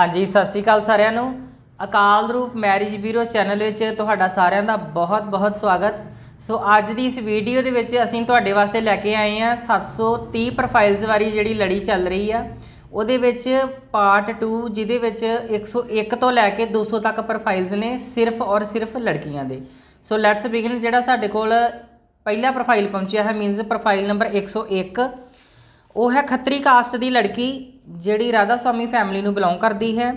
ਹਾਂਜੀ ਸਤਿ ਸ਼੍ਰੀ ਅਕਾਲ ਸਾਰਿਆਂ ਨੂੰ ਅਕਾਲ ਰੂਪ ਮੈਰਿਜ ਬਿਊਰੋ ਚੈਨਲ ਵਿੱਚ ਤੁਹਾਡਾ ਸਾਰਿਆਂ ਦਾ ਬਹੁਤ-ਬਹੁਤ ਸਵਾਗਤ ਸੋ ਅੱਜ ਦੀ ਇਸ ਵੀਡੀਓ ਦੇ ਵਿੱਚ ਅਸੀਂ ਤੁਹਾਡੇ ਵਾਸਤੇ ਲੈ ਕੇ ਆਏ ਹਾਂ 730 ਪ੍ਰੋਫਾਈਲਸ ਵਾਰੀ ਜਿਹੜੀ ਲੜੀ ਚੱਲ ਰਹੀ ਆ ਉਹਦੇ ਵਿੱਚ ਪਾਰਟ 2 ਜਿਹਦੇ ਵਿੱਚ 101 ਤੋਂ ਲੈ ਕੇ 200 ਤੱਕ ਪ੍ਰੋਫਾਈਲਸ ਨੇ ਸਿਰਫ ਔਰ ਸਿਰਫ ਲੜਕੀਆਂ ਦੇ ਸੋ ਲੈਟਸ ਬਿਗਨ ਜਿਹੜਾ ਸਾਡੇ ਕੋਲ ਪਹਿਲਾ ਪ੍ਰੋਫਾਈਲ ਪਹੁੰਚਿਆ ਹੈ ਮੀਨਸ ਪ੍ਰੋਫਾਈਲ ਨੰਬਰ 101 ਉਹ ਹੈ ਖੱਤਰੀ ਕਾਸਟ ਦੀ ਲੜਕੀ ਜਿਹੜੀ ਰਾਧਾ ਸਵਾਮੀ ਫੈਮਿਲੀ ਨੂੰ ਬਿਲੋਂਗ ਕਰਦੀ ਹੈ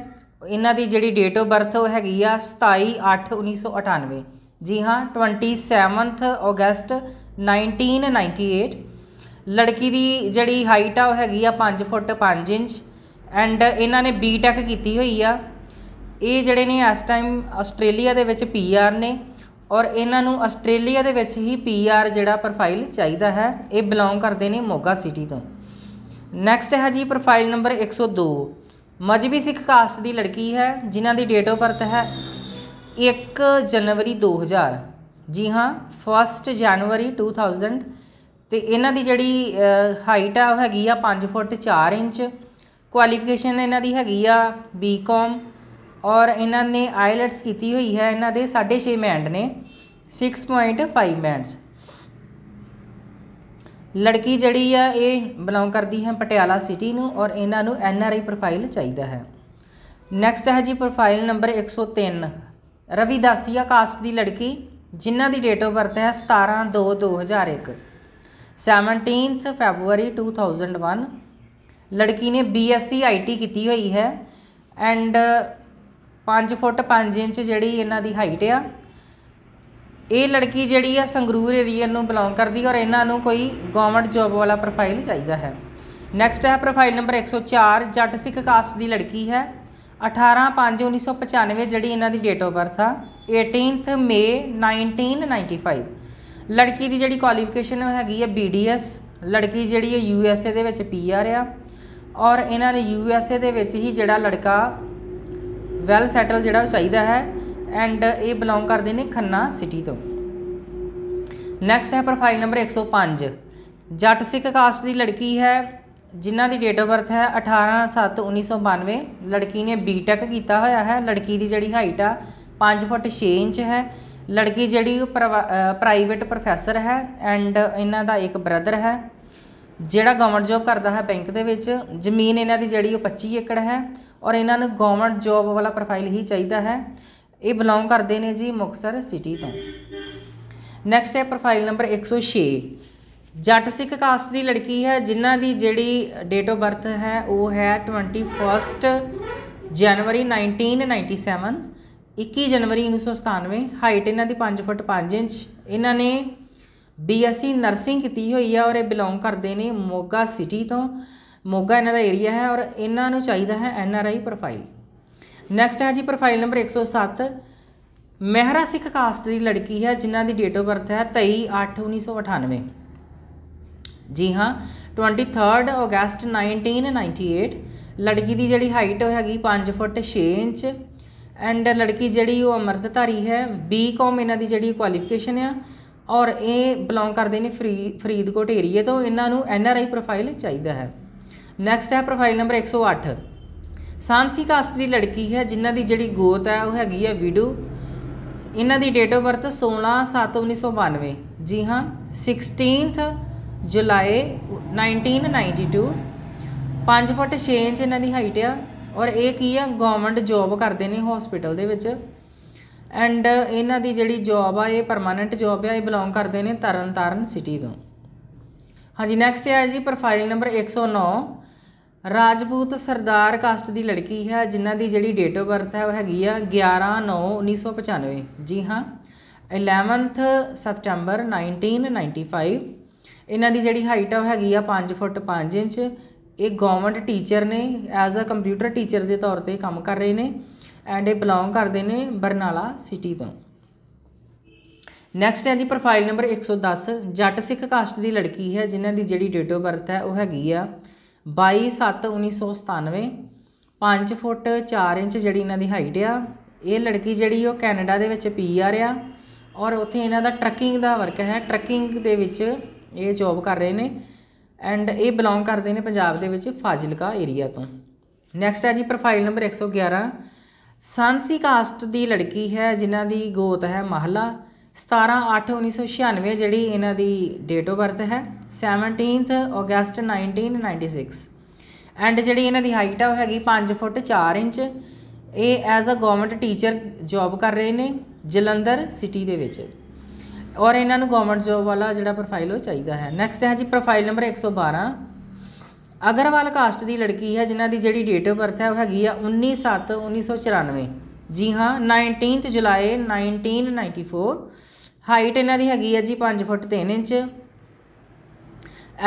ਇਹਨਾਂ ਦੀ ਜਿਹੜੀ ਡੇਟ ਆਫ ਬਰਥ ਉਹ ਹੈਗੀ ਆ 27/8/1998 ਜੀ ਹਾਂ 27th ਅਗਸਟ 1998 ਲੜਕੀ ਦੀ ਜਿਹੜੀ ਹਾਈਟ ਆ ਉਹ ਹੈਗੀ ਆ 5 ਫੁੱਟ 5 ਇੰਚ ਐਂਡ ਇਹਨਾਂ ਨੇ ਬੀਟੈਕ ਕੀਤੀ ਹੋਈ ਆ ਇਹ ਜਿਹੜੇ ਨੇ ਇਸ ਟਾਈਮ ਆਸਟ੍ਰੇਲੀਆ ਦੇ ਵਿੱਚ ਪੀਆਰ ਨੇ ਔਰ ਇਹਨਾਂ ਨੂੰ ਆਸਟ੍ਰੇਲੀਆ ਦੇ ਵਿੱਚ ਹੀ ਪੀਆਰ ਜਿਹੜਾ ਪ੍ਰੋਫਾਈਲ ਚਾਹੀਦਾ ਹੈ ਇਹ ਬਿਲੋਂਗ ਕਰਦੇ ਨੇ ਮੋਗਾ ਸਿਟੀ ਤੋਂ ਨੈਕਸਟ ਹੈ ਜੀ profile number 102 Mazhabi Sikh caste ਦੀ ਲੜਕੀ ਹੈ ਜਿਨ੍ਹਾਂ ਦੀ ਡੇਟ ਆਫ ਬਰਥ ਹੈ 1 ਜਨਵਰੀ 2000 ਜੀ ਹਾਂ 1 ਜਨਵਰੀ 2000 ਤੇ ਇਹਨਾਂ ਦੀ ਜਿਹੜੀ ਹਾਈਟ ਆ ਉਹ ਹੈਗੀ ਆ 5 ਫੁੱਟ 4 ਇੰਚ ਕੁਆਲੀਫਿਕੇਸ਼ਨ ਇਹਨਾਂ ਦੀ ਹੈਗੀ ਆ ਬੀਕਾਮ ਔਰ ਇਹਨਾਂ ਨੇ ਆਈਲਟਸ e ਕੀਤੀ ਹੋਈ ਹੈ ਇਹਨਾਂ ਦੇ 6.5 ਮੈਂਡ ਨੇ 6.5 ਮੈਂਡਸ ਲੜਕੀ ਜਿਹੜੀ ਆ ਇਹ ਬਿਲੋਂਗ ਕਰਦੀ ਹੈ ਪਟਿਆਲਾ ਸਿਟੀ ਨੂੰ ਔਰ ਇਹਨਾਂ ਨੂੰ ਐਨ ਆਰ ਆਈ ਪ੍ਰੋਫਾਈਲ ਚਾਹੀਦਾ ਹੈ ਨੈਕਸਟ ਹੈ ਜੀ profile number 103 Ravidasia caste ਦੀ ਲੜਕੀ ਜਿਨ੍ਹਾਂ ਦੀ ਡੇਟ ਆਫ ਬਰਥ ਹੈ 17 2 2001 17th ਫੈਬਰੂਅਰੀ 2001 ਲੜਕੀ ਨੇ ਬੀਐਸਸੀ ਆਈਟੀ ਕੀਤੀ ਹੋਈ ਹੈ ਐਂਡ 5 ਫੁੱਟ 5 ਇੰਚ ਜਿਹੜੀ ਇਹਨਾਂ ਦੀ ਹਾਈਟ ਆ ਇਹ ਲੜਕੀ ਜਿਹੜੀ ਆ ਸੰਗਰੂਰ ਏਰੀਆ ਨੂੰ ਬਿਲੋਂਗ ਕਰਦੀ ਔਰ ਇਹਨਾਂ ਨੂੰ ਕੋਈ ਗਵਰਨਮੈਂਟ ਜੌਬ ਵਾਲਾ ਪ੍ਰੋਫਾਈਲ ਚਾਹੀਦਾ ਹੈ ਨੈਕਸਟ ਹੈ ਪ੍ਰੋਫਾਈਲ ਨੰਬਰ 104 ਜੱਟ ਸਿੱਖ ਕਾਸਟ ਦੀ ਲੜਕੀ ਹੈ 18/5/1995 ਜਿਹੜੀ ਇਹਨਾਂ ਦੀ ਡੇਟ ਆਫ ਬਰਥ ਆ 18th ਮਈ 1995 ਲੜਕੀ ਦੀ ਜਿਹੜੀ ਕੁਆਲੀਫਿਕੇਸ਼ਨ ਹੈਗੀ ਹੈ BDS ਲੜਕੀ ਜਿਹੜੀ ਹੈ ਯੂਐਸਏ ਦੇ ਵਿੱਚ ਪੀਆਰ ਆ ਔਰ ਇਹਨਾਂ ਨੇ ਯੂਐਸਏ ਦੇ ਵਿੱਚ ਹੀ ਜਿਹੜਾ ਲੜਕਾ ਵੈਲ ਸੈਟਲ ਜਿਹੜਾ ਚਾਹੀਦਾ ਹੈ ਐਂਡ uh, ਇਹ ਬਿਲੋਂਗ ਕਰਦੇ ਨੇ ਖੰਨਾ ਸਿਟੀ ਤੋਂ ਨੈਕਸਟ ਹੈ ਪ੍ਰੋਫਾਈਲ ਨੰਬਰ 105 ਜੱਟ ਸਿੱਖ ਕਾਸਟ ਦੀ ਲੜਕੀ ਹੈ ਜਿਨ੍ਹਾਂ ਦੀ ਡੇਟ ਆਫ ਬਰਥ ਹੈ 18/7/1992 ਲੜਕੀ ਨੇ ਬੀਟੈਕ ਕੀਤਾ ਹੋਇਆ ਹੈ ਲੜਕੀ ਦੀ ਜਿਹੜੀ ਹਾਈਟ ਆ 5 ਫੁੱਟ 6 ਇੰਚ ਹੈ ਲੜਕੀ ਜਿਹੜੀ ਪ੍ਰਾਈਵੇਟ ਪ੍ਰੋਫੈਸਰ ਹੈ ਐਂਡ ਇਹਨਾਂ ਦਾ ਇੱਕ ਬ੍ਰਦਰ ਹੈ ਜਿਹੜਾ ਗਵਰਨਮੈਂਟ ਜੌਬ ਕਰਦਾ ਹੈ ਬੈਂਕ ਦੇ ਵਿੱਚ ਜ਼ਮੀਨ ਇਹਨਾਂ ਦੀ ਜਿਹੜੀ ਉਹ 25 ਏਕੜ ਹੈ ਔਰ ਇਹਨਾਂ ਨੂੰ ਗਵਰਨਮੈਂਟ ਜੌਬ ਵਾਲਾ ਪ੍ਰੋਫਾਈਲ ਹੀ ਚਾਹੀਦਾ ਹੈ ਇਹ ਬਿਲੋਂਗ ਕਰਦੇ ਨੇ ਜੀ ਮੁਕਸਰ ਸਿਟੀ ਤੋਂ ਨੈਕਸਟ ਹੈ ਪ੍ਰੋਫਾਈਲ ਨੰਬਰ 106 ਜੱਟ ਸਿੱਖ ਕਾਸਟ ਦੀ ਲੜਕੀ ਹੈ ਜਿਨ੍ਹਾਂ ਦੀ ਜਿਹੜੀ ਡੇਟ ਆਫ ਬਰਥ ਹੈ ਉਹ ਹੈ 21 ਜਨਵਰੀ 1997 21 ਜਨਵਰੀ 1997 ਹਾਈਟ ਇਹਨਾਂ ਦੀ 5 ਫੁੱਟ 5 ਇੰਚ ਇਹਨਾਂ ਨੇ ਬੀਐਸਸੀ ਨਰਸਿੰਗ ਕੀਤੀ ਹੋਈ ਹੈ ਔਰ ਇਹ ਬਿਲੋਂਗ ਕਰਦੇ ਨੇ ਮੋਗਾ ਸਿਟੀ ਤੋਂ ਮੋਗਾ ਇਹਨਾਂ ਦਾ ਏਰੀਆ ਹੈ ਔਰ ਇਹਨਾਂ ਨੂੰ ਚਾਹੀਦਾ ਹੈ ਐਨਆਰਆਈ ਪ੍ਰੋਫਾਈਲ ਨੈਕਸਟ ਹੈ ਜੀ profile number 107 Mehra Sikh caste ਦੀ ਲੜਕੀ ਹੈ ਜਿਨ੍ਹਾਂ ਦੀ ਡੇਟ ਆਫ ਬਰਥ ਹੈ 23/8/1998 ਜੀ ਹਾਂ 23 ਅਗਸਤ 1998 ਲੜਕੀ ਦੀ ਜਿਹੜੀ ਹਾਈਟ ਹੈਗੀ 5 ਫੁੱਟ 6 ਇੰਚ ਐਂਡ ਲੜਕੀ ਜਿਹੜੀ ਉਹ ਅਮਰਤਧਾਰੀ ਹੈ ਬੀਕਾਮ ਇਹਨਾਂ ਦੀ ਜਿਹੜੀ ਕੁਆਲੀਫਿਕੇਸ਼ਨ ਆ ਔਰ ਇਹ ਬਿਲੋਂਗ ਕਰਦੇ ਨੇ ਫਰੀ ਫਰੀਦਕੋਟ ਏਰੀਆ ਤੋਂ ਇਹਨਾਂ ਨੂੰ ਐਨ ਆਰ ਆਈ ਪ੍ਰੋਫਾਈਲ ਚਾਹੀਦਾ ਹੈ ਨੈਕਸਟ ਹੈ ਪ੍ਰੋਫਾਈਲ ਨੰਬਰ 108 ਸਾਂਸੀ ਕਾਸਟ ਦੀ ਲੜਕੀ ਹੈ ਜਿਨ੍ਹਾਂ ਦੀ ਜਿਹੜੀ ਗੋਤ ਹੈ ਉਹ ਹੈਗੀ ਹੈ ਵਿਡੂ ਇਹਨਾਂ ਦੀ ਡੇਟ ਆਫ ਬਰਥ 16/7/1992 ਜੀ ਹਾਂ 16th ਜੁਲਾਈ 1992 5 ਫੁੱਟ 6 ਇੰਚ ਇਹਨਾਂ ਦੀ ਹਾਈਟ ਆ ਔਰ ਇਹ ਕੀ ਆ ਗਵਰਨਮੈਂਟ ਜੌਬ ਕਰਦੇ ਨੇ ਹਸਪੀਟਲ ਦੇ ਵਿੱਚ ਐਂਡ ਇਹਨਾਂ ਦੀ ਜਿਹੜੀ ਜੌਬ ਆ ਇਹ ਪਰਮਾਨੈਂਟ ਜੌਬ ਆ ਇਹ ਬਿਲੋਂਗ ਕਰਦੇ ਨੇ ਤਰਨਤਾਰਨ ਸਿਟੀ ਤੋਂ ਹਾਂਜੀ ਨੈਕਸਟ ਹੈ ਜੀ profile number 109 Rajput Sardar caste ਦੀ ਲੜਕੀ ਹੈ ਜਿਨ੍ਹਾਂ ਦੀ ਜਿਹੜੀ ਡੇਟ ਆਫ ਬਰਥ ਹੈ ਉਹ ਹੈਗੀ ਆ 11/9/1995 ਜੀ ਹਾਂ 11th ਸਪਟੈਂਬਰ 1995 ਇਹਨਾਂ ਦੀ ਜਿਹੜੀ ਹਾਈਟ ਆ ਹੈਗੀ ਆ 5 ਫੁੱਟ 5 ਇੰਚ ਇਹ ਗਵਰਨਮੈਂਟ ਟੀਚਰ ਨੇ ਐਜ਼ ਅ ਕੰਪਿਊਟਰ ਟੀਚਰ ਦੇ ਤੌਰ ਤੇ ਕੰਮ ਕਰ ਰਹੇ ਨੇ ਐਂਡ ਇਹ ਬਿਲੋਂਗ ਕਰਦੇ ਨੇ ਬਰਨਾਲਾ ਸਿਟੀ ਤੋਂ ਨੈਕਸਟ ਹੈ ਜੀ ਪ੍ਰੋਫਾਈਲ ਨੰਬਰ 110 ਜੱਟ ਸਿੱਖ ਕਾਸਟ ਦੀ ਲੜਕੀ ਹੈ ਜਿਨ੍ਹਾਂ ਦੀ ਜਿਹੜੀ ਡੇਟ ਆਫ ਬਰਥ ਹੈ ਉਹ ਹੈਗੀ ਆ 22/7/1997 5 ਫੁੱਟ 4 ਇੰਚ ਜਿਹੜੀ ਇਹਨਾਂ ਦੀ ਹਾਈਟ ਆ ਇਹ ਲੜਕੀ ਜਿਹੜੀ ਉਹ ਕੈਨੇਡਾ ਦੇ ਵਿੱਚ ਪੀਆਰ ਆ ਔਰ ਉੱਥੇ ਇਹਨਾਂ ਦਾ ਟਰੱਕਿੰਗ ਦਾ ਵਰਕ ਹੈ ਟਰੱਕਿੰਗ ਦੇ ਵਿੱਚ ਇਹ ਜੌਬ ਕਰ ਰਹੇ ਨੇ ਐਂਡ ਇਹ ਬਿਲੋਂਗ ਕਰਦੇ ਨੇ ਪੰਜਾਬ ਦੇ ਵਿੱਚ ਫਾਜ਼ਿਲਕਾ ਏਰੀਆ ਤੋਂ ਨੈਕਸਟ ਹੈ ਜੀ ਪ੍ਰੋਫਾਈਲ ਨੰਬਰ 111 ਸਾਂਸੀ ਕਾਸਟ ਦੀ ਲੜਕੀ ਹੈ ਜਿਨ੍ਹਾਂ ਦੀ ਗੋਤ ਹੈ ਮਹਲਾ 17/8/1996 ਜਿਹੜੀ ਇਹਨਾਂ ਦੀ ਡੇਟ ਆਫ ਬਰਥ ਹੈ 17th ਅਗਸਟ 1996 ਐਂਡ ਜਿਹੜੀ ਇਹਨਾਂ ਦੀ ਹਾਈਟ ਆ ਉਹ ਹੈਗੀ 5 ਫੁੱਟ 4 ਇੰਚ ਇਹ as uh government teacher job ਕਰ ਰਹੇ ਨੇ ਜਲੰਧਰ ਸਿਟੀ ਦੇ ਵਿੱਚ ਔਰ ਇਹਨਾਂ ਨੂੰ ਗਵਰਨਮੈਂਟ ਜੌਬ ਵਾਲਾ ਜਿਹੜਾ ਪ੍ਰੋਫਾਈਲ ਉਹ ਚਾਹੀਦਾ ਹੈ ਨੈਕਸਟ ਹੈ ਜੀ ਪ੍ਰੋਫਾਈਲ ਨੰਬਰ 112 ਅਗਰਵਾਲ ਕਾਸਟ ਦੀ ਲੜਕੀ ਹੈ ਜਿਨ੍ਹਾਂ ਦੀ ਜਿਹੜੀ ਡੇਟ ਆਫ ਬਰਥ ਹੈ ਉਹ ਹੈਗੀ ਆ 19/7/1994 ਜੀ ਹਾਂ 19th ਜੁਲਾਈ 1994 ਹਾਈਟ ਇਹਨਾਂ ਦੀ ਹੈਗੀ ਹੈ ਜੀ 5 ਫੁੱਟ 3 ਇੰਚ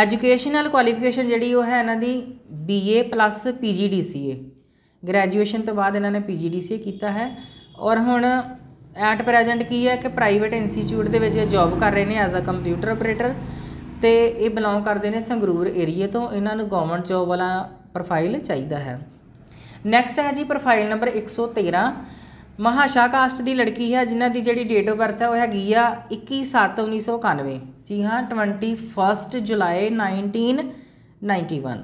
ਐਜੂਕੇਸ਼ਨਲ ਕੁਆਲੀਫਿਕੇਸ਼ਨ ਜਿਹੜੀ ਉਹ ਹੈ ਇਹਨਾਂ ਦੀ ਬੀਏ ਪਲੱਸ ਪੀਜੀਡੀਸੀਏ ਗ੍ਰੈਜੂਏਸ਼ਨ ਤੋਂ ਬਾਅਦ ਇਹਨਾਂ ਨੇ ਪੀਜੀਡੀਸੀਏ ਕੀਤਾ ਹੈ ਔਰ ਹੁਣ ਐਟ ਪ੍ਰੈਜ਼ੈਂਟ ਕੀ ਹੈ ਕਿ ਪ੍ਰਾਈਵੇਟ ਇੰਸਟੀਚਿਊਟ ਦੇ ਵਿੱਚ ਜੌਬ ਕਰ ਰਹੇ ਨੇ ਐਜ਼ ਅ ਕੰਪਿਊਟਰ ਆਪਰੇਟਰ ਤੇ ਇਹ ਬਿਲੋਂਗ ਕਰਦੇ ਨੇ ਸੰਗਰੂਰ ਏਰੀਆ ਤੋਂ ਇਹਨਾਂ ਨੂੰ ਗਵਰਨਮੈਂਟ ਜੌਬ ਵਾਲਾ ਪ੍ਰੋਫਾਈਲ ਚਾਹੀਦਾ ਹੈ ਨੈਕਸਟ ਹੈ ਜੀ ਪ੍ਰੋਫਾਈਲ ਨੰਬਰ 113 ਮਹਾਸ਼ਾ ਕਾਸਟ ਦੀ ਲੜਕੀ ਹੈ ਜਿਨ੍ਹਾਂ ਦੀ ਜਿਹੜੀ ਡੇਟ ਆਫ ਬਰਥ ਹੈ ਉਹ ਹੈਗੀ ਆ 21/7/1991 ਜੀ ਹਾਂ 21 ਜੁਲਾਈ 1991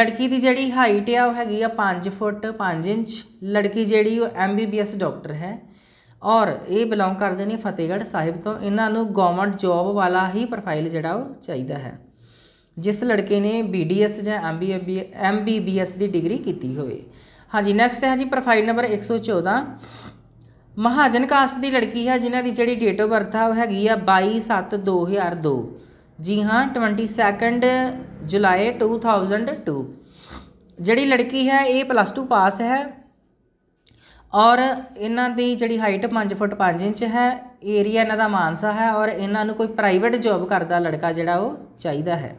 ਲੜਕੀ ਦੀ ਜਿਹੜੀ ਹਾਈਟ ਆ ਉਹ ਹੈਗੀ ਆ 5 ਫੁੱਟ 5 ਇੰਚ ਲੜਕੀ ਜਿਹੜੀ ਉਹ ਐਮਬੀਬੀਐਸ ਡਾਕਟਰ ਹੈ ਔਰ ਇਹ ਬਿਲੋਂਗ ਕਰਦੇ ਨੇ ਫਤਿਹਗੜ੍ਹ ਸਾਹਿਬ ਤੋਂ ਇਹਨਾਂ ਨੂੰ ਗਵਰਨਮੈਂਟ ਜੌਬ ਵਾਲਾ ਹੀ ਪ੍ਰੋਫਾਈਲ ਜਿਹੜਾ ਉਹ ਚਾਹੀਦਾ ਹੈ ਜਿਸ ਲੜਕੇ ਨੇ BDS ਜਾਂ MBBS ਦੀ ਡਿਗਰੀ ਕੀਤੀ ਹੋਵੇ ਹਾਂਜੀ ਨੈਕਸਟ ਹੈ ਜੀ ਪ੍ਰੋਫਾਈਲ ਨੰਬਰ 114 ਮਹਾਜਨ ਕਾਸਟ ਦੀ ਲੜਕੀ ਹੈ ਜਿਨ੍ਹਾਂ ਦੀ ਜਿਹੜੀ ਡੇਟ ਆਫ ਬਰਥ ਆ ਉਹ ਹੈਗੀ ਆ 22/7/2002 ਜੀ ਹਾਂ 22 ਜੁਲਾਈ 2002 ਜਿਹੜੀ ਲੜਕੀ ਹੈ ਇਹ ਪਲੱਸ 2 ਪਾਸ ਹੈ ਔਰ ਇਹਨਾਂ ਦੀ ਜਿਹੜੀ ਹਾਈਟ 5 ਫੁੱਟ 5 ਇੰਚ ਹੈ ਏਰੀਆ ਇਹਨਾਂ ਦਾ ਮਾਨਸਾ ਹੈ ਔਰ ਇਹਨਾਂ ਨੂੰ ਕੋਈ ਪ੍ਰਾਈਵੇਟ ਜੌਬ ਕਰਦਾ ਲੜਕਾ ਜਿਹੜਾ ਉਹ ਚਾਹੀਦਾ ਹੈ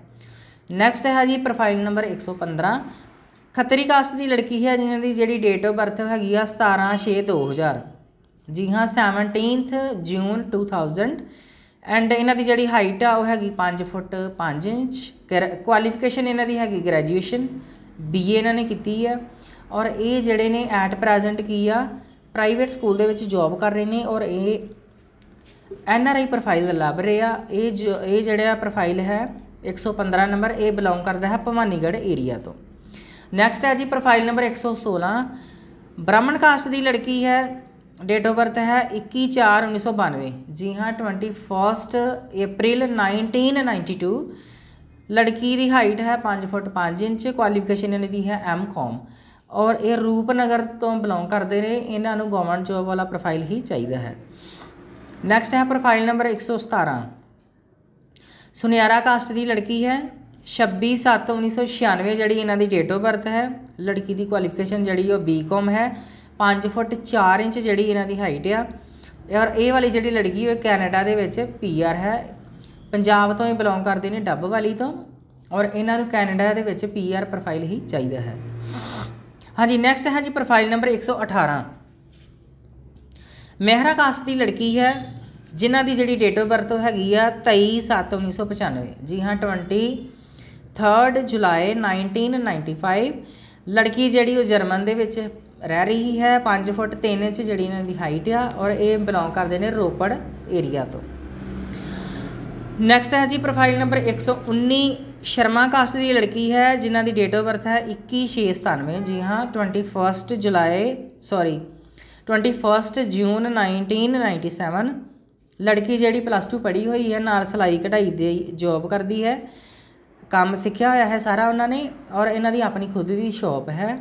ਨੈਕਸਟ ਹੈ ਜੀ ਪ੍ਰੋਫਾਈਲ ਨੰਬਰ 115 ਖੱਤਰੀ ਕਾਸਟ ਦੀ ਲੜਕੀ ਹੈ ਜਿਹਨਾਂ ਦੀ ਜਿਹੜੀ ਡੇਟ ਆਫ ਬਰਥ ਹੈਗੀ ਆ 17 6 2000 ਜੀ ਹਾਂ 17th ਜੂਨ 2000 ਐਂਡ ਇਹਨਾਂ ਦੀ ਜਿਹੜੀ ਹਾਈਟ ਆ ਉਹ ਹੈਗੀ 5 ਫੁੱਟ 5 ਇੰਚ ਕੁਆਲੀਫਿਕੇਸ਼ਨ ਇਹਨਾਂ ਦੀ ਹੈਗੀ ਗ੍ਰੈਜੂਏਸ਼ਨ ਬੀਏ ਇਹਨਾਂ ਨੇ ਕੀਤੀ ਆ ਔਰ ਇਹ ਜਿਹੜੇ ਨੇ ਐਟ ਪ੍ਰੈਜ਼ੈਂਟ ਕੀ ਆ ਪ੍ਰਾਈਵੇਟ ਸਕੂਲ ਦੇ ਵਿੱਚ ਜੌਬ ਕਰ ਰਹੇ ਨੇ ਔਰ ਇਹ ਐਨਆਰਆਈ ਪ੍ਰੋਫਾਈਲ ਲੱਭ ਰਹੇ ਆ ਇਹ ਇਹ ਜਿਹੜਾ ਪ੍ਰੋਫਾਈਲ ਹੈ 115 ਨੰਬਰ ਇਹ ਬਿਲੋਂਗ ਕਰਦਾ ਹੈ ਭਵਾਨੀਗੜ੍ਹ ਏਰੀਆ ਤੋਂ ਨੈਕਸਟ ਹੈ ਜੀ ਪ੍ਰੋਫਾਈਲ ਨੰਬਰ 116 ਬ੍ਰਾਹਮਣ ਕਾਸਟ ਦੀ ਲੜਕੀ ਹੈ ਡੇਟ ਆਫ ਬਰਥ ਹੈ 21/4/1992 ਜੀ ਹਾਂ 21 ਅਪ੍ਰੈਲ 1992 ਲੜਕੀ ਦੀ ਹਾਈਟ ਹੈ 5 ਫੁੱਟ 5 ਇੰਚ ਕੁਆਲੀਫਿਕੇਸ਼ਨ ਇਹਨਾਂ ਦੀ ਹੈ ਐਮਕॉम ਔਰ ਇਹ ਰੂਪਨਗਰ ਤੋਂ ਬਿਲੋਂਗ ਕਰਦੇ ਨੇ ਇਹਨਾਂ ਨੂੰ ਗਵਰਨਮੈਂਟ ਜੋਬ ਵਾਲਾ ਪ੍ਰੋਫਾਈਲ ਹੀ ਚਾਹੀਦਾ ਹੈ ਨੈਕਸਟ ਹੈ ਪ੍ਰੋਫਾਈਲ ਨੰਬਰ 117 ਸੁਨਿਆਰਾ ਕਾਸਟ ਦੀ ਲੜਕੀ ਹੈ 26/7/1996 ਜਿਹੜੀ ਇਹਨਾਂ ਦੀ ਡੇਟ ਆਫ ਬਰਥ ਹੈ ਲੜਕੀ ਦੀ ਕੁਆਲੀਫਿਕੇਸ਼ਨ ਜਿਹੜੀ ਉਹ ਬੀਕਾਮ ਹੈ 5 ਫੁੱਟ 4 ਇੰਚ ਜਿਹੜੀ ਇਹਨਾਂ ਦੀ ਹਾਈਟ ਆ ਔਰ ਇਹ ਵਾਲੀ ਜਿਹੜੀ ਲੜਕੀ ਉਹ ਕੈਨੇਡਾ ਦੇ ਵਿੱਚ ਪੀਆਰ ਹੈ ਪੰਜਾਬ ਤੋਂ ਹੀ ਬਿਲੋਂਗ ਕਰਦੇ ਨੇ ਡੱਬ ਵਾਲੀ ਤੋਂ ਔਰ ਇਹਨਾਂ ਨੂੰ ਕੈਨੇਡਾ ਦੇ ਵਿੱਚ ਪੀਆਰ ਪ੍ਰੋਫਾਈਲ ਹੀ ਚਾਹੀਦਾ ਹੈ ਹਾਂਜੀ ਨੈਕਸਟ ਹੈ ਜੀ ਪ੍ਰੋਫਾਈਲ ਨੰਬਰ 118 ਮਹਿਰਾ ਕਾਸਟ ਦੀ ਲੜਕੀ ਹੈ ਜਿਨ੍ਹਾਂ ਦੀ ਜਿਹੜੀ ਡੇਟ ਆਫ ਬਰਥ ਹੈਗੀ ਆ 23/7/1995 ਜੀ ਹਾਂ 20 ਜੁਲਾਈ 1995 ਲੜਕੀ ਜਿਹੜੀ ਉਹ ਜਰਮਨ ਦੇ ਵਿੱਚ ਰਹਿ ਰਹੀ ਹੈ 5 ਫੁੱਟ 3 ਇੰਚ ਜਿਹੜੀ ਇਹਨਾਂ ਦੀ ਹਾਈਟ ਆ ਔਰ ਇਹ ਬਿਲੋਂਗ ਕਰਦੇ ਨੇ ਰੋਪੜ ਏਰੀਆ ਤੋਂ ਨੈਕਸਟ ਹੈ ਜੀ ਪ੍ਰੋਫਾਈਲ ਨੰਬਰ 119 ਸ਼ਰਮਾ ਕਾਸਟ ਦੀ ਲੜਕੀ ਹੈ ਜਿਨ੍ਹਾਂ ਦੀ ਡੇਟ ਆਫ ਬਰਥ ਹੈ 21/6/97 ਜੀ ਹਾਂ 21 ਜੁਲਾਈ ਸੌਰੀ 21 ਜੂਨ 1997 ਲੜਕੀ ਜਿਹੜੀ ਪਲੱਸ 2 ਪੜ੍ਹੀ ਹੋਈ ਹੈ ਨਾਲ ਸਲਾਈ ਕਢਾਈ ਦੇ ਜੌਬ ਕਰਦੀ ਹੈ ਕੰਮ ਸਿੱਖਿਆ ਹੋਇਆ ਹੈ ਸਾਰਾ ਉਹਨਾਂ ਨੇ ਔਰ ਇਹਨਾਂ ਦੀ ਆਪਣੀ ਖੁਦ ਦੀ ਸ਼ਾਪ ਹੈ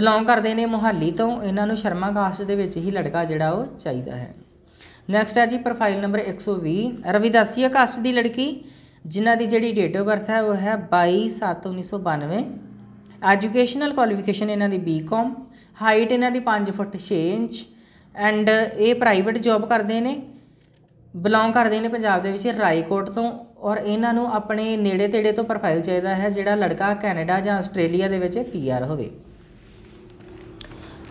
ਬਿਲੋਂਗ ਕਰਦੇ ਨੇ ਮੁਹਾਲੀ ਤੋਂ ਇਹਨਾਂ ਨੂੰ ਸ਼ਰਮਾ ਕਾਸਟ ਦੇ ਵਿੱਚ ਹੀ ਲੜਕਾ ਜਿਹੜਾ ਉਹ ਚਾਹੀਦਾ ਹੈ ਨੈਕਸਟ ਹੈ ਜੀ ਪ੍ਰੋਫਾਈਲ ਨੰਬਰ 120 ਰਵਿਦਾਸੀਆ ਕਾਸਟ ਦੀ ਲੜਕੀ ਜਿਨ੍ਹਾਂ ਦੀ ਜਿਹੜੀ ਡੇਟ ਆਫ ਬਰਥ ਹੈ ਉਹ ਹੈ 22/7/1992 ਐਜੂਕੇਸ਼ਨਲ ਕੁਆਲੀਫਿਕੇਸ਼ਨ ਇਹਨਾਂ ਦੀ ਬੀਕਾਮ ਹਾਈਟ ਇਹਨਾਂ ਦੀ 5 ਫੁੱਟ 6 ਇੰਚ ਐਂਡ ਇਹ ਪ੍ਰਾਈਵੇਟ ਜੌਬ ਕਰਦੇ ਨੇ ਬਿਲੋਂਗ ਕਰਦੇ ਨੇ ਪੰਜਾਬ ਦੇ ਵਿੱਚ ਰਾਈਕੋਟ ਤੋਂ ਔਰ ਇਹਨਾਂ ਨੂੰ ਆਪਣੇ ਨੇੜੇ ਤੇੜੇ ਤੋਂ ਪ੍ਰੋਫਾਈਲ ਚਾਹੀਦਾ ਹੈ ਜਿਹੜਾ ਲੜਕਾ ਕੈਨੇਡਾ ਜਾਂ ਆਸਟ੍ਰੇਲੀਆ ਦੇ ਵਿੱਚ ਪੀਆਰ ਹੋਵੇ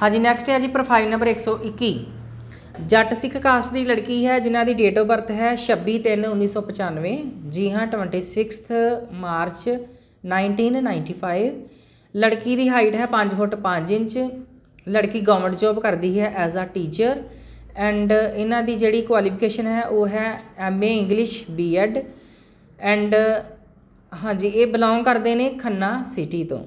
ਹਾਂਜੀ ਨੈਕਸਟ ਹੈ ਜੀ ਪ੍ਰੋਫਾਈਲ ਨੰਬਰ 121 ਜੱਟ ਸਿੱਖ ਕਾਸਟ ਦੀ ਲੜਕੀ ਹੈ ਜਿਨ੍ਹਾਂ ਦੀ ਡੇਟ ਆਫ ਬਰਥ ਹੈ 26/3/1995 ਜੀ ਹਾਂ 26 ਮਾਰਚ 1995 ਲੜਕੀ ਦੀ ਹਾਈਟ ਹੈ 5 ਫੁੱਟ 5 ਇੰਚ ਲੜਕੀ ਗਵਰਨਮੈਂਟ ਜੌਬ ਕਰਦੀ ਹੈ ਐਜ਼ ਅ ਟੀਚਰ ਐਂਡ ਇਹਨਾਂ ਦੀ ਜਿਹੜੀ ਕੁਆਲੀਫਿਕੇਸ਼ਨ ਹੈ ਉਹ ਹੈ ਐਮਏ ਇੰਗਲਿਸ਼ ਬੀਐਡ ਐਂਡ ਹਾਂਜੀ ਇਹ ਬਿਲੋਂਗ ਕਰਦੇ ਨੇ ਖੰਨਾ ਸਿਟੀ ਤੋਂ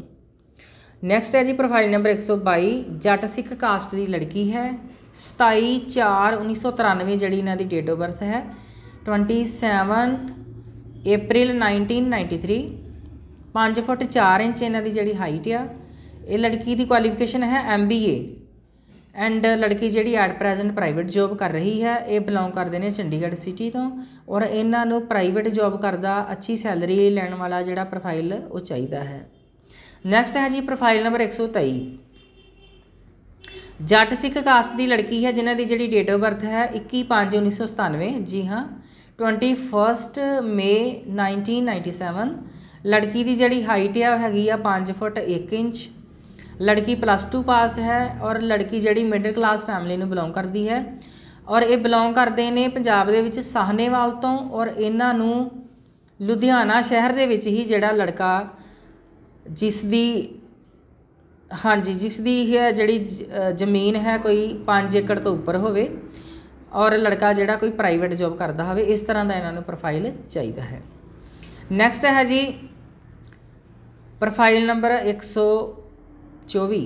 ਨੈਕਸਟ ਹੈ ਜੀ ਪ੍ਰੋਫਾਈਲ ਨੰਬਰ 122 ਜੱਟ ਸਿੱਖ ਕਾਸਟ ਦੀ ਲੜਕੀ ਹੈ 27 4 1993 ਜਿਹੜੀ ਇਹਨਾਂ ਦੀ ਡੇਟ ਆਫ ਬਰਥ ਹੈ 27th ਅਪ੍ਰੈਲ 1993 5 ਫੁੱਟ 4 ਇੰਚ ਇਹਨਾਂ ਦੀ ਜਿਹੜੀ ਹਾਈਟ ਆ ਇਹ ਲੜਕੀ ਦੀ ਕੁਆਲੀਫਿਕੇਸ਼ਨ ਹੈ ਐਮਬੀਏ ਐਂਡ uh, ਲੜਕੀ ਜਿਹੜੀ ਐਟ ਪ੍ਰੈਜ਼ੈਂਟ ਪ੍ਰਾਈਵੇਟ ਜੌਬ ਕਰ ਰਹੀ ਹੈ ਇਹ ਬਿਲੋਂਗ ਕਰਦੇ ਨੇ ਚੰਡੀਗੜ੍ਹ ਸਿਟੀ ਤੋਂ ਔਰ ਇਹਨਾਂ ਨੂੰ ਪ੍ਰਾਈਵੇਟ ਜੌਬ ਕਰਦਾ ਅੱਛੀ ਸੈਲਰੀ ਲੈਣ ਵਾਲਾ ਜਿਹੜਾ ਪ੍ਰੋਫਾਈਲ ਉਹ ਚਾਹੀਦਾ ਹੈ ਨੈਕਸਟ ਹੈ ਜੀ ਪ੍ਰੋਫਾਈਲ ਨੰਬਰ 123 ਜੱਟ ਸਿੱਖ ਕਾਸਟ ਦੀ ਲੜਕੀ ਹੈ ਜਿਨ੍ਹਾਂ ਦੀ ਜਿਹੜੀ ਡੇਟ ਆਫ ਬਰਥ ਹੈ 21/5/1997 ਜੀ ਹਾਂ 21 ਮਈ 1997 ਲੜਕੀ ਦੀ ਜਿਹੜੀ ਹਾਈਟ ਹੈ ਹੈਗੀ ਆ 5 ਫੁੱਟ 1 ਇੰਚ ਲੜਕੀ ਪਲੱਸ 2 ਪਾਸ ਹੈ ਔਰ ਲੜਕੀ ਜਿਹੜੀ ਮਿਡਲ ਕਲਾਸ ਫੈਮਿਲੀ ਨੂੰ ਬਿਲੋਂਗ ਕਰਦੀ ਹੈ ਔਰ ਇਹ ਬਿਲੋਂਗ ਕਰਦੇ ਨੇ ਪੰਜਾਬ ਦੇ ਵਿੱਚ ਸਾਹਨੇਵਾਲ ਤੋਂ ਔਰ ਇਹਨਾਂ ਨੂੰ ਲੁਧਿਆਣਾ ਸ਼ਹਿਰ ਦੇ ਵਿੱਚ ਹੀ ਜਿਹੜਾ ਲੜਕਾ ਜਿਸ ਦੀ ਹਾਂਜੀ ਜਿਸ ਦੀ ਹੈ ਜਿਹੜੀ ਜ਼ਮੀਨ ਹੈ ਕੋਈ 5 ਏਕੜ ਤੋਂ ਉੱਪਰ ਹੋਵੇ ਔਰ ਲੜਕਾ ਜਿਹੜਾ ਕੋਈ ਪ੍ਰਾਈਵੇਟ ਜੌਬ ਕਰਦਾ ਹੋਵੇ ਇਸ ਤਰ੍ਹਾਂ ਦਾ ਇਹਨਾਂ ਨੂੰ ਪ੍ਰੋਫਾਈਲ ਚਾਹੀਦਾ ਹੈ ਨੈਕਸਟ ਹੈ ਜੀ ਪ੍ਰੋਫਾਈਲ ਨੰਬਰ 100 24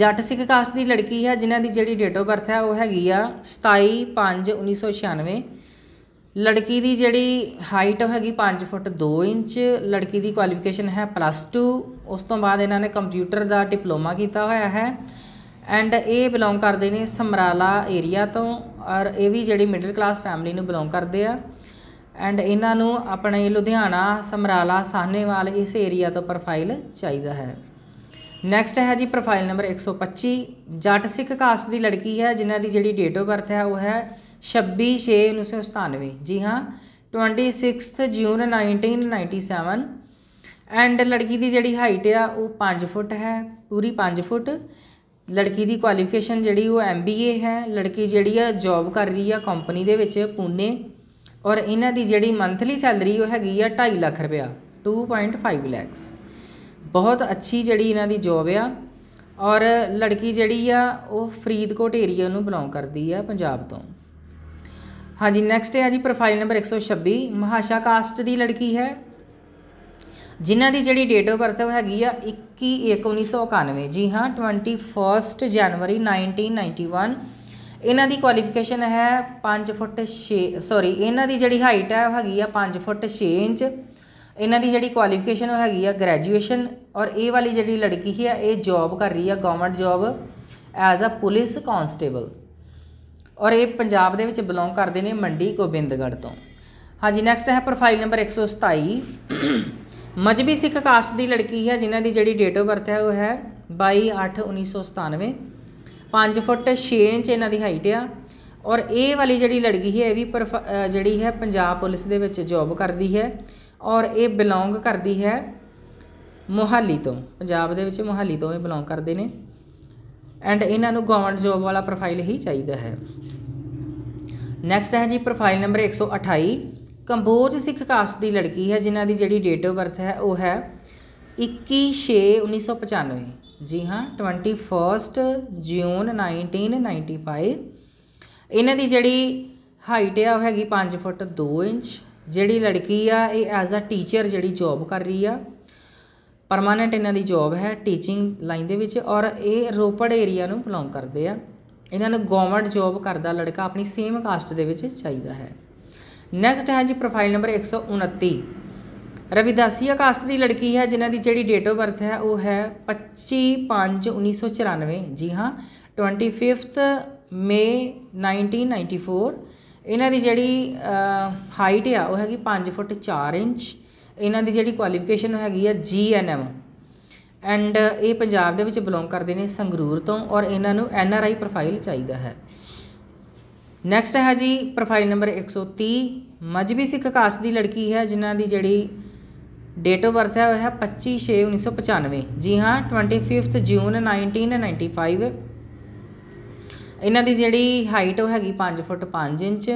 ਜੱਟ ਸਿੱਖ ਕਾਸਟ ਦੀ ਲੜਕੀ ਹੈ ਜਿਨ੍ਹਾਂ ਦੀ ਜਿਹੜੀ ਡੇਟ ਆਫ ਬਰਥ ਹੈ ਉਹ ਹੈਗੀ ਆ 27 5 1996 ਲੜਕੀ ਦੀ ਜਿਹੜੀ ਹਾਈਟ ਹੈਗੀ 5 ਫੁੱਟ 2 ਇੰਚ ਲੜਕੀ ਦੀ ਕੁਆਲੀਫਿਕੇਸ਼ਨ ਹੈ ਪਲੱਸ 2 ਉਸ ਤੋਂ ਬਾਅਦ ਇਹਨਾਂ ਨੇ ਕੰਪਿਊਟਰ ਦਾ ਡਿਪਲੋਮਾ ਕੀਤਾ ਹੋਇਆ ਹੈ ਐਂਡ ਇਹ ਬਿਲੋਂਗ ਕਰਦੇ ਨੇ ਸਮਰਾਲਾ ਏਰੀਆ ਤੋਂ ਔਰ ਇਹ ਵੀ ਜਿਹੜੀ ਮਿਡਲ ਕਲਾਸ ਫੈਮਿਲੀ ਨੂੰ ਬਿਲੋਂਗ ਕਰਦੇ ਆ ਐਂਡ ਇਹਨਾਂ ਨੂੰ ਆਪਣੇ ਲੁਧਿਆਣਾ ਸਮਰਾਲਾ ਸਾਹਨੇਵਾਲ ਇਸ ਏਰੀਆ ਤੋਂ ਪ੍ਰੋਫਾਈਲ ਚਾਹੀਦਾ ਹੈ ਨੈਕਸਟ ਹੈ ਜੀ ਪ੍ਰੋਫਾਈਲ ਨੰਬਰ 125 ਜੱਟ ਸਿੱਖ ਕਾਸਟ ਦੀ ਲੜਕੀ ਹੈ ਜਿਨ੍ਹਾਂ ਦੀ ਜਿਹੜੀ ਡੇਟ ਆਫ ਬਰਥ ਹੈ ਉਹ ਹੈ 26/6/1997 ਜੀ ਹਾਂ 26th ਜੂਨ 1997 ਐਂਡ ਲੜਕੀ ਦੀ ਜਿਹੜੀ ਹਾਈਟ ਆ ਉਹ 5 ਫੁੱਟ ਹੈ ਪੂਰੀ 5 ਫੁੱਟ ਲੜਕੀ ਦੀ ਕੁਆਲੀਫਿਕੇਸ਼ਨ ਜਿਹੜੀ ਉਹ ਐਮਬੀਏ ਹੈ ਲੜਕੀ ਜਿਹੜੀ ਆ ਜੌਬ ਕਰ ਰਹੀ ਆ ਕੰਪਨੀ ਦੇ ਵਿੱਚ ਪੂਨੇ ਔਰ ਇਹਨਾਂ ਦੀ ਜਿਹੜੀ ਮੰਥਲੀ ਸੈਲਰੀ ਉਹ ਹੈਗੀ ਆ 2.5 ਲੱਖ ਰੁਪਇਆ 2.5 ਲੱਖਸ ਬਹੁਤ ਅੱਛੀ ਜਿਹੜੀ ਇਹਨਾਂ ਦੀ ਜੋਬ ਆ ਔਰ ਲੜਕੀ ਜਿਹੜੀ ਆ ਉਹ ਫਰੀਦਕੋਟ ਏਰੀਆ ਨੂੰ ਬਿਲੋਂਗ ਕਰਦੀ ਆ ਪੰਜਾਬ ਤੋਂ ਹਾਂਜੀ ਨੈਕਸਟ ਹੈ ਜੀ ਪ੍ਰੋਫਾਈਲ ਨੰਬਰ 126 ਮਹਾਸ਼ਾ ਕਾਸਟ ਦੀ ਲੜਕੀ ਹੈ ਜਿਨ੍ਹਾਂ ਦੀ ਜਿਹੜੀ ਡੇਟ ਆਫ ਬਰਥ ਹੈਗੀ ਆ 21 1991 ਜੀ ਹਾਂ 21 ਜਨਵਰੀ 1991 ਇਹਨਾਂ ਦੀ ਕੁਆਲੀਫਿਕੇਸ਼ਨ ਹੈ 5 ਫੁੱਟ 6 ਸੌਰੀ ਇਹਨਾਂ ਦੀ ਜਿਹੜੀ ਹਾਈਟ ਹੈ ਉਹ ਹੈਗੀ ਆ 5 ਫੁੱਟ 6 ਇੰਚ ਇਹਨਾਂ ਦੀ ਜਿਹੜੀ ਕੁਆਲੀਫਿਕੇਸ਼ਨ ਉਹ ਹੈਗੀ ਆ ਗ੍ਰੈਜੂਏਸ਼ਨ ਔਰ ਇਹ ਵਾਲੀ ਜਿਹੜੀ ਲੜਕੀ ਹੈ ਇਹ ਜੌਬ ਕਰ ਰਹੀ ਆ government job as a police constable ਔਰ ਇਹ ਪੰਜਾਬ ਦੇ ਵਿੱਚ ਬਿਲੋਂਗ ਕਰਦੇ ਨੇ ਮੰਡੀ ਗੋਬਿੰਦਗੜ੍ਹ ਤੋਂ ਹਾਂਜੀ ਨੈਕਸਟ ਹੈ profile number 127 Mazhabi Sikh caste ਦੀ ਲੜਕੀ ਹੈ ਜਿਨ੍ਹਾਂ ਦੀ ਜਿਹੜੀ ਡੇਟ ਆਫ ਬਰਥ ਹੈ ਉਹ ਹੈ 22/8/1997 5 ਫੁੱਟ 6 ਇੰਚ ਇਹਨਾਂ ਦੀ ਹਾਈਟ ਆ ਔਰ ਇਹ ਵਾਲੀ ਜਿਹੜੀ ਲੜਕੀ ਹੈ ਇਹ ਵੀ ਜਿਹੜੀ ਹੈ ਪੰਜਾਬ ਪੁਲਿਸ ਦੇ ਵਿੱਚ ਜੌਬ ਕਰਦੀ ਹੈ ਔਰ ਇਹ ਬਿਲੋਂਗ ਕਰਦੀ ਹੈ ਮੋਹਾਲੀ ਤੋਂ ਪੰਜਾਬ ਦੇ ਵਿੱਚ ਮੋਹਾਲੀ ਤੋਂ ਇਹ ਬਿਲੋਂਗ ਕਰਦੇ ਨੇ ਐਂਡ ਇਹਨਾਂ ਨੂੰ ਗਵਰਨਮੈਂਟ ਜੌਬ ਵਾਲਾ ਪ੍ਰੋਫਾਈਲ ਹੀ ਚਾਹੀਦਾ ਹੈ ਨੈਕਸਟ ਹੈ ਜੀ profile number 128 Kamboj Sikh caste ਦੀ ਲੜਕੀ ਹੈ ਜਿਨ੍ਹਾਂ ਦੀ ਜਿਹੜੀ ਡੇਟ ਆਫ ਬਰਥ ਹੈ ਉਹ ਹੈ 21/6/1995 ਜੀ ਹਾਂ 21 ਜੂਨ 1995 ਇਹਨਾਂ ਦੀ ਜਿਹੜੀ ਹਾਈਟ ਆ ਉਹ ਹੈਗੀ 5 ਫੁੱਟ 2 ਇੰਚ ਜਿਹੜੀ ਲੜਕੀ ਆ ਇਹ ਐਜ਼ ਅ ਟੀਚਰ ਜਿਹੜੀ ਜੌਬ ਕਰ ਰਹੀ ਆ ਪਰਮਾਨੈਂਟ ਇਹਨਾਂ ਦੀ ਜੌਬ ਹੈ ਟੀਚਿੰਗ ਲਾਈਨ ਦੇ ਵਿੱਚ ਔਰ ਇਹ ਰੋਪੜ ਏਰੀਆ ਨੂੰ ਬਿਲੋਂਗ ਕਰਦੇ ਆ ਇਹਨਾਂ ਨੂੰ ਗਵਰਨਮੈਂਟ ਜੌਬ ਕਰਦਾ ਲੜਕਾ ਆਪਣੀ ਸੇਮ ਕਾਸਟ ਦੇ ਵਿੱਚ ਚਾਹੀਦਾ ਹੈ ਨੈਕਸਟ ਹੈ ਜੀ ਪ੍ਰੋਫਾਈਲ ਨੰਬਰ 129 ਰਵਿਦਾਸੀ ਆਕਾਸ਼ਟ ਦੀ ਲੜਕੀ ਹੈ ਜਿਨ੍ਹਾਂ ਦੀ ਜਿਹੜੀ ਡੇਟ ਆਫ ਬਰਥ ਹੈ ਉਹ ਹੈ 25/5/1994 ਜੀ ਹਾਂ 25th ਮਈ 1994 ਇਹਨਾਂ ਦੀ ਜਿਹੜੀ ਹਾਈਟ ਆ ਉਹ ਹੈਗੀ 5 ਫੁੱਟ 4 ਇੰਚ ਇਹਨਾਂ ਦੀ ਜਿਹੜੀ ਕੁਆਲੀਫਿਕੇਸ਼ਨ ਹੈਗੀ ਆ ਜੀਐਨਐਮ ਐਂਡ ਇਹ ਪੰਜਾਬ ਦੇ ਵਿੱਚ ਬਿਲੋਂਗ ਕਰਦੇ ਨੇ ਸੰਗਰੂਰ ਤੋਂ ਔਰ ਇਹਨਾਂ ਨੂੰ ਐਨਆਰਆਈ ਪ੍ਰੋਫਾਈਲ ਚਾਹੀਦਾ ਹੈ ਨੈਕਸਟ ਹੈ ਜੀ profile number 130 Mazhabi Sikh caste ਦੀ ਲੜਕੀ ਹੈ ਜਿਨ੍ਹਾਂ ਦੀ ਜਿਹੜੀ ਡੇਟ ਆਫ ਬਰਥ ਹੈ ਉਹ ਹੈ 25 6 1995 ਜੀ ਹਾਂ 25th ਜੂਨ 1995 ਇਹਨਾਂ ਦੀ ਜਿਹੜੀ ਹਾਈਟ ਉਹ ਹੈਗੀ 5 ਫੁੱਟ 5 ਇੰਚ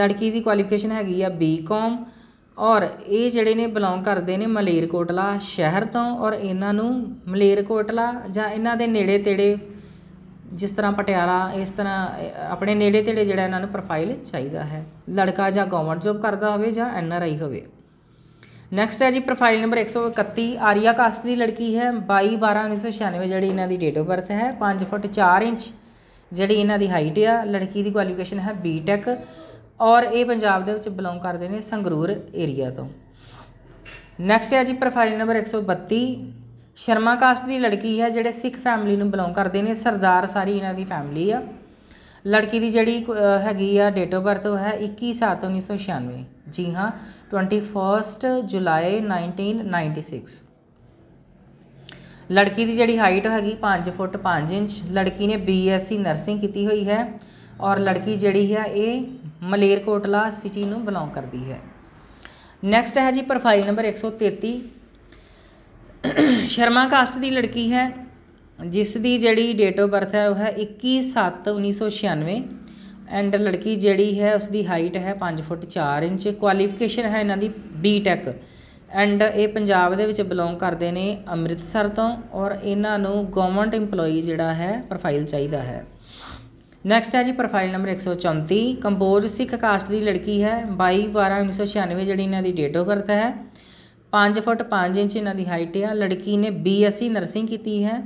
ਲੜਕੀ ਦੀ ਕੁਆਲੀਫਿਕੇਸ਼ਨ ਹੈਗੀ ਆ ਬੀਕਾਮ ਔਰ ਇਹ ਜਿਹੜੇ ਨੇ ਬਿਲੋਂਗ ਕਰਦੇ ਨੇ ਮਲੇਰਕੋਟਲਾ ਸ਼ਹਿਰ ਤੋਂ ਔਰ ਇਹਨਾਂ ਨੂੰ ਮਲੇਰਕੋਟਲਾ ਜਾਂ ਇਹਨਾਂ ਦੇ ਨੇੜੇ ਤੇੜੇ ਜਿਸ ਤਰ੍ਹਾਂ ਪਟਿਆਲਾ ਇਸ ਤਰ੍ਹਾਂ ਆਪਣੇ ਨੇੜੇ ਤੇੜੇ ਜਿਹੜਾ ਇਹਨਾਂ ਨੂੰ ਪ੍ਰੋਫਾਈਲ ਚਾਹੀਦਾ ਹੈ ਲੜਕਾ ਜਾਂ ਗਵਰਨਮੈਂਟ ਜੌਬ ਕਰਦਾ ਹੋਵੇ ਜਾਂ ਐਨਆਰਆਈ ਹੋਵੇ ਨੈਕਸਟ ਹੈ ਜੀ ਪ੍ਰੋਫਾਈਲ ਨੰਬਰ 131 ਆਰੀਆ ਕਾਸਟ ਦੀ ਲੜਕੀ ਹੈ 22 12 1996 ਜਿਹੜੀ ਇਹਨਾਂ ਦੀ ਡੇਟ ਆਫ ਬਰਥ ਹੈ 5 ਫੁੱਟ 4 ਇੰਚ ਜਿਹੜੀ ਇਹਨਾਂ ਦੀ ਹਾਈਟ ਆ ਲੜਕੀ ਦੀ ਕੁਆਲੀਫਿਕੇਸ਼ਨ ਹੈ ਬੀਟੈਕ ਔਰ ਇਹ ਪੰਜਾਬ ਦੇ ਵਿੱਚ ਬਿਲੋਂਗ ਕਰਦੇ ਨੇ ਸੰਗਰੂਰ ਏਰੀਆ ਤੋਂ ਨੈਕਸਟ ਹੈ ਜੀ ਪ੍ਰੋਫਾਈਲ ਨੰਬਰ 132 ਸ਼ਰਮਾ ਕਾਸਟ ਦੀ ਲੜਕੀ ਹੈ ਜਿਹੜੇ ਸਿੱਖ ਫੈਮਿਲੀ ਨੂੰ ਬਿਲੋਂਗ ਕਰਦੇ ਨੇ ਸਰਦਾਰ ਸਾਰੀ ਇਹਨਾਂ ਦੀ ਫੈਮਿਲੀ ਆ ਲੜਕੀ ਦੀ ਜਿਹੜੀ ਹੈਗੀ ਆ ਡੇਟ ਆਫ ਬਰਥ ਉਹ ਹੈ 21/7/1996 ਜੀ ਹਾਂ 21 ਜੁਲਾਈ 1996 ਲੜਕੀ ਦੀ ਜਿਹੜੀ ਹਾਈਟ ਹੈਗੀ 5 ਫੁੱਟ 5 ਇੰਚ ਲੜਕੀ ਨੇ ਬੀਐਸਸੀ ਨਰਸਿੰਗ ਕੀਤੀ ਹੋਈ ਹੈ ਔਰ ਲੜਕੀ ਜਿਹੜੀ ਹੈ ਇਹ ਮਲੇਰਕੋਟਲਾ ਸਿਟੀ ਨੂੰ ਬਿਲੋਂਗ ਕਰਦੀ ਹੈ ਨੈਕਸਟ ਹੈ ਜੀ ਪ੍ਰੋਫਾਈਲ ਨੰਬਰ 133 ਸ਼ਰਮਾ ਕਾਸਟ ਦੀ ਲੜਕੀ ਹੈ ਜਿਸ ਦੀ ਜਿਹੜੀ ਡੇਟ ਆਫ ਬਰਥ ਹੈ ਉਹ ਹੈ 21/7/1996 ਐਂਡ ਲੜਕੀ ਜਿਹੜੀ ਹੈ ਉਸ ਦੀ ਹਾਈਟ ਹੈ 5 ਫੁੱਟ 4 ਇੰਚ ਕੁਆਲੀਫਿਕੇਸ਼ਨ ਹੈ ਇਹਨਾਂ ਦੀ ਬੀ ਟੈਕ ਐਂਡ ਇਹ ਪੰਜਾਬ ਦੇ ਵਿੱਚ ਬਿਲੋਂਗ ਕਰਦੇ ਨੇ ਅੰਮ੍ਰਿਤਸਰ ਤੋਂ ਔਰ ਇਹਨਾਂ ਨੂੰ ਗਵਰਨਮੈਂਟ EMPLOYEE ਜਿਹੜਾ ਹੈ ਪ੍ਰੋਫਾਈਲ ਚਾਹੀਦਾ ਹੈ ਨੈਕਸਟ ਹੈ ਜੀ profile number 134 Kamboj Sikh caste ਦੀ ਲੜਕੀ ਹੈ 22 12 1996 ਜਿਹੜੀ ਇਹਨਾਂ ਦੀ ਡੇਟ ਆਫ ਬਰਥ ਹੈ 5 ਫੁੱਟ 5 ਇੰਚ ਇਹਨਾਂ ਦੀ ਹਾਈਟ ਹੈ ਲੜਕੀ ਨੇ ਬੀਐਸਸੀ ਨਰਸਿੰਗ e ਕੀਤੀ ਹੈ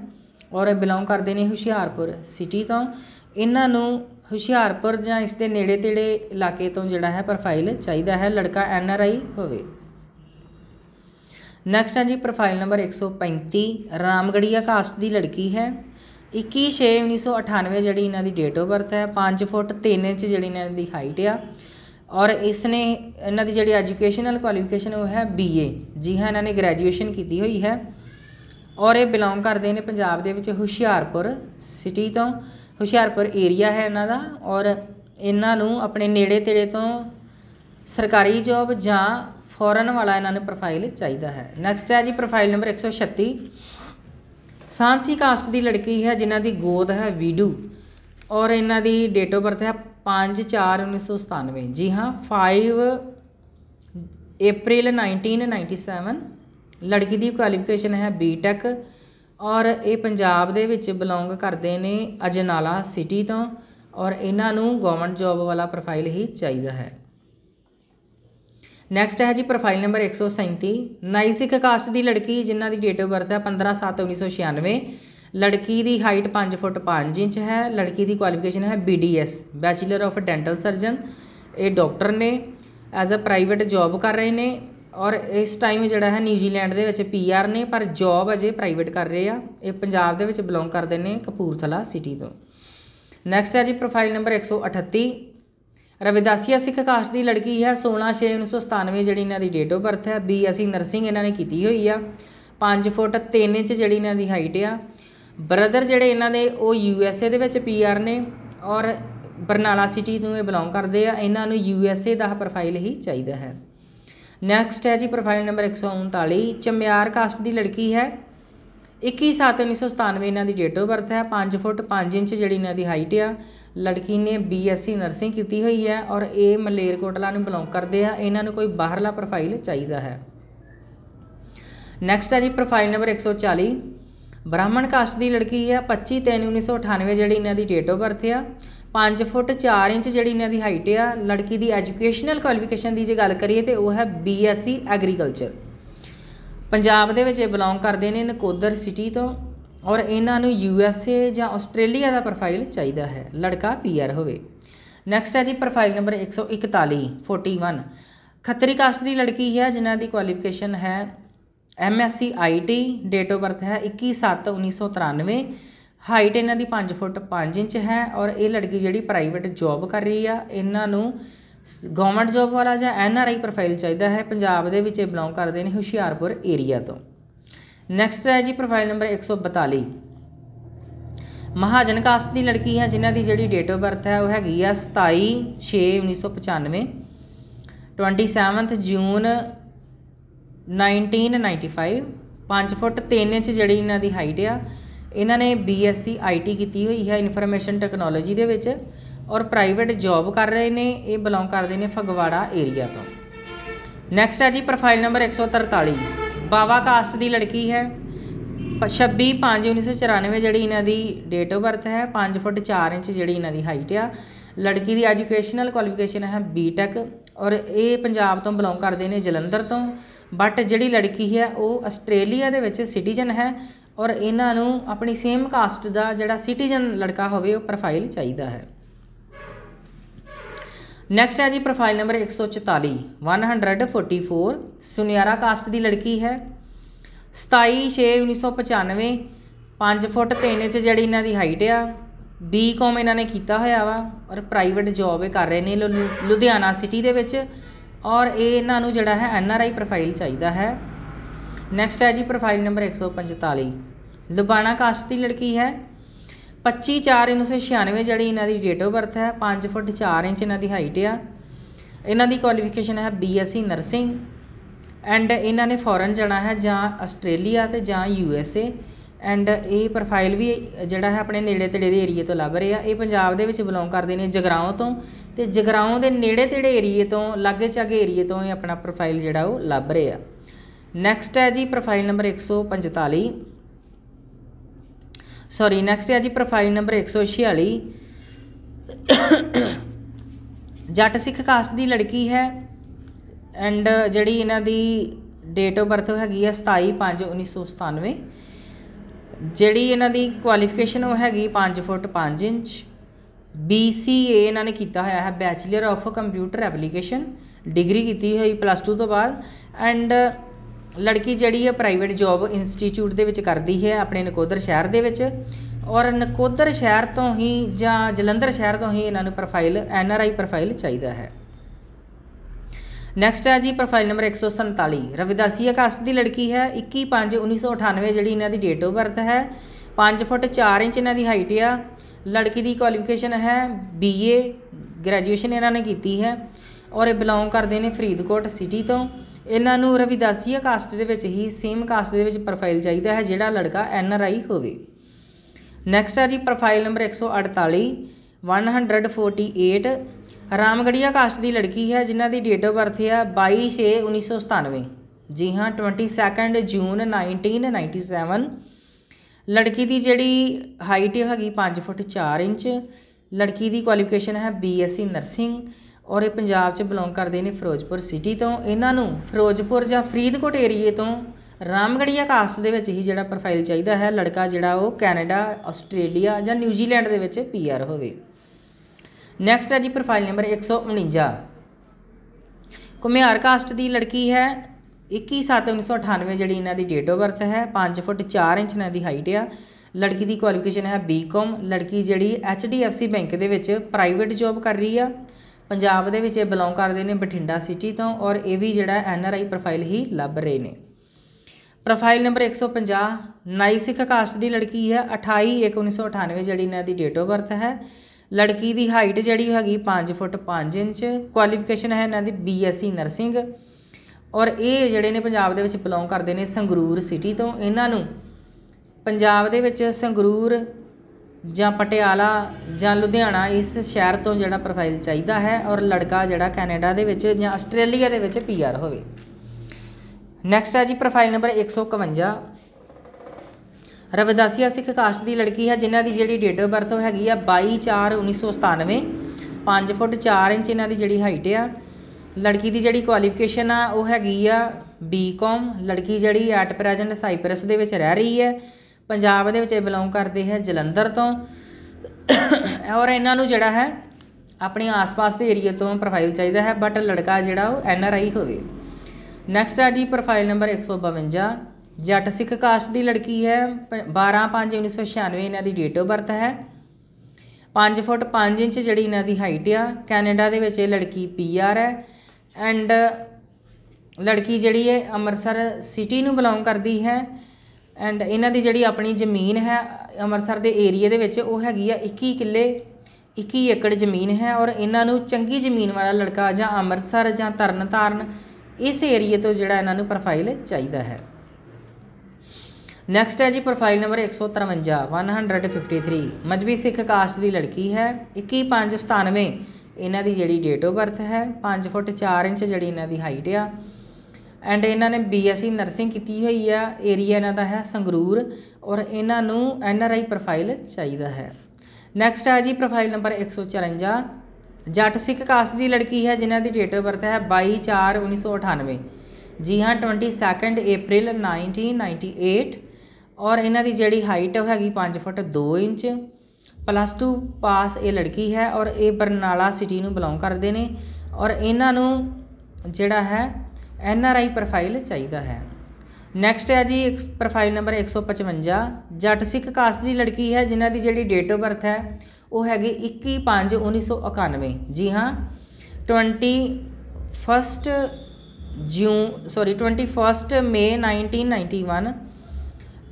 ਔਰ ਇਹ ਬਿਲੋਂਗ ਕਰਦੇ ਨੇ ਹੁਸ਼ਿਆਰਪੁਰ ਸਿਟੀ ਤੋਂ ਇਹਨਾਂ ਨੂੰ ਹੁਸ਼ਿਆਰਪੁਰ ਜਾਂ ਇਸ ਦੇ ਨੇੜੇ ਤੇੜੇ ਇਲਾਕੇ ਤੋਂ ਜਿਹੜਾ ਹੈ ਪ੍ਰੋਫਾਈਲ ਚਾਹੀਦਾ ਹੈ ਲੜਕਾ ਐਨ ਆਰ ਆਈ ਹੋਵੇ ਨੈਕਸਟ ਹੈ ਜੀ ਪ੍ਰੋਫਾਈਲ ਨੰਬਰ 135 ਰਾਮਗੜੀਆ ਕਾਸਟ ਦੀ ਲੜਕੀ ਹੈ 21/6/1998 ਜਿਹੜੀ ਇਹਨਾਂ ਦੀ ਡੇਟ ਆਫ ਬਰਥ ਹੈ 5 ਫੁੱਟ 3 ਇੰਚ ਜਿਹੜੀ ਇਹਨਾਂ ਦੀ ਹਾਈਟ ਆ ਔਰ ਇਸ ਨੇ ਇਹਨਾਂ ਦੀ ਜਿਹੜੀ ਐਜੂਕੇਸ਼ਨਲ ਕੁਆਲੀਫਿਕੇਸ਼ਨ ਉਹ ਹੈ ਬੀਏ ਜੀ ਹਾਂ ਇਹਨਾਂ ਨੇ ਗ੍ਰੈਜੂਏਸ਼ਨ ਕੀਤੀ ਹੋਈ ਹੈ ਔਰ ਇਹ ਬਿਲੋਂਗ ਕਰਦੇ ਨੇ ਪੰਜਾਬ ਦੇ ਵਿੱਚ ਹੁਸ਼ਿਆਰਪੁਰ ਸਿਟੀ ਤੋਂ ਹੁਸ਼ਿਆਰਪੁਰ ਏਰੀਆ ਹੈ ਇਹਨਾਂ ਦਾ ਔਰ ਇਹਨਾਂ ਨੂੰ ਆਪਣੇ ਨੇੜੇ ਤੇੜੇ ਤੋਂ ਸਰਕਾਰੀ ਜੌਬ ਜਾਂ ਫੋਰਨ ਵਾਲਾ ਇਹਨਾਂ ਨੂੰ ਪ੍ਰੋਫਾਈਲ ਚਾਹੀਦਾ ਹੈ ਨੈਕਸਟ ਹੈ ਜੀ ਪ੍ਰੋਫਾਈਲ ਨੰਬਰ 136 ਸਾਂਸੀ ਕਾਸਟ ਦੀ ਲੜਕੀ ਹੈ ਜਿਨ੍ਹਾਂ ਦੀ ਗੋਦ ਹੈ ਵੀਡੂ ਔਰ ਇਹਨਾਂ ਦੀ ਡੇਟ ਆਫ ਬਰਥ ਹੈ 5/4/1997 ਜੀ ਹਾਂ 5 ਅਪ੍ਰੈਲ 1997 ਲੜਕੀ ਦੀ ਕੁਆਲੀਫਿਕੇਸ਼ਨ ਹੈ ਬੀਟੈਕ ਔਰ ਇਹ ਪੰਜਾਬ ਦੇ ਵਿੱਚ ਬਿਲੋਂਗ ਕਰਦੇ ਨੇ ਅਜਨਾਲਾ ਸਿਟੀ ਤੋਂ ਔਰ ਇਹਨਾਂ ਨੂੰ ਗਵਰਨਮੈਂਟ ਜੌਬ ਵਾਲਾ ਪ੍ਰੋਫਾਈਲ ਹੀ ਚਾਹੀਦਾ ਹੈ ਨੈਕਸਟ ਹੈ ਜੀ ਪ੍ਰੋਫਾਈਲ ਨੰਬਰ 137 ਨਾਈਸਿਕ ਕਾਸਟ ਦੀ ਲੜਕੀ ਜਿਨ੍ਹਾਂ ਦੀ ਡੇਟ ਆਫ ਬਰਥ ਹੈ 15/7/1996 ਲੜਕੀ ਦੀ ਹਾਈਟ 5 ਫੁੱਟ 5 ਇੰਚ ਹੈ ਲੜਕੀ ਦੀ ਕੁਆਲੀਫਿਕੇਸ਼ਨ ਹੈ BDS bachelor of dental surgeon ਇਹ ਡਾਕਟਰ ਨੇ ਐਜ਼ ਅ ਪ੍ਰਾਈਵੇਟ ਜੌਬ ਕਰ ਰਹੇ ਨੇ ਔਰ ਇਸ ਟਾਈਮ ਜਿਹੜਾ ਹੈ ਨਿਊਜ਼ੀਲੈਂਡ ਦੇ ਵਿੱਚ ਪੀਆਰ ਨੇ ਪਰ ਜੌਬ ਅਜੇ ਪ੍ਰਾਈਵੇਟ ਕਰ ਰਹੇ ਆ ਇਹ ਪੰਜਾਬ ਦੇ ਵਿੱਚ ਬਿਲੋਂਗ ਕਰਦੇ ਨੇ ਕਪੂਰਥਲਾ ਸਿਟੀ ਤੋਂ ਨੈਕਸਟ ਹੈ ਜੀ ਪ੍ਰੋਫਾਈਲ ਨੰਬਰ 138 ਰਵਿਦਾਸੀਆ ਸਿੱਖ ਕਾਸ਼ ਦੀ ਲੜਕੀ ਹੈ 16/6/1997 ਜਿਹੜੀ ਇਹਨਾਂ ਦੀ ਡੇਟ ਆਫ ਬਰਥ ਹੈ ਬੀ ਅਸੀਂ ਨਰਸਿੰਗ ਇਹਨਾਂ ਨੇ ਕੀਤੀ ਹੋਈ ਆ 5 ਫੁੱਟ 3 ਇੰਚ ਜਿਹੜੀ ਇਹਨਾਂ ਦੀ ਹਾਈਟ ਆ ਬ੍ਰਦਰ ਜਿਹੜੇ ਇਹਨਾਂ ਦੇ ਉਹ ਯੂਐਸਏ ਦੇ ਵਿੱਚ ਪੀਆਰ ਨੇ ਔਰ ਬਰਨਾਲਾ ਸਿਟੀ ਨੂੰ ਇਹ ਬਿਲੋਂਗ ਕਰਦੇ ਆ ਇਹਨਾਂ ਨੂੰ ਯੂਐਸਏ ਦਾ ਪ੍ਰੋਫਾਈਲ ਹੀ ਚਾਹੀਦਾ ਹੈ ਨੈਕਸਟ ਹੈ ਜੀ ਪ੍ਰੋਫਾਈਲ ਨੰਬਰ 139 ਚਮਿਆਰ ਕਾਸਟ ਦੀ ਲੜਕੀ ਹੈ 21/7/1997 ਇਹਨਾਂ ਦੀ ਡੇਟ ਆਫ ਬਰਥ ਹੈ 5 ਫੁੱਟ 5 ਇੰਚ ਜਿਹੜੀ ਇਹਨਾਂ ਦੀ ਹਾਈਟ ਆ ਲੜਕੀ ਨੇ ਬੀਐਸਸੀ ਨਰਸਿੰਗ ਕੀਤੀ ਹੋਈ ਹੈ ਔਰ ਇਹ ਮਲੇਰਕੋਟਲਾ ਨੂੰ ਬਿਲੋਂਗ ਕਰਦੇ ਆ ਇਹਨਾਂ ਨੂੰ ਕੋਈ ਬਾਹਰਲਾ ਪ੍ਰੋਫਾਈਲ ਚਾਹੀਦਾ ਹੈ ਨੈਕਸਟ ਹੈ ਜੀ ਪ੍ਰੋਫਾਈਲ ਨੰਬਰ 140 ਬ੍ਰਾਹਮਣ ਕਾਸਟ ਦੀ ਲੜਕੀ ਹੈ 25/3/1998 ਜਿਹੜੀ ਇਹਨਾਂ ਦੀ ਡੇਟ ਆਫ ਬਰਥ ਆ 5 ਫੁੱਟ 4 ਇੰਚ ਜਿਹੜੀ ਇਹਨਾਂ ਦੀ ਹਾਈਟ ਆ ਲੜਕੀ ਦੀ ਐਜੂਕੇਸ਼ਨਲ ਕੁਆਲੀਫਿਕੇਸ਼ਨ ਦੀ ਜੇ ਗੱਲ ਕਰੀਏ ਤੇ ਉਹ ਹੈ ਬੀਐਸਸੀ ਐਗਰੀਕਲਚਰ ਪੰਜਾਬ ਦੇ ਵਿੱਚ ਇਹ ਬਿਲੋਂਗ ਕਰਦੇ ਨੇ ਨਕੋਦਰ ਸਿਟੀ ਤੋਂ ਔਰ ਇਹਨਾਂ ਨੂੰ ਯੂਐਸਏ ਜਾਂ ਆਸਟ੍ਰੇਲੀਆ ਦਾ ਪ੍ਰੋਫਾਈਲ ਚਾਹੀਦਾ ਹੈ ਲੜਕਾ ਪੀਆਰ ਹੋਵੇ ਨੈਕਸਟ ਹੈ ਜੀ ਪ੍ਰੋਫਾਈਲ ਨੰਬਰ 141 41 ਖੱਤਰੀ ਕਾਸਟ ਦੀ ਲੜਕੀ ਹੈ ਜਿਨ੍ਹਾਂ ਦੀ ਕੁਆਲੀਫਿਕੇਸ਼ਨ ਹੈ MSc IT date of birth ਹੈ 21/7/1993 ਹਾਈਟ ਇਹਨਾਂ ਦੀ 5 ਫੁੱਟ 5 ਇੰਚ ਹੈ ਔਰ ਇਹ ਲੜਕੀ ਜਿਹੜੀ ਪ੍ਰਾਈਵੇਟ ਜੌਬ ਕਰ ਰਹੀ ਆ ਇਹਨਾਂ ਨੂੰ ਗਵਰਨਮੈਂਟ ਜੌਬ ਵਾਲਾ ਜਾਂ ਐਨ ਆਰ ਆਈ ਪ੍ਰੋਫਾਈਲ ਚਾਹੀਦਾ ਹੈ ਪੰਜਾਬ ਦੇ ਵਿੱਚ ਇਹ ਬਿਲੋਂਗ ਕਰਦੇ ਨੇ ਹੁਸ਼ਿਆਰਪੁਰ ਏਰੀਆ ਤੋਂ ਨੈਕਸਟ ਹੈ ਜੀ ਪ੍ਰੋਫਾਈਲ ਨੰਬਰ 142 ਮਹਾਜਨ ਕਾਸਟ ਦੀ ਲੜਕੀ ਹੈ ਜਿਨ੍ਹਾਂ ਦੀ ਜਿਹੜੀ ਡੇਟ ਆਫ ਬਰਥ ਹੈ ਉਹ ਹੈਗੀ ਆ 27 6 1995 27th ਜੂਨ 1995 5 ਫੁੱਟ 3 ਇੰਚ ਜਿਹੜੀ ਇਹਨਾਂ ਦੀ ਹਾਈਟ ਆ ਇਹਨਾਂ ਨੇ ਬੀਐਸਸੀ ਆਈਟੀ ਕੀਤੀ ਹੋਈ ਹੈ ਇਨਫੋਰਮੇਸ਼ਨ ਟੈਕਨੋਲੋਜੀ ਦੇ ਵਿੱਚ ਔਰ ਪ੍ਰਾਈਵੇਟ ਜੌਬ ਕਰ ਰਹੇ ਨੇ ਇਹ ਬਿਲੋਂਗ ਕਰਦੇ ਨੇ ਫਗਵਾੜਾ ਏਰੀਆ ਤੋਂ ਨੈਕਸਟ ਹੈ ਜੀ ਪ੍ਰੋਫਾਈਲ ਨੰਬਰ 143 ਬਾਵਾ ਕਾਸਟ ਦੀ ਲੜਕੀ ਹੈ 26 5 1994 ਜਿਹੜੀ ਇਹਨਾਂ ਦੀ ਡੇਟ ਆਫ ਬਰਥ ਹੈ 5 ਫੁੱਟ 4 ਇੰਚ ਜਿਹੜੀ ਇਹਨਾਂ ਦੀ ਹਾਈਟ ਆ ਲੜਕੀ ਦੀ ਐਜੂਕੇਸ਼ਨਲ ਕੁਆਲੀਫਿਕੇਸ਼ਨ ਹੈ ਬੀਟੈਕ ਔਰ ਇਹ ਪੰਜਾਬ ਤੋਂ ਬਿਲੋਂਗ ਕਰਦੇ ਨੇ ਜਲੰਧਰ ਤੋਂ ਬਟ ਜਿਹੜੀ ਲੜਕੀ ਹੈ ਉਹ ਆਸਟ੍ਰੇਲੀਆ ਦੇ ਵਿੱਚ ਸਿਟੀਜ਼ਨ ਹੈ ਔਰ ਇਹਨਾਂ ਨੂੰ ਆਪਣੀ ਸੇਮ ਕਾਸਟ ਦਾ ਜਿਹੜਾ ਸਿਟੀਜ਼ਨ ਲੜਕਾ ਹੋਵੇ ਉਹ ਪ੍ਰੋਫਾਈਲ ਚਾਹੀਦਾ ਹੈ ਨੈਕਸਟ ਹੈ ਜੀ ਪ੍ਰੋਫਾਈਲ ਨੰਬਰ 144 144 ਸੁਨਿਆਰਾ ਕਾਸਟ ਦੀ ਲੜਕੀ ਹੈ 27/6/1995 5 ਫੁੱਟ 3 ਇੰਚ ਜਿਹੜੀ ਇਹਨਾਂ ਦੀ ਹਾਈਟ ਆ ਬੀਕਾਮ ਇਹਨਾਂ ਨੇ ਕੀਤਾ ਹੋਇਆ ਵਾ ਔਰ ਪ੍ਰਾਈਵੇਟ ਜੌਬ ਇਹ ਕਰ ਰਹੇ ਨੇ ਲੁਧਿਆਣਾ ਸਿਟੀ ਦੇ ਵਿੱਚ ਔਰ ਇਹ ਇਹਨਾਂ ਨੂੰ ਜਿਹੜਾ ਹੈ ਐਨਆਰਆਈ ਪ੍ਰੋਫਾਈਲ ਚਾਹੀਦਾ ਹੈ ਨੈਕਸਟ ਹੈ ਜੀ ਪ੍ਰੋਫਾਈਲ ਨੰਬਰ 145 ਲੁਬਾਣਾ ਕਾਸਟ ਦੀ ਲੜਕੀ ਹੈ 25 4 1996 ਜਿਹੜੀ ਇਹਨਾਂ ਦੀ ਡੇਟ ਆਫ ਬਰਥ ਹੈ 5 ਫੁੱਟ 4 ਇੰਚ ਇਹਨਾਂ ਦੀ ਹਾਈਟ ਆ ਇਹਨਾਂ ਦੀ ਕੁਆਲੀਫਿਕੇਸ਼ਨ ਹੈ ਬੀਐਸਸੀ ਨਰਸਿੰਗ ਐਂਡ ਇਹਨਾਂ ਨੇ ਫੋਰਨ ਜਾਣਾ ਹੈ ਜਾਂ ਆਸਟ੍ਰੇਲੀਆ ਤੇ ਜਾਂ ਯੂਐਸਏ ਐਂਡ ਇਹ ਪ੍ਰੋਫਾਈਲ ਵੀ ਜਿਹੜਾ ਹੈ ਆਪਣੇ ਨੇੜੇ ਤੇੜੇ ਦੇ ਏਰੀਏ ਤੋਂ ਲੱਭ ਰਿਹਾ ਇਹ ਪੰਜਾਬ ਦੇ ਵਿੱਚ ਬਿਲੋਂਗ ਕਰਦੇ ਨੇ ਜਗਰਾਉਂ ਤੋਂ ਤੇ ਜਗਰਾਉਂ ਦੇ ਨੇੜੇ ਤੇੜੇ ਏਰੀਏ ਤੋਂ ਲਾਗੇ ਚਾਗੇ ਏਰੀਏ ਤੋਂ ਇਹ ਆਪਣਾ ਪ੍ਰੋਫਾਈਲ ਜਿਹੜਾ ਉਹ ਲੱਭ ਰਿਹਾ ਨੈਕਸਟ ਹੈ ਜੀ ਪ੍ਰੋਫਾਈਲ ਨੰਬਰ 145 ਸੌਰੀ ਨੈਕਸਟ ਹੈ ਜੀ ਪ੍ਰੋਫਾਈਲ ਨੰਬਰ 146 ਜੱਟ ਸਿੱਖ ਕਾਸਟ ਦੀ ਲੜਕੀ ਹੈ ਐਂਡ ਜਿਹੜੀ ਇਹਨਾਂ ਦੀ ਡੇਟ ਆਫ ਬਰਥ ਹੈਗੀ ਹੈ 27/5/1997 ਜਿਹੜੀ ਇਹਨਾਂ ਦੀ ਕੁਆਲੀਫਿਕੇਸ਼ਨ ਉਹ ਹੈਗੀ 5 ਫੁੱਟ 5 ਇੰਚ BCA ਇਹਨਾਂ ਨੇ ਕੀਤਾ ਹੋਇਆ ਹੈ bachelor of computer application degree ਕੀਤੀ ਹੋਈ ਪਲੱਸ 2 ਤੋਂ ਬਾਅਦ ਐਂਡ ਲੜਕੀ ਜਿਹੜੀ ਹੈ ਪ੍ਰਾਈਵੇਟ ਜੌਬ ਇੰਸਟੀਚਿਊਟ ਦੇ ਵਿੱਚ ਕਰਦੀ ਹੈ ਆਪਣੇ ਨਕੋਦਰ ਸ਼ਹਿਰ ਦੇ ਵਿੱਚ ਔਰ ਨਕੋਦਰ ਸ਼ਹਿਰ ਤੋਂ ਹੀ ਜਾਂ ਜਲੰਧਰ ਸ਼ਹਿਰ ਤੋਂ ਹੀ ਇਹਨਾਂ ਨੂੰ profile N R I profile ਚਾਹੀਦਾ ਹੈ ਨੈਕਸਟ ਹੈ ਜੀ ਪ੍ਰੋਫਾਈਲ ਨੰਬਰ 147 ਰਵਿਦਾਸੀ ਆਕਾਸ਼ ਦੀ ਲੜਕੀ ਹੈ 21/5/1998 ਜਿਹੜੀ ਇਹਨਾਂ ਦੀ ਡੇਟ ਆਫ ਬਰਥ ਹੈ 5 ਫੁੱਟ 4 ਇੰਚ ਇਹਨਾਂ ਦੀ ਹਾਈਟ ਹੈ ਲੜਕੀ ਦੀ ਕੁਆਲੀਫਿਕੇਸ਼ਨ ਹੈ ਬੀਏ ਗ੍ਰੈਜੂਏਸ਼ਨ ਇਹਨਾਂ ਨੇ ਕੀਤੀ ਹੈ ਔਰ ਇਹ ਬਿਲੋਂਗ ਕਰਦੇ ਨੇ ਫਰੀਦਕੋਟ ਸਿਟੀ ਤੋਂ ਇਹਨਾਂ ਨੂੰ ਰਵਿਦਾਸੀਆ ਕਾਸਟ ਦੇ ਵਿੱਚ ਹੀ ਸੇਮ ਕਾਸਟ ਦੇ ਵਿੱਚ ਪ੍ਰੋਫਾਈਲ ਚਾਹੀਦਾ ਹੈ ਜਿਹੜਾ ਲੜਕਾ ਐਨ ਆਰ ਆਈ ਹੋਵੇ ਨੈਕਸਟ ਹੈ ਜੀ ਪ੍ਰੋਫਾਈਲ ਨੰਬਰ 148 148 ਰਾਮਗੜੀਆ ਕਾਸਟ ਦੀ ਲੜਕੀ ਹੈ ਜਿਨ੍ਹਾਂ ਦੀ ਡੇਟ ਆਫ ਬਰਥ ਹੈ 22/6/1997 ਜੀ ਹਾਂ 22 ਜੂਨ 1997 ਲੜਕੀ ਦੀ ਜਿਹੜੀ ਹਾਈਟ ਹੈਗੀ 5 ਫੁੱਟ 4 ਇੰਚ ਲੜਕੀ ਦੀ ਕੁਆਲੀਫਿਕੇਸ਼ਨ ਹੈ ਬੀਐਸਸੀ ਨਰਸਿੰਗ ਔਰ ਇਹ ਪੰਜਾਬ 'ਚ ਬਿਲੋਂਗ ਕਰਦੇ ਨੇ ਫਿਰੋਜ਼ਪੁਰ ਸਿਟੀ ਤੋਂ ਇਹਨਾਂ ਨੂੰ ਫਿਰੋਜ਼ਪੁਰ ਜਾਂ ਫਰੀਦਕੋਟ ਏਰੀਏ ਤੋਂ ਰਾਮਗੜੀਆ ਕਾਸਟ ਦੇ ਵਿੱਚ ਹੀ ਜਿਹੜਾ ਪ੍ਰੋਫਾਈਲ ਚਾਹੀਦਾ ਹੈ ਲੜਕਾ ਜਿਹੜਾ ਉਹ ਕੈਨੇਡਾ ਆਸਟ੍ਰੇਲੀਆ ਜਾਂ ਨਿਊਜ਼ੀਲੈਂਡ ਦੇ ਵਿੱਚ ਪੀਆਰ ਹੋਵੇ ਨੈਕਸਟ ਹੈ ਜੀ ਪ੍ਰੋਫਾਈਲ ਨੰਬਰ 149 ਕੁਮਿਆਰ ਕਾਸਟ ਦੀ ਲੜਕੀ ਹੈ 21/7/1998 ਜਿਹੜੀ ਇਹਨਾਂ ਦੀ ਡੇਟ ਆਫ ਬਰਥ ਹੈ 5 ਫੁੱਟ 4 ਇੰਚ ਨਾਲ ਦੀ ਹਾਈਟ ਆ ਲੜਕੀ ਦੀ ਕੁਆਲੀਫਿਕੇਸ਼ਨ ਹੈ ਬੀਕਮ ਲੜਕੀ ਜਿਹੜੀ ਐਚਡੀਐਫਸੀ ਬੈਂਕ ਦੇ ਵਿੱਚ ਪ੍ਰਾਈਵੇਟ ਜੌਬ ਕਰ ਰਹੀ ਆ ਪੰਜਾਬ ਦੇ ਵਿੱਚ ਇਹ ਬਿਲੋਂਗ ਕਰਦੇ ਨੇ ਬਠਿੰਡਾ ਸਿਟੀ ਤੋਂ ਔਰ ਇਹ ਵੀ ਜਿਹੜਾ ਐਨ ਆਰ ਆਈ ਪ੍ਰੋਫਾਈਲ ਹੀ ਲੱਭ ਰਹੇ ਨੇ ਪ੍ਰੋਫਾਈਲ ਨੰਬਰ 150 ਨਾਈ ਸਿੱਖ ਕਾਸਟ ਦੀ ਲੜਕੀ ਹੈ 28 1998 ਜਿਹੜੀ ਨੇ ਦੀ ਡੇਟ ਆਫ ਬਰਥ ਹੈ ਲੜਕੀ ਦੀ ਹਾਈਟ ਜਿਹੜੀ ਹੈਗੀ 5 ਫੁੱਟ 5 ਇੰਚ ਕੁਆਲੀਫਿਕੇਸ਼ਨ ਹੈ ਇਹਨਾਂ ਦੀ ਬੀਐਸਸੀ ਨਰਸਿੰਗ ਔਰ ਇਹ ਜਿਹੜੇ ਨੇ ਪੰਜਾਬ ਦੇ ਵਿੱਚ ਬਿਲੋਂਗ ਕਰਦੇ ਨੇ ਸੰਗਰੂਰ ਸਿਟੀ ਤੋਂ ਇਹਨਾਂ ਨੂੰ ਪੰਜਾਬ ਦੇ ਵਿੱਚ ਸੰਗਰੂਰ ਜਾਂ ਪਟਿਆਲਾ ਜਾਂ ਲੁਧਿਆਣਾ ਇਸ ਸ਼ਹਿਰ ਤੋਂ ਜਿਹੜਾ ਪ੍ਰੋਫਾਈਲ ਚਾਹੀਦਾ ਹੈ ਔਰ ਲੜਕਾ ਜਿਹੜਾ ਕੈਨੇਡਾ ਦੇ ਵਿੱਚ ਜਾਂ ਆਸਟ੍ਰੇਲੀਆ ਦੇ ਵਿੱਚ ਪੀਆਰ ਹੋਵੇ ਨੈਕਸਟ ਹੈ ਜੀ profile number 151 Ravidasia Sikh caste ਦੀ ਲੜਕੀ ਹੈ ਜਿਨ੍ਹਾਂ ਦੀ ਜਿਹੜੀ ਡੇਟ ਆਫ ਬਰਥ ਹੈਗੀ ਆ 22/4/1997 5 ਫੁੱਟ 4 ਇੰਚ ਇਹਨਾਂ ਦੀ ਜਿਹੜੀ ਹਾਈਟ ਆ ਲੜਕੀ ਦੀ ਜਿਹੜੀ ਕੁਆਲੀਫਿਕੇਸ਼ਨ ਆ ਉਹ ਹੈਗੀ ਆ ਬੀਕਾਮ ਲੜਕੀ ਜਿਹੜੀ ਐਟ ਪ੍ਰੈਜ਼ੈਂਟ ਸਾਈਪ੍ਰਸ ਦੇ ਵਿੱਚ ਰਹਿ ਰਹੀ ਹੈ ਪੰਜਾਬ ਦੇ ਵਿੱਚ ਇਹ ਬਿਲੋਂਗ ਕਰਦੇ ਹੈ ਜਲੰਧਰ ਤੋਂ ਔਰ ਇਹਨਾਂ ਨੂੰ ਜਿਹੜਾ ਹੈ ਆਪਣੇ ਆਸ-ਪਾਸ ਦੇ ਏਰੀਆ ਤੋਂ ਪ੍ਰੋਫਾਈਲ ਚਾਹੀਦਾ ਹੈ ਬਟ ਲੜਕਾ ਜਿਹੜਾ ਉਹ ਐਨ ਆਰ ਆਈ ਹੋਵੇ ਨੈਕਸਟ ਆ ਜੀ ਪ੍ਰੋਫਾਈਲ ਨੰਬਰ 152 ਜੱਟ ਸਿੱਖ ਕਾਸਟ ਦੀ ਲੜਕੀ ਹੈ 12/5/1996 ਇਹਨਾਂ ਦੀ ਡੇਟ ਆਫ ਬਰਥ ਹੈ 5 ਫੁੱਟ 5 ਇੰਚ ਜਿਹੜੀ ਇਹਨਾਂ ਦੀ ਹਾਈਟ ਆ ਕੈਨੇਡਾ ਦੇ ਵਿੱਚ ਇਹ ਲੜਕੀ ਪੀਆਰ ਹੈ ਐਂਡ ਲੜਕੀ ਜਿਹੜੀ ਹੈ ਅੰਮ੍ਰਿਤਸਰ ਸਿਟੀ ਨੂੰ ਬਿਲੋਂਗ ਕਰਦੀ ਹੈ ਐਂਡ ਇਹਨਾਂ ਦੀ ਜਿਹੜੀ ਆਪਣੀ ਜ਼ਮੀਨ ਹੈ ਅੰਮ੍ਰਿਤਸਰ ਦੇ ਏਰੀਆ ਦੇ ਵਿੱਚ ਉਹ ਹੈਗੀ ਆ 21 ਕਿੱਲੇ 21 ਏਕੜ ਜ਼ਮੀਨ ਹੈ ਔਰ ਇਹਨਾਂ ਨੂੰ ਚੰਗੀ ਜ਼ਮੀਨ ਵਾਲਾ ਲੜਕਾ ਜਾਂ ਅੰਮ੍ਰਿਤਸਰ ਜਾਂ ਤਰਨਤਾਰਨ ਇਸ ਏਰੀਆ ਤੋਂ ਜਿਹੜਾ ਇਹਨਾਂ ਨੂੰ ਪ੍ਰੋਫਾਈਲ ਚਾਹੀਦਾ ਹੈ ਨੈਕਸਟ ਹੈ ਜੀ profile number 153 153 Mazhabi Sikh caste ਦੀ ਲੜਕੀ ਹੈ 21597 ਇਹਨਾਂ ਦੀ ਜਿਹੜੀ ਡੇਟ ਆਫ ਬਰਥ ਹੈ 5 ਫੁੱਟ 4 ਇੰਚ ਜਿਹੜੀ ਇਹਨਾਂ ਦੀ ਹਾਈਟ ਆ ਐਂਡ ਇਹਨਾਂ ਨੇ ਬੀਐਸਸੀ ਨਰਸਿੰਗ ਕੀਤੀ ਹੋਈ ਆ ਏਰੀਆ ਇਹਨਾਂ ਦਾ ਹੈ ਸੰਗਰੂਰ ਔਰ ਇਹਨਾਂ ਨੂੰ ਐਨਆਰਆਈ ਪ੍ਰੋਫਾਈਲ ਚਾਹੀਦਾ ਹੈ ਨੈਕਸਟ ਹੈ ਜੀ ਪ੍ਰੋਫਾਈਲ ਨੰਬਰ 154 ਜੱਟ ਸਿੱਖ ਕਾਸਟ ਦੀ ਲੜਕੀ ਹੈ ਜਿਨ੍ਹਾਂ ਦੀ ਡੇਟ ਆਫ ਬਰਥ ਹੈ 22/4/1998 ਜੀ ਹਾਂ 22 ਅਪ੍ਰੈਲ 1998 ਔਰ ਇਹਨਾਂ ਦੀ ਜਿਹੜੀ ਹਾਈਟ ਹੈਗੀ 5 ਫੁੱਟ 2 ਇੰਚ ਪਲੱਸ 2 ਪਾਸ ਇਹ ਲੜਕੀ ਹੈ ਔਰ ਇਹ ਬਰਨਾਲਾ ਸਿਟੀ ਨੂੰ ਬਿਲੋਂਗ ਕਰਦੇ ਨੇ ਔਰ ਇਹਨਾਂ ਨੂੰ ਜਿਹੜਾ ਹੈ ਐਨ ਆਰ ਆਈ ਪ੍ਰੋਫਾਈਲ ਚਾਹੀਦਾ ਹੈ ਨੈਕਸਟ ਹੈ ਜੀ ਪ੍ਰੋਫਾਈਲ ਨੰਬਰ 155 ਜੱਟ ਸਿੱਖ ਕਾਸ ਦੀ ਲੜਕੀ ਹੈ ਜਿਨ੍ਹਾਂ ਦੀ ਜਿਹੜੀ ਡੇਟ ਆਫ ਬਰਥ ਹੈ ਉਹ ਹੈਗੀ 21/5/1991 ਜੀ ਹਾਂ 21 ਜੂ ਸੌਰੀ 21 ਮਈ 1991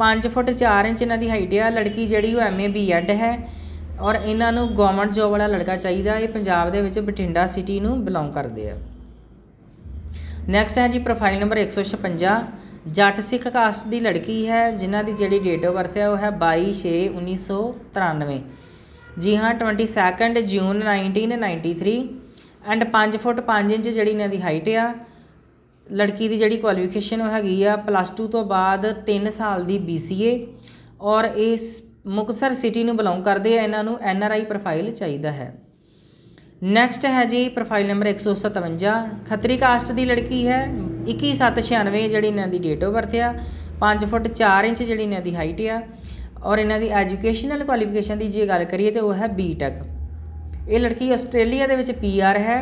5 ਫੁੱਟ 4 ਇੰਚ ਇਹਨਾਂ ਦੀ ਹਾਈਟ ਹੈ ਲੜਕੀ ਜਿਹੜੀ ਉਹ ਐਮਏ ਬੀਐਡ ਹੈ ਔਰ ਇਹਨਾਂ ਨੂੰ ਗਵਰਨਮੈਂਟ ਜੋਬ ਵਾਲਾ ਲੜਕਾ ਚਾਹੀਦਾ ਇਹ ਪੰਜਾਬ ਦੇ ਵਿੱਚ ਬਠਿੰਡਾ ਸਿਟੀ ਨੂੰ ਬਿਲੋਂਗ ਕਰਦੇ ਆ ਨੈਕਸਟ ਹੈ ਜੀ ਪ੍ਰੋਫਾਈਲ ਨੰਬਰ 156 ਜੱਟ ਸਿੱਖ ਕਾਸਟ ਦੀ ਲੜਕੀ ਹੈ ਜਿਨ੍ਹਾਂ ਦੀ ਜਿਹੜੀ ਡੇਟ ਆਫ ਬਰਥ ਹੈ ਉਹ ਹੈ 22/6/1993 ਜੀ ਹਾਂ 22 ਜੂਨ 1993 ਐਂਡ 5 ਫੁੱਟ 5 ਇੰਚ ਜਿਹੜੀ ਇਹਨਾਂ ਦੀ ਹਾਈਟ ਆ ਲੜਕੀ ਦੀ ਜਿਹੜੀ ਕੁਆਲੀਫਿਕੇਸ਼ਨ ਹੈਗੀ ਆ ਪਲੱਸ 2 ਤੋਂ ਬਾਅਦ 3 ਸਾਲ ਦੀ BCA ਔਰ ਇਸ ਮੁਕਸਰ ਸਿਟੀ ਨੂੰ ਬਿਲੋਂਗ ਕਰਦੇ ਆ ਇਹਨਾਂ ਨੂੰ NRI ਪ੍ਰੋਫਾਈਲ ਚਾਹੀਦਾ ਹੈ ਨੈਕਸਟ ਹੈ ਜੀ ਪ੍ਰੋਫਾਈਲ ਨੰਬਰ 157 ਖੱਤਰੀ ਕਾਸਟ ਦੀ ਲੜਕੀ ਹੈ 21796 ਜਿਹੜੀ ਇਹਨਾਂ ਦੀ ਡੇਟ ਆਫ ਬਰਥ ਆ 5 ਫੁੱਟ 4 ਇੰਚ ਜਿਹੜੀ ਇਹਨਾਂ ਦੀ ਹਾਈਟ ਆ ਔਰ ਇਹਨਾਂ ਦੀ ਐਜੂਕੇਸ਼ਨਲ ਕੁਆਲੀਫਿਕੇਸ਼ਨ ਦੀ ਜੇ ਗੱਲ ਕਰੀਏ ਤੇ ਉਹ ਹੈ ਬੀਟੈਕ ਇਹ ਲੜਕੀ ਆਸਟ੍ਰੇਲੀਆ ਦੇ ਵਿੱਚ ਪੀਆਰ ਹੈ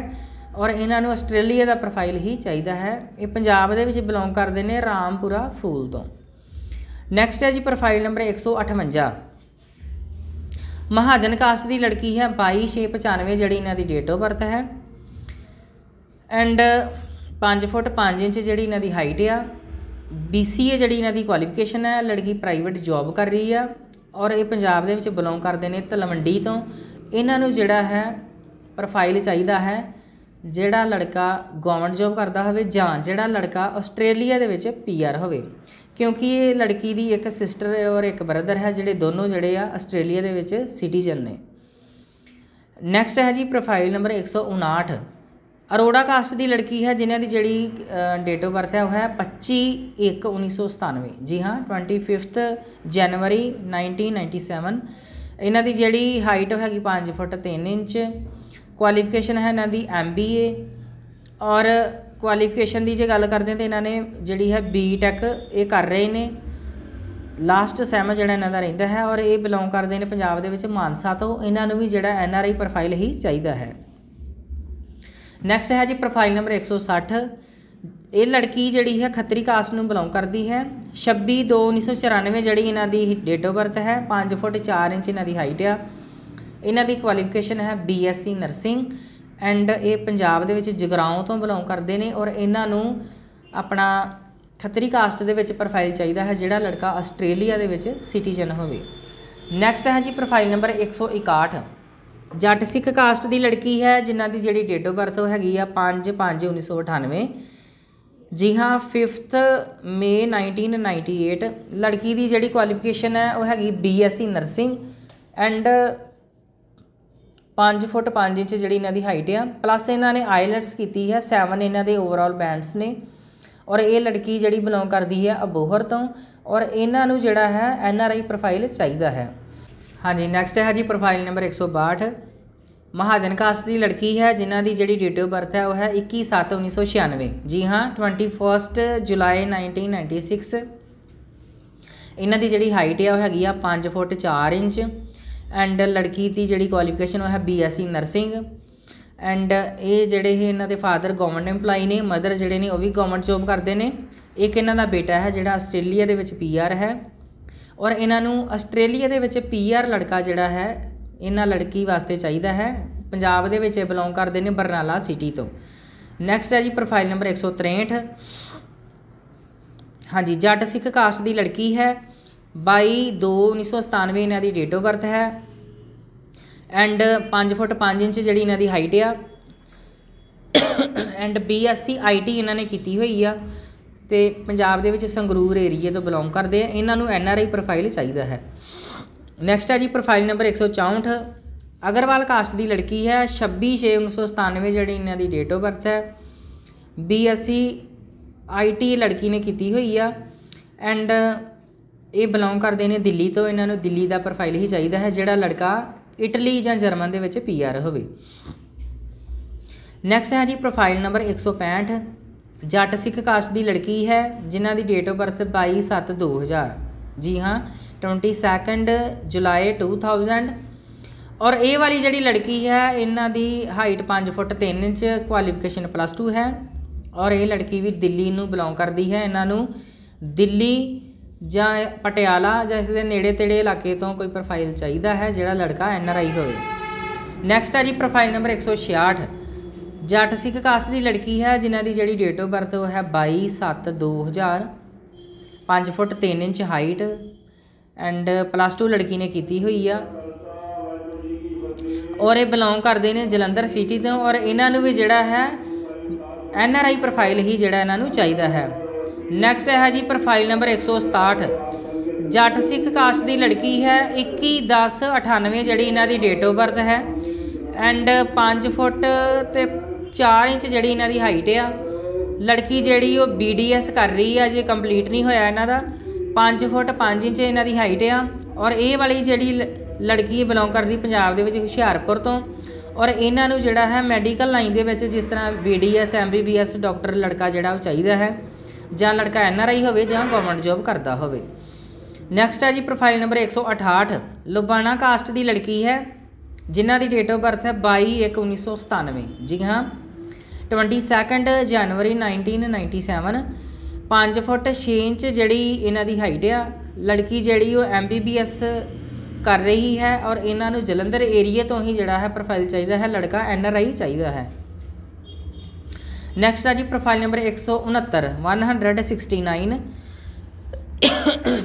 ਔਰ ਇਹਨਾਂ ਨੂੰ ਆਸਟ੍ਰੇਲੀਆ ਦਾ ਪ੍ਰੋਫਾਈਲ ਹੀ ਚਾਹੀਦਾ ਹੈ ਇਹ ਪੰਜਾਬ ਦੇ ਵਿੱਚ ਬਿਲੋਂਗ ਕਰਦੇ ਨੇ ਰਾਮਪੁਰਾ ਫੂਲ ਤੋਂ ਨੈਕਸਟ ਹੈ ਜੀ ਪ੍ਰੋਫਾਈਲ ਨੰਬਰ 158 ਮਹਾਜਨ ਕਾਸ ਦੀ ਲੜਕੀ ਹੈ 22695 ਜਿਹੜੀ ਇਹਨਾਂ ਦੀ ਡੇਟ ਆਫ ਬਰਥ ਹੈ ਐਂਡ 5 ਫੁੱਟ 5 ਇੰਚ ਜਿਹੜੀ ਇਹਨਾਂ ਦੀ ਹਾਈਟ ਆ BCA ਜਿਹੜੀ ਇਹਨਾਂ ਦੀ ਕੁਆਲੀਫਿਕੇਸ਼ਨ ਹੈ ਲੜਕੀ ਪ੍ਰਾਈਵੇਟ ਜੌਬ ਕਰ ਰਹੀ ਆ ਔਰ ਇਹ ਪੰਜਾਬ ਦੇ ਵਿੱਚ ਬਿਲੋਂਗ ਕਰਦੇ ਨੇ ਤਲਵੰਡੀ ਤੋਂ ਇਹਨਾਂ ਨੂੰ ਜਿਹੜਾ ਹੈ ਪ੍ਰੋਫਾਈਲ ਚਾਹੀਦਾ ਹੈ ਜਿਹੜਾ ਲੜਕਾ ਗਵਰਨਮੈਂਟ ਜੌਬ ਕਰਦਾ ਹੋਵੇ ਜਾਂ ਜਿਹੜਾ ਲੜਕਾ ਆਸਟ੍ਰੇਲੀਆ ਦੇ ਵਿੱਚ ਪੀਆਰ ਹੋਵੇ ਕਿਉਂਕਿ ਇਹ ਲੜਕੀ ਦੀ ਇੱਕ ਸਿਸਟਰ ਔਰ ਇੱਕ ਬ੍ਰਦਰ ਹੈ ਜਿਹੜੇ ਦੋਨੋਂ ਜਿਹੜੇ ਆ ਆਸਟ੍ਰੇਲੀਆ ਦੇ ਵਿੱਚ ਸਿਟੀਜ਼ਨ ਨੇ ਨੈਕਸਟ ਹੈ ਜੀ ਪ੍ਰੋਫਾਈਲ ਨੰਬਰ 159 ਅਰੋੜਾ ਕਾਸਟ ਦੀ ਲੜਕੀ ਹੈ ਜਿਨ੍ਹਾਂ ਦੀ ਜਿਹੜੀ ਡੇਟ ਆਫ ਬਰਥ ਹੈ ਉਹ ਹੈ 25 1 1997 ਜੀ ਹਾਂ 25th ਜਨਵਰੀ 1997 ਇਹਨਾਂ ਦੀ ਜਿਹੜੀ ਹਾਈਟ ਹੈਗੀ 5 ਫੁੱਟ 3 ਇੰਚ ਕੁਆਲੀਫਿਕੇਸ਼ਨ ਹੈ ਇਹਨਾਂ ਦੀ ਐਮਬੀਏ ਔਰ ਕੁਆਲੀਫਿਕੇਸ਼ਨ ਦੀ ਜੇ ਗੱਲ ਕਰਦੇ ਤਾਂ ਇਹਨਾਂ ਨੇ ਜਿਹੜੀ ਹੈ ਬੀਟੈਕ ਇਹ ਕਰ ਰਹੇ ਨੇ ਲਾਸਟ ਸੈਮ ਜਿਹੜਾ ਇਹਨਾਂ ਦਾ ਰਹਿੰਦਾ ਹੈ ਔਰ ਇਹ ਬਿਲੋਂਗ ਕਰਦੇ ਨੇ ਪੰਜਾਬ ਦੇ ਵਿੱਚ ਮਾਨਸਾ ਤੋਂ ਇਹਨਾਂ ਨੂੰ ਵੀ ਜਿਹੜਾ ਐਨ ਆਰ ਆਈ ਪ੍ਰੋਫਾਈਲ ਹੀ ਚਾਹੀਦਾ ਹੈ ਨੈਕਸਟ ਹੈ ਜੀ ਪ੍ਰੋਫਾਈਲ ਨੰਬਰ 160 ਇਹ ਲੜਕੀ ਜਿਹੜੀ ਹੈ ਖੱਤਰੀ ਕਾਸਟ ਨੂੰ ਬਿਲੋਂਗ ਕਰਦੀ ਹੈ 26 2 1994 ਜਿਹੜੀ ਇਹਨਾਂ ਦੀ ਡੇਟ ਆਫ ਬਰਥ ਹੈ 5 ਫੁੱਟ 4 ਇੰਚ ਇਹਨਾਂ ਦੀ ਹਾਈਟ ਆ ਇਹਨਾਂ ਦੀ ਕੁਆਲੀਫਿਕੇਸ਼ਨ ਹੈ ਬੀਐਸਸੀ ਨਰਸਿੰਗ ਐਂਡ ਇਹ ਪੰਜਾਬ ਦੇ ਵਿੱਚ ਜਗਰਾਉਂ ਤੋਂ ਬਿਲੋਂਗ ਕਰਦੇ ਨੇ ਔਰ ਇਹਨਾਂ ਨੂੰ ਆਪਣਾ ਖੱਤਰੀ ਕਾਸਟ ਦੇ ਵਿੱਚ ਪ੍ਰੋਫਾਈਲ ਚਾਹੀਦਾ ਹੈ ਜਿਹੜਾ ਲੜਕਾ ਆਸਟ੍ਰੇਲੀਆ ਦੇ ਵਿੱਚ ਸਿਟੀਜ਼ਨ ਹੋਵੇ ਨੈਕਸਟ ਹੈ ਜੀ ਪ੍ਰੋਫਾਈਲ ਨੰਬਰ 161 ਜੱਟ ਸਿੱਖ ਕਾਸਟ ਦੀ ਲੜਕੀ ਹੈ ਜਿਨ੍ਹਾਂ ਦੀ ਜਿਹੜੀ ਡੇਟ ਆਫ ਬਰਥ ਹੈਗੀ ਆ 5/5/1998 ਜੀ ਹਾਂ 5th ਮਈ 1998 ਲੜਕੀ ਦੀ ਜਿਹੜੀ ਕੁਆਲੀਫਿਕੇਸ਼ਨ ਹੈ ਉਹ ਹੈਗੀ BSc nursing and 5 foot 5 inch ਜਿਹੜੀ ਇਹਨਾਂ ਦੀ ਹਾਈਟ ਆ ਪਲੱਸ ਇਹਨਾਂ ਨੇ ਆਈਲੈਟਸ ਕੀਤੀ ਹੈ 7 ਇਹਨਾਂ ਦੇ ਓਵਰਆਲ ਬੈਂਡਸ ਨੇ ਔਰ ਇਹ ਲੜਕੀ ਜਿਹੜੀ ਬਿਲੋਂਗ ਕਰਦੀ ਹੈ ਅਬੋਹਰ ਤੋਂ ਔਰ ਇਹਨਾਂ ਨੂੰ ਜਿਹੜਾ ਹੈ ਐਨ ਆਰ ਆਈ ਪ੍ਰੋਫਾਈਲ ਚਾਹੀਦਾ ਹੈ ਹਾਂਜੀ ਨੈਕਸਟ ਹੈ ਜੀ ਪ੍ਰੋਫਾਈਲ ਨੰਬਰ 162 ਮਹਾਜਨ ਕਾਸਤ ਦੀ ਲੜਕੀ ਹੈ ਜਿਨ੍ਹਾਂ ਦੀ ਜਿਹੜੀ ਡੇਟ ਆਫ ਬਰਥ ਹੈ ਉਹ ਹੈ 21/7/1996 ਜੀ ਹਾਂ 21 ਜੁਲਾਈ 1996 ਇਹਨਾਂ ਦੀ ਜਿਹੜੀ ਹਾਈਟ ਹੈ ਉਹ ਹੈਗੀ ਆ 5 ਫੁੱਟ 4 ਇੰਚ ਐਂਡ ਲੜਕੀ ਦੀ ਜਿਹੜੀ ਕੁਆਲੀਫਿਕੇਸ਼ਨ ਉਹ ਹੈ ਬੀਐਸਸੀ ਨਰਸਿੰਗ ਐਂਡ ਇਹ ਜਿਹੜੇ ਇਹ ਇਹਨਾਂ ਦੇ ਫਾਦਰ ਗਵਰਨਮੈਂਟ ਏਮਪਲਾਈ ਨੇ ਮਦਰ ਜਿਹੜੇ ਨੇ ਉਹ ਵੀ ਗਵਰਨਮੈਂਟ ਜੌਬ ਕਰਦੇ ਨੇ ਇੱਕ ਇਹਨਾਂ ਦਾ ਬੇਟਾ ਹੈ ਜਿਹੜਾ ਆਸਟ੍ਰੇਲੀਆ ਦੇ ਵਿੱਚ ਪੀਆਰ ਹੈ ਔਰ ਇਹਨਾਂ ਨੂੰ ਆਸਟ੍ਰੇਲੀਆ ਦੇ ਵਿੱਚ ਪੀਆਰ ਲੜਕਾ ਜਿਹੜਾ ਹੈ ਇਹਨਾਂ ਲੜਕੀ ਵਾਸਤੇ ਚਾਹੀਦਾ ਹੈ ਪੰਜਾਬ ਦੇ ਵਿੱਚ ਇਹ ਬਿਲੋਂਗ ਕਰਦੇ ਨੇ ਬਰਨਾਲਾ ਸਿਟੀ ਤੋਂ ਨੈਕਸਟ ਹੈ ਜੀ ਪ੍ਰੋਫਾਈਲ ਨੰਬਰ 163 ਹਾਂਜੀ ਜੱਟ ਸਿੱਖ ਕਾਸਟ ਦੀ ਲੜਕੀ ਹੈ 22/2/1997 ਇਹਨਾਂ ਦੀ ਡੇਟ ਆਫ ਬਰਥ ਹੈ ਐਂਡ 5 ਫੁੱਟ 5 ਇੰਚ ਜਿਹੜੀ ਇਹਨਾਂ ਦੀ ਹਾਈਟ ਆ ਐਂਡ ਬੀਐਸਸੀ ਆਈਟੀ ਇਹਨਾਂ ਨੇ ਕੀਤੀ ਹੋਈ ਆ ਤੇ ਪੰਜਾਬ ਦੇ ਵਿੱਚ ਸੰਗਰੂਰ ਏਰੀਆ ਤੋਂ ਬਿਲੋਂਗ ਕਰਦੇ ਆ ਇਹਨਾਂ ਨੂੰ ਐਨਆਰਆਈ ਪ੍ਰੋਫਾਈਲ ਚਾਹੀਦਾ ਹੈ ਨੈਕਸਟ ਹੈ ਜੀ ਪ੍ਰੋਫਾਈਲ ਨੰਬਰ 164 ਅਗਰਵਾਲ ਕਾਸਟ ਦੀ ਲੜਕੀ ਹੈ 26/6/1997 ਜਿਹੜੀ ਇਹਨਾਂ ਦੀ ਡੇਟ ਆਫ ਬਰਥ ਹੈ ਬੀਐਸਸੀ ਆਈਟੀ ਲੜਕੀ ਨੇ ਕੀਤੀ ਹੋਈ ਆ ਐਂਡ ਇਹ ਬਿਲੋਂਗ ਕਰਦੇ ਨੇ ਦਿੱਲੀ ਤੋਂ ਇਹਨਾਂ ਨੂੰ ਦਿੱਲੀ ਦਾ ਪ੍ਰੋਫਾਈਲ ਹੀ ਚਾਹੀਦਾ ਹੈ ਜਿਹੜਾ ਲੜਕਾ ਇਟਲੀ ਜਾਂ ਜਰਮਨ ਦੇ ਵਿੱਚ ਪੀਆਰ ਹੋਵੇ ਨੈਕਸਟ ਹੈ ਜੀ ਪ੍ਰੋਫਾਈਲ ਨੰਬਰ 165 ਜੱਟ ਸਿੱਖ ਕਾਸਟ ਦੀ ਲੜਕੀ ਹੈ ਜਿਨ੍ਹਾਂ ਦੀ ਡੇਟ ਆਫ ਬਰਥ 22/7/2000 ਜੀ ਹਾਂ 22 ਜੁਲਾਈ 2000 ਔਰ ਇਹ ਵਾਲੀ ਜਿਹੜੀ ਲੜਕੀ ਹੈ ਇਹਨਾਂ ਦੀ height 5 feet 3 inch qualification plus 2 ਹੈ ਔਰ ਇਹ ਲੜਕੀ ਵੀ ਦਿੱਲੀ ਨੂੰ ਬਿਲੋਂਗ ਕਰਦੀ ਹੈ ਇਹਨਾਂ ਨੂੰ ਦਿੱਲੀ ਜਾਂ ਪਟਿਆਲਾ ਜਾਂ ਇਸ ਦੇ ਨੇੜੇ ਤੇੜੇ ਇਲਾਕੇ ਤੋਂ ਕੋਈ ਪ੍ਰੋਫਾਈਲ ਚਾਹੀਦਾ ਹੈ ਜਿਹੜਾ ਲੜਕਾ ਐਨ ਆਰ ਆਈ ਹੋਵੇ ਨੈਕਸਟ ਹੈ ਜੀ ਪ੍ਰੋਫਾਈਲ ਨੰਬਰ 166 ਜੱਟ ਸਿੱਖ ਕਾਸਟ ਦੀ ਲੜਕੀ ਹੈ ਜਿਨ੍ਹਾਂ ਦੀ ਜਿਹੜੀ ਡੇਟ ਆਫ ਬਰਥ ਉਹ ਹੈ 22/7/2000 5 feet 3 inch height and plus 2 ਲੜਕੀ ਨੇ ਕੀਤੀ ਹੋਈ ਆ ਔਰ ਇਹ ਬਿਲੋਂਗ ਕਰਦੇ ਨੇ ਜਲੰਧਰ ਸਿਟੀ ਤੋਂ ਔਰ ਇਹਨਾਂ ਨੂੰ ਵੀ ਜਿਹੜਾ ਹੈ ਐਨ ਆਰ ਆਈ ਪ੍ਰੋਫਾਈਲ ਹੀ ਜਿਹੜਾ ਇਹਨਾਂ ਨੂੰ ਚਾਹੀਦਾ ਹੈ ਨੈਕਸਟ ਹੈ ਜੀ ਪ੍ਰੋਫਾਈਲ ਨੰਬਰ 167 ਜੱਟ ਸਿੱਖ ਕਾਸ਼ ਦੀ ਲੜਕੀ ਹੈ 21 10 98 ਜਿਹੜੀ ਇਹਨਾਂ ਦੀ ਡੇਟ ਆਫ ਬਰਥ ਹੈ ਐਂਡ 5 ਫੁੱਟ ਤੇ 4 ਇੰਚ ਜਿਹੜੀ ਇਹਨਾਂ ਦੀ ਹਾਈਟ ਆ ਲੜਕੀ ਜਿਹੜੀ ਉਹ ਬੀਡੀਐਸ ਕਰ ਰਹੀ ਆ ਜੇ ਕੰਪਲੀਟ ਨਹੀਂ ਹੋਇਆ ਇਹਨਾਂ ਦਾ 5 ਫੁੱਟ 5 ਇੰਚ ਇਹਨਾਂ ਦੀ ਹਾਈਟ ਆ ਔਰ ਇਹ ਵਾਲੀ ਜਿਹੜੀ ਲੜਕੀ ਬਿਲੋਂਗ ਕਰਦੀ ਪੰਜਾਬ ਦੇ ਵਿੱਚ ਹੁਸ਼ਿਆਰਪੁਰ ਤੋਂ ਔਰ ਇਹਨਾਂ ਨੂੰ ਜਿਹੜਾ ਹੈ ਮੈਡੀਕਲ ਲਾਈਨ ਦੇ ਵਿੱਚ ਜਿਸ ਤਰ੍ਹਾਂ ਬੀਡੀਐਸ ਐਮਬੀਬੀਐਸ ਡਾਕਟਰ ਲੜਕਾ ਜਿਹੜਾ ਉਹ ਚਾਹੀਦਾ ਹੈ ਜਾਂ ਲੜਕਾ ਐਨਆਰਆਈ ਹੋਵੇ ਜਾਂ ਗਵਰਨਮੈਂਟ ਜੌਬ ਕਰਦਾ ਹੋਵੇ ਨੈਕਸਟ ਹੈ ਜੀ ਪ੍ਰੋਫਾਈਲ ਨੰਬਰ 168 ਲੁਬਾਣਾ ਕਾਸਟ ਦੀ ਲੜਕੀ ਹੈ ਜਿਨ੍ਹਾਂ ਦੀ ਡੇਟ ਆਫ ਬਰਥ ਹੈ 22/1/1997 ਜੀ ਹਾਂ 22 ਜਨਵਰੀ 1997 5 ਫੁੱਟ 6 ਇੰਚ ਜਿਹੜੀ ਇਹਨਾਂ ਦੀ ਹਾਈਟ ਆ ਲੜਕੀ ਜਿਹੜੀ ਉਹ ਐਮਬੀਬੀਐਸ ਕਰ ਰਹੀ ਹੈ ਔਰ ਇਹਨਾਂ ਨੂੰ ਜਲੰਧਰ ਏਰੀਆ ਤੋਂ ਹੀ ਜਿਹੜਾ ਹੈ ਪ੍ਰੋਫਾਈਲ ਚਾਹੀਦਾ ਹੈ ਲੜਕਾ ਐਨਆਰਆਈ ਚਾਹੀਦਾ ਹੈ ਨੈਕਸਟ ਆ ਜੀ ਪ੍ਰੋਫਾਈਲ ਨੰਬਰ 169 169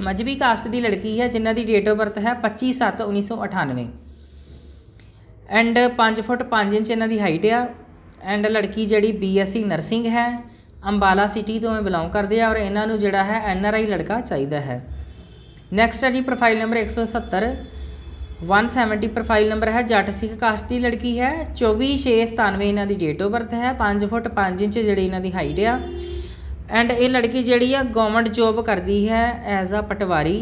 ਮਜਬੀ ਕਾਸਟ ਦੀ ਲੜਕੀ ਹੈ ਜਿਨ੍ਹਾਂ ਦੀ ਡੇਟ ਆਫ ਬਰਥ ਹੈ 25/7/1998 ਐਂਡ 5 ਫੁੱਟ 5 ਇੰਚ ਇਹਨਾਂ ਦੀ ਹਾਈਟ ਆ ਐਂਡ ਲੜਕੀ ਜਿਹੜੀ ਬੀਐਸਸੀ ਨਰਸਿੰਗ ਹੈ ਅੰਬਾਲਾ ਸਿਟੀ ਤੋਂ ਇਹ ਬਿਲੋਂਗ ਕਰਦੇ ਆ ਔਰ ਇਹਨਾਂ ਨੂੰ ਜਿਹੜਾ ਹੈ ਐਨਆਰਆਈ ਲੜਕਾ ਚਾਹੀਦਾ ਹੈ ਨੈਕਸਟ ਆ ਜੀ ਪ੍ਰੋਫਾਈਲ ਨੰਬਰ 170 170 ਪ੍ਰੋਫਾਈਲ ਨੰਬਰ ਹੈ ਜੱਟ ਸਿੱਖ ਕਾਸਟ ਦੀ ਲੜਕੀ ਹੈ 24697 ਇਹਨਾਂ ਦੀ ਡੇਟ ਆਫ ਬਰਥ ਹੈ 5 ਫੁੱਟ 5 ਇੰਚ ਜਿਹੜੀ ਇਹਨਾਂ ਦੀ ਹਾਈਟ ਆ ਐਂਡ ਇਹ ਲੜਕੀ ਜਿਹੜੀ ਆ ਗਵਰਨਮੈਂਟ ਜੋਬ ਕਰਦੀ ਹੈ ਐਜ਼ ਅ ਪਟਵਾਰੀ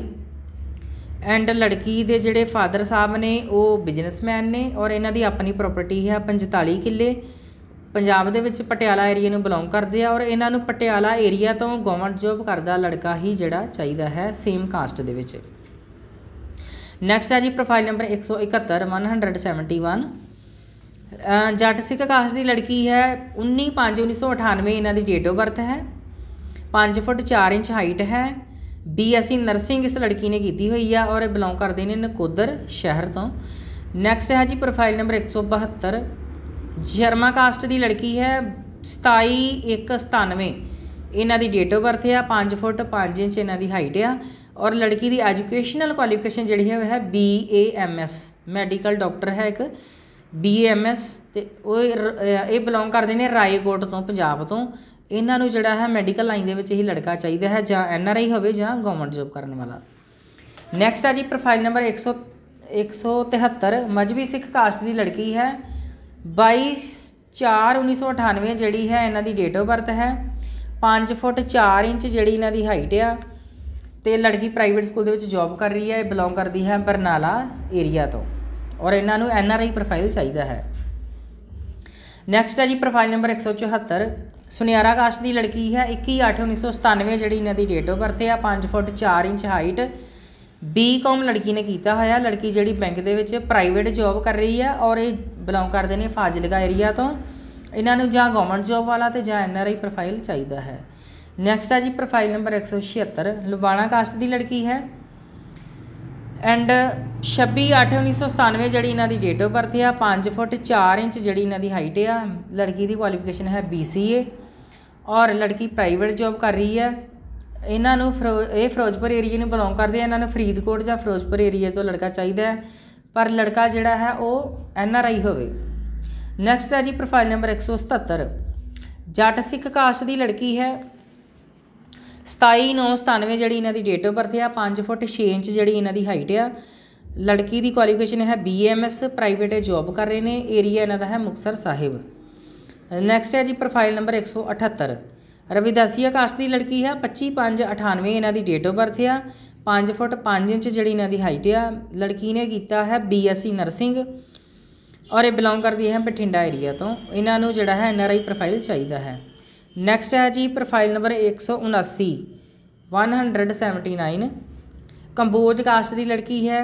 ਐਂਡ ਲੜਕੀ ਦੇ ਜਿਹੜੇ ਫਾਦਰ ਸਾਹਿਬ ਨੇ ਉਹ ਬਿਜ਼ਨਸਮੈਨ ਨੇ ਔਰ ਇਹਨਾਂ ਦੀ ਆਪਣੀ ਪ੍ਰਾਪਰਟੀ ਹੈ 45 ਕਿੱਲੇ ਪੰਜਾਬ ਦੇ ਵਿੱਚ ਪਟਿਆਲਾ ਏਰੀਆ ਨੂੰ ਬਿਲੋਂਗ ਕਰਦੇ ਆ ਔਰ ਇਹਨਾਂ ਨੂੰ ਪਟਿਆਲਾ ਏਰੀਆ ਤੋਂ ਗਵਰਨਮੈਂਟ ਜੋਬ ਕਰਦਾ ਲੜਕਾ ਹੀ ਜਿਹੜਾ ਚਾਹੀਦਾ ਹੈ ਸੇਮ ਕਾਸਟ ਦੇ ਵਿੱਚ ਨੈਕਸਟ ਹੈ ਜੀ ਪ੍ਰੋਫਾਈਲ ਨੰਬਰ 171 171 ਜੱਟ ਸਿੱਖ ਕਾਸ਼ ਦੀ ਲੜਕੀ ਹੈ 19 5 1998 ਇਹਨਾਂ ਦੀ ਡੇਟ ਆਫ ਬਰਥ ਹੈ 5 ਫੁੱਟ 4 ਇੰਚ ਹਾਈਟ ਹੈ ਬੀਐਸਸੀ ਨਰਸਿੰਗ e ਇਸ ਲੜਕੀ ਨੇ ਕੀਤੀ ਹੋਈ ਆ ਔਰ ਇਹ ਬਿਲੋਂਗ ਕਰਦੇ ਨੇ ਨਕੋਦਰ ਸ਼ਹਿਰ ਤੋਂ ਨੈਕਸਟ ਹੈ ਜੀ ਪ੍ਰੋਫਾਈਲ ਨੰਬਰ 172 ਜਰਮਾ ਕਾਸਟ ਦੀ ਲੜਕੀ ਹੈ 27 97 ਇਹਨਾਂ ਦੀ ਡੇਟ ਆਫ ਬਰਥ ਆ 5 ਫੁੱਟ 5 ਇੰਚ ਇਹਨਾਂ ਦੀ ਹਾਈਟ ਆ ਔਰ ਲੜਕੀ ਦੀ ਐਜੂਕੇਸ਼ਨਲ ਕੁਆਲੀਫਿਕੇਸ਼ਨ ਜਿਹੜੀ ਹੈ ਉਹ ਹੈ B A M S medical doctor ਹੈ ਇੱਕ ਬੀ ਏ ਐਮ ਐਸ ਤੇ ਉਹ ਇਹ ਬਿਲੋਂਗ ਕਰਦੇ ਨੇ ਰਾਏਕੋਟ ਤੋਂ ਪੰਜਾਬ ਤੋਂ ਇਹਨਾਂ ਨੂੰ ਜਿਹੜਾ ਹੈ ਮੈਡੀਕਲ ਲਾਈਨ ਦੇ ਵਿੱਚ ਹੀ ਲੜਕਾ ਚਾਹੀਦਾ ਹੈ ਜਾਂ ਐਨ ਆਰ ਆਈ ਹੋਵੇ ਜਾਂ ਗਵਰਨਮੈਂਟ ਜੌਬ ਕਰਨ ਵਾਲਾ ਨੈਕਸਟ ਆ ਜੀ profile number 100 173 Mazhabi Sikh caste ਦੀ ਲੜਕੀ ਹੈ 22 4 1998 ਜਿਹੜੀ ਹੈ ਇਹਨਾਂ ਦੀ ਡੇਟ ਆਫ ਬਰਥ ਹੈ 5 ਫੁੱਟ 4 ਇੰਚ ਜਿਹੜੀ ਇਹਨਾਂ ਦੀ ਹਾਈਟ ਆ ਤੇ ਲੜਕੀ ਪ੍ਰਾਈਵੇਟ ਸਕੂਲ ਦੇ ਵਿੱਚ ਜੌਬ ਕਰ ਰਹੀ ਹੈ ਇਹ ਬਿਲੋਂਗ ਕਰਦੀ ਹੈ ਬਰਨਾਲਾ ਏਰੀਆ ਤੋਂ ਔਰ ਇਹਨਾਂ ਨੂੰ ਐਨ ਆਰ ਆਈ ਪ੍ਰੋਫਾਈਲ ਚਾਹੀਦਾ ਹੈ ਨੈਕਸਟ ਹੈ ਜੀ ਪ੍ਰੋਫਾਈਲ ਨੰਬਰ 174 ਸੁਨਿਆਰਾ ਕਾਸ਼ ਦੀ ਲੜਕੀ ਹੈ 21/8/1997 ਜਿਹੜੀ ਇਹਨਾਂ ਦੀ ਡੇਟ ਆਫ ਬਰਥ ਹੈ 5 ਫੁੱਟ 4 ਇੰਚ ਹਾਈਟ ਬੀਕਾਮ ਲੜਕੀ ਨੇ ਕੀਤਾ ਹੋਇਆ ਲੜਕੀ ਜਿਹੜੀ ਬੈਂਕ ਦੇ ਵਿੱਚ ਪ੍ਰਾਈਵੇਟ ਜੌਬ ਕਰ ਰਹੀ ਹੈ ਔਰ ਇਹ ਬਿਲੋਂਗ ਕਰਦੇ ਨੇ ਫਾਜ਼ਿਲਕਾ ਏਰੀਆ ਤੋਂ ਇਹਨਾਂ ਨੂੰ ਜਾਂ ਗਵਰਨਮੈਂਟ ਜੌਬ ਵਾਲਾ ਤੇ ਜਾਂ ਐਨਆਰਆਈ ਪ੍ਰੋਫਾਈਲ ਚਾਹੀਦਾ ਹੈ ਨੈਕਸਟ ਆ ਜੀ ਪ੍ਰੋਫਾਈਲ ਨੰਬਰ 176 ਲੁਬਾਣਾ ਕਾਸਟ ਦੀ ਲੜਕੀ ਹੈ ਐਂਡ 26/8/1997 ਜਿਹੜੀ ਇਹਨਾਂ ਦੀ ਡੇਟ ਆਫ ਬਰਥ ਹੈ 5 ਫੁੱਟ 4 ਇੰਚ ਜਿਹੜੀ ਇਹਨਾਂ ਦੀ ਹਾਈਟ ਆ ਲੜਕੀ ਦੀ ਕੁਆਲੀਫਿਕੇਸ਼ਨ ਹੈ BCA ਔਰ ਲੜਕੀ ਪ੍ਰਾਈਵੇਟ ਜੌਬ ਕਰ ਰਹੀ ਹੈ ਇਹਨਾਂ ਨੂੰ ਇਹ ਫਿਰੋਜ਼ਪੁਰ ਏਰੀਆ ਨੂੰ ਬਿਲੋਂਗ ਕਰਦੇ ਆ ਇਹਨਾਂ ਨੂੰ ਫਰੀਦਕੋਟ ਜਾਂ ਫਿਰੋਜ਼ਪੁਰ ਏਰੀਆ ਤੋਂ ਲੜਕਾ ਚਾਹੀਦਾ ਹੈ ਪਰ ਲੜਕਾ ਜਿਹੜਾ ਹੈ ਉਹ ਐਨ ਆਰ ਆਈ ਹੋਵੇ ਨੈਕਸਟ ਹੈ ਜੀ ਪ੍ਰੋਫਾਈਲ ਨੰਬਰ 177 ਜੱਟ ਸਿੱਖ ਕਾਸਟ ਦੀ ਲੜਕੀ ਹੈ 27997 ਜਿਹੜੀ ਇਹਨਾਂ ਦੀ ਡੇਟ ਆਫ ਬਰਥ ਆ 5 ਫੁੱਟ 6 ਇੰਚ ਜਿਹੜੀ ਇਹਨਾਂ ਦੀ ਹਾਈਟ ਆ ਲੜਕੀ ਦੀ ਕੁਆਲੀਫਿਕੇਸ਼ਨ ਹੈ ਬੀਐਮਐਸ ਪ੍ਰਾਈਵੇਟ ਜੌਬ ਕਰ ਰਹੇ ਨੇ ਏਰੀਆ ਇਹਨਾਂ ਦਾ ਹੈ ਮੁਕਸਰ ਸਾਹਿਬ ਨੈਕਸਟ ਹੈ ਜੀ ਪ੍ਰੋਫਾਈਲ ਨੰਬਰ 178 ਰਵਿਦਾਸੀ ਆਕਾਸ਼ ਦੀ ਲੜਕੀ ਹੈ 25598 ਇਹਨਾਂ ਦੀ ਡੇਟ ਆਫ ਬਰਥ ਆ 5 ਫੁੱਟ 5 ਇੰਚ ਜਿਹੜੀ ਇਹਨਾਂ ਦੀ ਹਾਈਟ ਆ ਲੜਕੀ ਨੇ ਕੀਤਾ ਹੈ ਬੀਐਸਸੀ ਨਰਸਿੰਗ ਔਰ ਇਹ ਬਿਲੋਂਗ ਕਰਦੀ ਹੈ ਬਠਿੰਡਾ ਏਰੀਆ ਤੋਂ ਇਹਨਾਂ ਨੂੰ ਜਿਹੜਾ ਹੈ ਐਨਆਰਆਈ ਪ੍ਰੋਫਾਈਲ ਚਾਹੀਦਾ ਹੈ ਨੈਕਸਟ ਹੈ ਜੀ ਪ੍ਰੋਫਾਈਲ ਨੰਬਰ 179 179 ਕੰਬੋਜ ਕਾਸਟ ਦੀ ਲੜਕੀ ਹੈ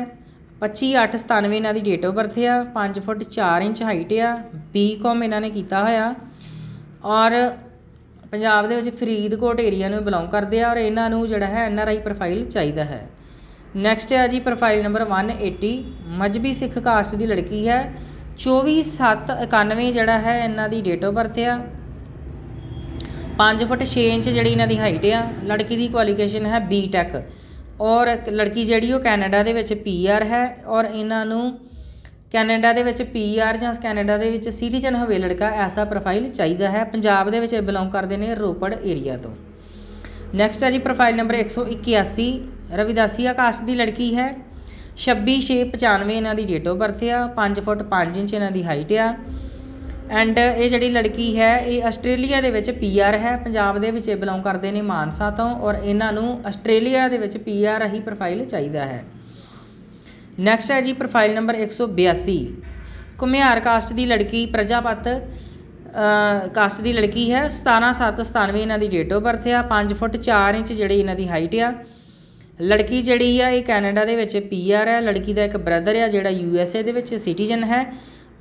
25897 ਇਹਨਾਂ ਦੀ ਡੇਟ ਆਫ ਬਰਥ ਹੈ 5 ਫੁੱਟ 4 ਇੰਚ ਹਾਈਟ ਆ ਬੀਕਾਮ ਇਹਨਾਂ ਨੇ ਕੀਤਾ ਹੋਇਆ ਔਰ ਪੰਜਾਬ ਦੇ ਵਿੱਚ ਫਰੀਦਕੋਟ ਏਰੀਆ ਨੂੰ ਬਿਲੋਂਗ ਕਰਦੇ ਆ ਔਰ ਇਹਨਾਂ ਨੂੰ ਜਿਹੜਾ ਹੈ ਐਨ ਆਰ ਆਈ ਪ੍ਰੋਫਾਈਲ ਚਾਹੀਦਾ ਹੈ ਨੈਕਸਟ ਹੈ ਜੀ profile number 180 Mazhabi Sikh caste ਦੀ ਲੜਕੀ ਹੈ 24791 ਜਿਹੜਾ ਹੈ ਇਹਨਾਂ ਦੀ ਡੇਟ ਆਫ ਬਰਥ ਆ 5 ਫੁੱਟ 6 ਇੰਚ ਜਿਹੜੀ ਇਹਨਾਂ ਦੀ ਹਾਈਟ ਆ ਲੜਕੀ ਦੀ ਕੁਆਲੀਫਿਕੇਸ਼ਨ ਹੈ ਬੀ ਟੈਕ ਔਰ ਲੜਕੀ ਜਿਹੜੀ ਉਹ ਕੈਨੇਡਾ ਦੇ ਵਿੱਚ ਪੀਆਰ ਹੈ ਔਰ ਇਹਨਾਂ ਨੂੰ ਕੈਨੇਡਾ ਦੇ ਵਿੱਚ ਪੀਆਰ ਜਾਂ ਕੈਨੇਡਾ ਦੇ ਵਿੱਚ ਸਿਟੀਜ਼ਨ ਹੋਵੇ ਲੜਕਾ ਐਸਾ ਪ੍ਰੋਫਾਈਲ ਚਾਹੀਦਾ ਹੈ ਪੰਜਾਬ ਦੇ ਵਿੱਚ ਬਿਲੋਂਗ ਕਰਦੇ ਨੇ ਰੋਪੜ ਏਰੀਆ ਤੋਂ ਨੈਕਸਟ ਹੈ ਜੀ ਪ੍ਰੋਫਾਈਲ ਨੰਬਰ 181 ਰਵਿਦਾਸੀ ਆਕਾਸ਼ ਦੀ ਲੜਕੀ ਹੈ 26695 ਇਹਨਾਂ ਦੀ ਡੇਟ ਆਫ ਬਰਥ ਆ 5 ਫੁੱਟ 5 ਇੰਚ ਇਹਨਾਂ ਦੀ ਹਾਈਟ ਆ ਐਂਡ ਇਹ ਜਿਹੜੀ ਲੜਕੀ ਹੈ ਇਹ ਆਸਟ੍ਰੇਲੀਆ ਦੇ ਵਿੱਚ ਪੀਆਰ ਹੈ ਪੰਜਾਬ ਦੇ ਵਿੱਚ ਇਹ ਬਿਲੋਂਗ ਕਰਦੇ ਨੇ ਮਾਨਸਾ ਤੋਂ ਔਰ ਇਹਨਾਂ ਨੂੰ ਆਸਟ੍ਰੇਲੀਆ ਦੇ ਵਿੱਚ ਪੀਆਰ ਹੀ ਪ੍ਰੋਫਾਈਲ ਚਾਹੀਦਾ ਹੈ ਨੈਕਸਟ ਹੈ ਜੀ ਪ੍ਰੋਫਾਈਲ ਨੰਬਰ 182 ਕੁਮਿਆਰ ਕਾਸਟ ਦੀ ਲੜਕੀ ਪ੍ਰਜਾਪਤ ਕਾਸਟ ਦੀ ਲੜਕੀ ਹੈ 17797 ਇਹਨਾਂ ਦੀ ਡੇਟ ਆਫ ਬਰਥ ਆ 5 ਫੁੱਟ 4 ਇੰਚ ਜਿਹੜੀ ਇਹਨਾਂ ਦੀ ਹਾਈਟ ਆ ਲੜਕੀ ਜਿਹੜੀ ਆ ਇਹ ਕੈਨੇਡਾ ਦੇ ਵਿੱਚ ਪੀਆਰ ਹੈ ਲੜਕੀ ਦਾ ਇੱਕ ਬ੍ਰਦਰ ਆ ਜਿਹੜਾ ਯੂਐਸਏ ਦੇ ਵਿੱਚ ਸਿਟੀਜ਼ਨ ਹੈ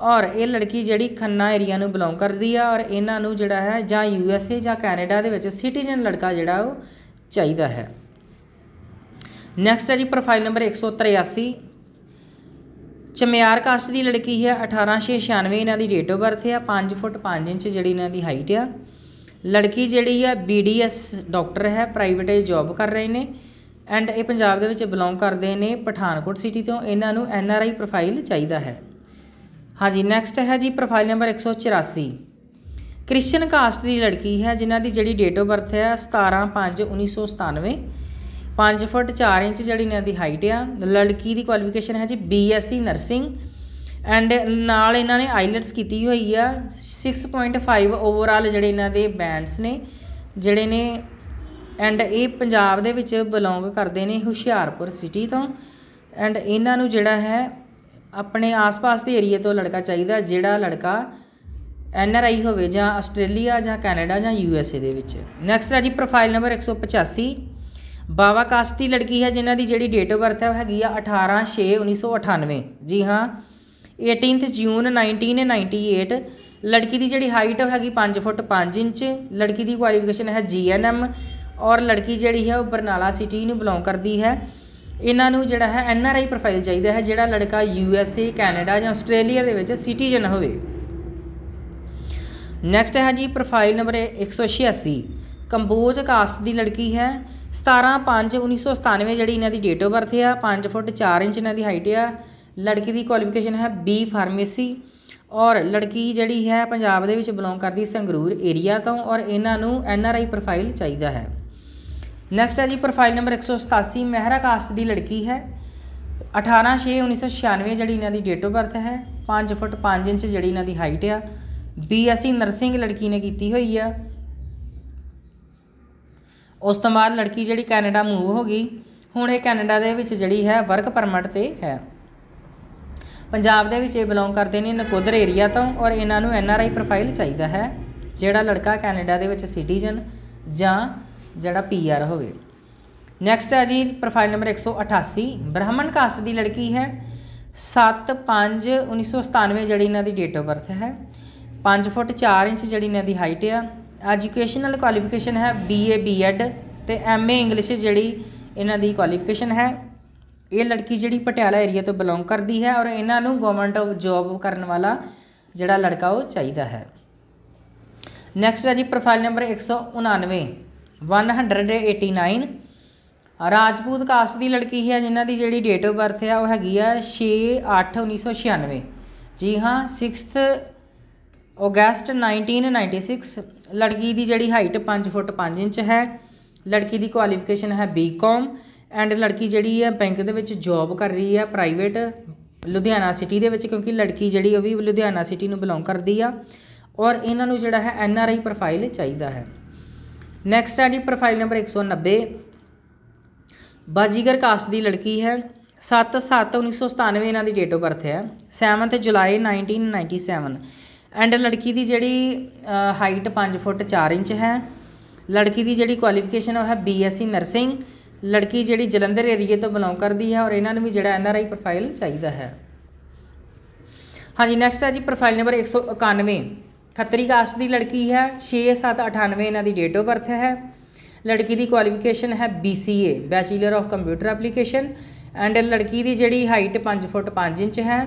ਔਰ ਇਹ ਲੜਕੀ ਜਿਹੜੀ ਖੰਨਾ ਏਰੀਆ ਨੂੰ ਬਿਲੋਂਗ ਕਰਦੀ ਆ ਔਰ ਇਹਨਾਂ ਨੂੰ ਜਿਹੜਾ ਹੈ ਜਾਂ ਯੂ ਐਸ ਏ ਜਾਂ ਕੈਨੇਡਾ ਦੇ ਵਿੱਚ ਸਿਟੀਜ਼ਨ ਲੜਕਾ ਜਿਹੜਾ ਉਹ ਚਾਹੀਦਾ ਹੈ ਨੈਕਸਟ ਹੈ ਜੀ ਪ੍ਰੋਫਾਈਲ ਨੰਬਰ 183 ਚਮਿਆਰ ਕਾਸਟ ਦੀ ਲੜਕੀ ਹੈ 18696 ਇਹਨਾਂ ਦੀ ਡੇਟ ਆਫ ਬਰਥ ਹੈ 5 ਫੁੱਟ 5 ਇੰਚ ਜਿਹੜੀ ਇਹਨਾਂ ਦੀ ਹਾਈਟ ਆ ਲੜਕੀ ਜਿਹੜੀ ਹੈ ਐਸ ਡਾਕਟਰ ਹੈ ਪ੍ਰਾਈਵੇਟ ਜੌਬ ਕਰ ਰਹੇ ਨੇ ਐਂਡ ਇਹ ਪੰਜਾਬ ਦੇ ਵਿੱਚ ਬਿਲੋਂਗ ਕਰਦੇ ਨੇ ਪਠਾਨਕੋਟ ਸਿਟੀ ਤੋਂ ਇਹਨਾਂ ਨੂੰ ਐਨ ਆਰ ਆਈ ਪ੍ਰੋਫਾਈਲ ਚਾਹੀਦਾ ਹੈ ਹਾਂਜੀ ਨੈਕਸਟ ਹੈ ਜੀ ਪ੍ਰੋਫਾਈਲ ਨੰਬਰ 184 ਕ੍ਰਿਸ਼ਨ ਕਾਸਟ ਦੀ ਲੜਕੀ ਹੈ ਜਿਨ੍ਹਾਂ ਦੀ ਜਿਹੜੀ ਡੇਟ ਆਫ ਬਰਥ ਹੈ 17/5/1997 5 ਫੁੱਟ 4 ਇੰਚ ਜਿਹੜੀ ਇਹਨਾਂ ਦੀ ਹਾਈਟ ਆ ਲੜਕੀ ਦੀ ਕੁਆਲੀਫਿਕੇਸ਼ਨ ਹੈ ਜੀ ਬੀਐਸਸੀ ਨਰਸਿੰਗ ਐਂਡ ਨਾਲ ਇਹਨਾਂ ਨੇ ਆਈਲੈਟਸ ਕੀਤੀ ਹੋਈ ਆ 6.5 ਓਵਰਆਲ ਜਿਹੜੇ ਇਹਨਾਂ ਦੇ ਬੈਂਡਸ ਨੇ ਜਿਹੜੇ ਨੇ ਐਂਡ ਇਹ ਪੰਜਾਬ ਦੇ ਵਿੱਚ ਬਿਲੋਂਗ ਕਰਦੇ ਨੇ ਹੁਸ਼ਿਆਰਪੁਰ ਸਿਟੀ ਤੋਂ ਐਂਡ ਇਹਨਾਂ ਨੂੰ ਜਿਹੜਾ ਹੈ ਆਪਣੇ ਆਸ-ਪਾਸ ਦੇ ਏਰੀਏ ਤੋਂ ਲੜਕਾ ਚਾਹੀਦਾ ਜਿਹੜਾ ਲੜਕਾ ਐਨ ਆਰ ਆਈ ਹੋਵੇ ਜਾਂ ਆਸਟ੍ਰੇਲੀਆ ਜਾਂ ਕੈਨੇਡਾ ਜਾਂ ਯੂ ਐਸ ਏ ਦੇ ਵਿੱਚ ਨੈਕਸਟ ਹੈ ਜੀ ਪ੍ਰੋਫਾਈਲ ਨੰਬਰ 185 ਬਾਵਾ ਕਾਸਤੀ ਲੜਕੀ ਹੈ ਜਿਨ੍ਹਾਂ ਦੀ ਜਿਹੜੀ ਡੇਟ ਆਫ ਬਰਥ ਹੈ ਹੈਗੀ ਆ 18/6/1998 ਜੀ ਹਾਂ 18th ਜੂਨ 1998 ਲੜਕੀ ਦੀ ਜਿਹੜੀ ਹਾਈਟ ਹੈਗੀ 5 ਫੁੱਟ 5 ਇੰਚ ਲੜਕੀ ਦੀ ਕੁਆਲੀਫਿਕੇਸ਼ਨ ਹੈ ਜੀ ਐਨ ਐਮ ਔਰ ਲੜਕੀ ਜਿਹੜੀ ਹੈ ਉਹ ਬਰਨਾਲਾ ਸਿਟੀ ਨੂੰ ਬਿਲੋਂਗ ਕਰਦੀ ਹੈ ਇਹਨਾਂ ਨੂੰ ਜਿਹੜਾ ਹੈ ਐਨ ਆਰ ਆਈ ਪ੍ਰੋਫਾਈਲ ਚਾਹੀਦਾ ਹੈ ਜਿਹੜਾ ਲੜਕਾ ਯੂ ਐਸ ਏ ਕੈਨੇਡਾ ਜਾਂ ਆਸਟ੍ਰੇਲੀਆ ਦੇ ਵਿੱਚ ਸਿਟੀਜ਼ਨ ਹੋਵੇ ਨੈਕਸਟ ਹੈ ਜੀ ਪ੍ਰੋਫਾਈਲ ਨੰਬਰ 186 ਕੰਬੋਜ ਕਾਸਟ ਦੀ ਲੜਕੀ ਹੈ 17/5/1997 ਜਿਹੜੀ ਇਹਨਾਂ ਦੀ ਡੇਟ ਆਫ ਬਰਥ ਹੈ 5 ਫੁੱਟ 4 ਇੰਚ ਇਹਨਾਂ ਦੀ ਹਾਈਟ ਹੈ ਲੜਕੀ ਦੀ ਕੁਆਲੀਫਿਕੇਸ਼ਨ ਹੈ ਬੀ ਫਾਰਮੇਸੀ ਔਰ ਲੜਕੀ ਜਿਹੜੀ ਹੈ ਪੰਜਾਬ ਦੇ ਵਿੱਚ ਬਿਲੋਂਗ ਕਰਦੀ ਸੰਗਰੂਰ ਏਰੀਆ ਤੋਂ ਔਰ ਇਹਨਾਂ ਨੂੰ ਐਨ ਆਰ ਆਈ ਪ੍ਰੋਫਾਈਲ ਚਾਹੀਦਾ ਹੈ ਨੈਕਸਟ ਹੈ ਜੀ ਪ੍ਰੋਫਾਈਲ ਨੰਬਰ 187 ਮਹਿਰਾ ਕਾਸਟ ਦੀ ਲੜਕੀ ਹੈ 18/6/1996 ਜਿਹੜੀ ਇਹਨਾਂ ਦੀ ਡੇਟ ਆਫ ਬਰਥ ਹੈ 5 ਫੁੱਟ 5 ਇੰਚ ਜਿਹੜੀ ਇਹਨਾਂ ਦੀ ਹਾਈਟ ਆ ਬੀਐਸਸੀ ਨਰਸਿੰਗ e ਲੜਕੀ ਨੇ ਕੀਤੀ ਹੋਈ ਆ ਉਸ ਤੋਂ ਬਾਅਦ ਲੜਕੀ ਜਿਹੜੀ ਕੈਨੇਡਾ ਮੂਵ ਹੋ ਗਈ ਹੁਣ ਇਹ ਕੈਨੇਡਾ ਦੇ ਵਿੱਚ ਜਿਹੜੀ ਹੈ ਵਰਕ ਪਰਮਿਟ ਤੇ ਹੈ ਪੰਜਾਬ ਦੇ ਵਿੱਚ ਇਹ ਬਿਲੋਂਗ ਕਰਦੇ ਨੇ ਨਕੋਦਰ ਏਰੀਆ ਤੋਂ ਔਰ ਇਹਨਾਂ ਨੂੰ ਐਨਆਰਆਈ ਪ੍ਰੋਫਾਈਲ ਚਾਹੀਦਾ ਹੈ ਜਿਹੜਾ ਲੜਕਾ ਕੈਨੇਡਾ ਦੇ ਵਿੱਚ ਸਿਟੀਜ਼ਨ ਜਾਂ ਜਿਹੜਾ ਪੀਆਰ ਹੋਵੇ ਨੈਕਸਟ ਹੈ ਜੀ ਪ੍ਰੋਫਾਈਲ ਨੰਬਰ 188 ਬ੍ਰਾਹਮਣ ਕਾਸਟ ਦੀ ਲੜਕੀ ਹੈ 75 1997 ਜਿਹੜੀ ਇਹਨਾਂ ਦੀ ਡੇਟ ਆਫ ਬਰਥ ਹੈ 5 ਫੁੱਟ 4 ਇੰਚ ਜਿਹੜੀ ਇਹਨਾਂ ਦੀ ਹਾਈਟ ਆ ਐਜੂਕੇਸ਼ਨਲ ਕੁਆਲੀਫਿਕੇਸ਼ਨ ਹੈ ਬੀਏ ਬੀਐਡ ਤੇ ਐਮਏ ਇੰਗਲਿਸ਼ ਜਿਹੜੀ ਇਹਨਾਂ ਦੀ ਕੁਆਲੀਫਿਕੇਸ਼ਨ ਹੈ ਇਹ ਲੜਕੀ ਜਿਹੜੀ ਪਟਿਆਲਾ ਏਰੀਆ ਤੋਂ ਬਿਲੋਂਗ ਕਰਦੀ ਹੈ ਔਰ ਇਹਨਾਂ ਨੂੰ ਗਵਰਨਮੈਂਟ ਜੌਬ ਕਰਨ ਵਾਲਾ ਜਿਹੜਾ ਲੜਕਾ ਉਹ ਚਾਹੀਦਾ ਹੈ ਨੈਕਸਟ ਹੈ ਜੀ ਪ੍ਰੋਫਾਈਲ ਨੰਬਰ 199 189 ਰਾਜਪੂਤ ਕਾਸਟ ਦੀ ਲੜਕੀ ਹੈ ਜਿਨ੍ਹਾਂ ਦੀ ਜਿਹੜੀ ਡੇਟ ਆਫ ਬਰਥ ਹੈ ਉਹ ਹੈਗੀ ਆ 6 8 1996 ਜੀ ਹਾਂ 6th ਅਗਸਤ 1996 ਲੜਕੀ ਦੀ ਜਿਹੜੀ ਹਾਈਟ 5 ਫੁੱਟ 5 ਇੰਚ ਹੈ ਲੜਕੀ ਦੀ ਕੁਆਲੀਫਿਕੇਸ਼ਨ ਹੈ ਬੀਕਾਮ ਐਂਡ ਲੜਕੀ ਜਿਹੜੀ ਹੈ ਬੈਂਕ ਦੇ ਵਿੱਚ ਜੌਬ ਕਰ ਰਹੀ ਹੈ ਪ੍ਰਾਈਵੇਟ ਲੁਧਿਆਣਾ ਸਿਟੀ ਦੇ ਵਿੱਚ ਕਿਉਂਕਿ ਲੜਕੀ ਜਿਹੜੀ ਉਹ ਵੀ ਲੁਧਿਆਣਾ ਸਿਟੀ ਨੂੰ ਬਿਲੋਂਗ ਕਰਦੀ ਆ ਔਰ ਇਹਨਾਂ ਨੂੰ ਜਿਹੜਾ ਹੈ ਐਨ ਆਰ ਆਈ ਪ੍ਰੋਫਾਈਲ ਚਾਹੀਦਾ ਹੈ ਨੈਕਸਟ ਹੈ ਜੀ ਪ੍ਰੋਫਾਈਲ ਨੰਬਰ 190 ਬਾਜੀਗਰ ਕਾਸ ਦੀ ਲੜਕੀ ਹੈ 7/7/1997 ਇਹਨਾਂ ਦੀ ਡੇਟ ਆਫ ਬਰਥ ਹੈ 7th ਜੁਲਾਈ 1997 ਐਂਡ ਲੜਕੀ ਦੀ ਜਿਹੜੀ ਹਾਈਟ 5 ਫੁੱਟ 4 ਇੰਚ ਹੈ ਲੜਕੀ ਦੀ ਜਿਹੜੀ ਕੁਆਲੀਫਿਕੇਸ਼ਨ ਉਹ ਹੈ ਬੀਐਸਸੀ ਨਰਸਿੰਗ ਲੜਕੀ ਜਿਹੜੀ ਜਲੰਧਰ ਏਰੀਏ ਤੋਂ ਬਿਲੋਂਗ ਕਰਦੀ ਹੈ ਔਰ ਇਹਨਾਂ ਨੂੰ ਵੀ ਜਿਹੜਾ ਐਨਆਰਆਈ ਪ੍ਰੋਫਾਈਲ ਚਾਹੀਦਾ ਹੈ ਹਾਂਜੀ ਨੈਕਸਟ ਹੈ ਜੀ ਪ੍ਰੋਫਾਈਲ ਨੰਬਰ 191 ਖੱਤਰੀ ਕਾਸਟ ਦੀ ਲੜਕੀ ਹੈ 6798 ਇਹਨਾਂ ਦੀ ਡੇਟ ਆਫ ਬਰਥ ਹੈ ਲੜਕੀ ਦੀ ਕੁਆਲੀਫਿਕੇਸ਼ਨ ਹੈ BCA bachelor of computer application and ਲੜਕੀ ਦੀ ਜਿਹੜੀ ਹਾਈਟ 5 ਫੁੱਟ 5 ਇੰਚ ਹੈ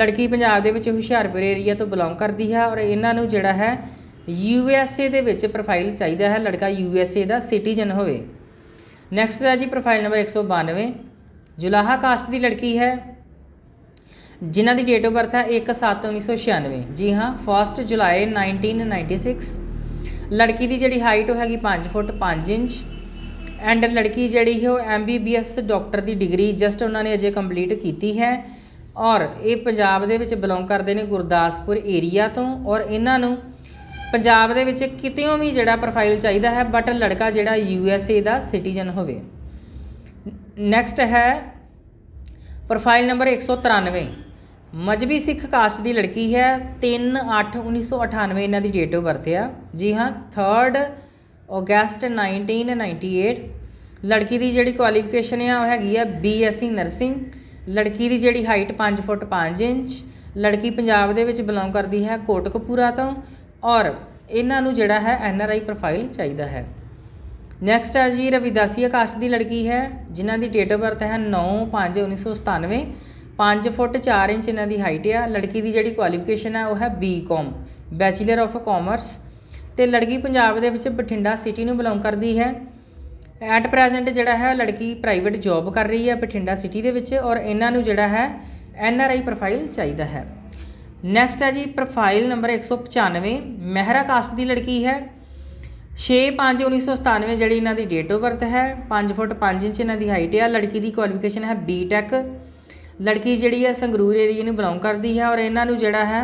ਲੜਕੀ ਪੰਜਾਬ ਦੇ ਵਿੱਚ ਹੁਸ਼ਿਆਰਪੁਰ ਏਰੀਆ ਤੋਂ ਬਿਲੋਂਗ ਕਰਦੀ ਹੈ ਔਰ ਇਹਨਾਂ ਨੂੰ ਜਿਹੜਾ ਹੈ ਯੂਐਸਏ ਦੇ ਵਿੱਚ ਪ੍ਰੋਫਾਈਲ ਚਾਹੀਦਾ ਹੈ ਲੜਕਾ ਯੂਐਸਏ ਦਾ ਸਿਟੀਜ਼ਨ ਹੋਵੇ ਨੈਕਸਟ ਹੈ ਜੀ ਪ੍ਰੋਫਾਈਲ ਨੰਬਰ 192 ਜੁਲਾਹਾ ਕਾਸਟ ਦੀ ਲੜਕੀ ਹੈ ਜਿਨ੍ਹਾਂ ਦੀ ਡੇਟ ਆਫ ਬਰਥ ਹੈ 1/7/1996 ਜੀ ਹਾਂ 1 ਜੁਲਾਈ 1996 ਲੜਕੀ ਦੀ ਜਿਹੜੀ ਹਾਈਟ ਹੋਏਗੀ 5 ਫੁੱਟ 5 ਇੰਚ ਐਂਡ ਲੜਕੀ ਜਿਹੜੀ ਹੈ ਉਹ ਐਮਬੀਬੀਐਸ ਡਾਕਟਰ ਦੀ ਡਿਗਰੀ ਜਸਟ ਉਹਨਾਂ ਨੇ ਅਜੇ ਕੰਪਲੀਟ ਕੀਤੀ ਹੈ ਔਰ ਇਹ ਪੰਜਾਬ ਦੇ ਵਿੱਚ ਬਿਲੋਂਗ ਕਰਦੇ ਨੇ ਗੁਰਦਾਸਪੁਰ ਏਰੀਆ ਤੋਂ ਔਰ ਇਹਨਾਂ ਨੂੰ ਪੰਜਾਬ ਦੇ ਵਿੱਚ ਕਿਤੇੋਂ ਵੀ ਜਿਹੜਾ ਪ੍ਰੋਫਾਈਲ ਚਾਹੀਦਾ ਹੈ ਬਟ ਲੜਕਾ ਜਿਹੜਾ ਯੂ ਐਸ ਏ ਦਾ ਸਿਟੀਜ਼ਨ ਹੋਵੇ ਨੈਕਸਟ ਹੈ profile number 193 Mazhabi Sikh caste ਦੀ ਲੜਕੀ ਹੈ 3/8/1998 ਇਹਨਾਂ ਦੀ ਡੇਟ ਆਫ ਬਰਥ ਹੈ ਜੀ ਹਾਂ 3 ਅਗਸਤ 1998 ਲੜਕੀ ਦੀ ਜਿਹੜੀ ਕੁਆਲੀਫਿਕੇਸ਼ਨ ਹੈ ਉਹ ਹੈਗੀ ਹੈ ਬੀਐਸਸੀ ਨਰਸਿੰਗ ਲੜਕੀ ਦੀ ਜਿਹੜੀ ਹਾਈਟ 5 ਫੁੱਟ 5 ਇੰਚ ਲੜਕੀ ਪੰਜਾਬ ਦੇ ਵਿੱਚ ਬਿਲੋਂਗ ਕਰਦੀ ਹੈ ਕੋਟਕਪੂਰਾ ਤੋਂ ਔਰ ਇਹਨਾਂ ਨੂੰ ਜਿਹੜਾ ਹੈ ਐਨਆਰਆਈ ਪ੍ਰੋਫਾਈਲ ਚਾਹੀਦਾ ਹੈ ਨੈਕਸਟ ਹੈ ਜੀ ਰਵਿਦਾਸੀਆ ਕਾਸਟ ਦੀ ਲੜਕੀ ਹੈ ਜਿਨ੍ਹਾਂ ਦੀ ਡੇਟ ਆਫ ਬਰਥ ਹੈ 9/5/1997 5 ਫੁੱਟ 4 ਇੰਚ ਇਹਨਾਂ ਦੀ ਹਾਈਟ ਆ ਲੜਕੀ ਦੀ ਜਿਹੜੀ ਕੁਆਲੀਫਿਕੇਸ਼ਨ ਆ ਉਹ ਹੈ ਬੀਕਾਮ ਬੈਚਲਰ ਆਫ ਕਾਮਰਸ ਤੇ ਲੜਕੀ ਪੰਜਾਬ ਦੇ ਵਿੱਚ ਬਠਿੰਡਾ ਸਿਟੀ ਨੂੰ ਬਿਲੋਂਗ ਕਰਦੀ ਹੈ ਐਟ ਪ੍ਰੈਜ਼ੈਂਟ ਜਿਹੜਾ ਹੈ ਲੜਕੀ ਪ੍ਰਾਈਵੇਟ ਜੌਬ ਕਰ ਰਹੀ ਹੈ ਬਠਿੰਡਾ ਸਿਟੀ ਦੇ ਵਿੱਚ ਔਰ ਇਹਨਾਂ ਨੂੰ ਜਿਹੜਾ ਹੈ ਐਨ ਆਰ ਆਈ ਪ੍ਰੋਫਾਈਲ ਚਾਹੀਦਾ ਹੈ ਨੈਕਸਟ ਹੈ ਜੀ ਪ੍ਰੋਫਾਈਲ ਨੰਬਰ 195 ਮਹਿਰਾ ਕਾਸਟ ਦੀ ਲੜਕੀ ਹੈ 6/5/1997 ਜਿਹੜੀ ਇਹਨਾਂ ਦੀ ਡੇਟ ਆਫ ਬਰਥ ਹੈ 5 ਫੁੱਟ 5 ਇੰਚ ਇਹਨਾਂ ਦੀ ਹਾਈਟ ਹੈ ਲੜਕੀ ਦੀ ਕੁਆਲੀਫਿਕੇਸ਼ਨ ਹੈ ਬੀਟੈਕ ਲੜਕੀ ਜਿਹੜੀ ਹੈ ਸੰਗਰੂਰ ਏਰੀਆ ਨੂੰ ਬਿਲੋਂਗ ਕਰਦੀ ਹੈ ਔਰ ਇਹਨਾਂ ਨੂੰ ਜਿਹੜਾ ਹੈ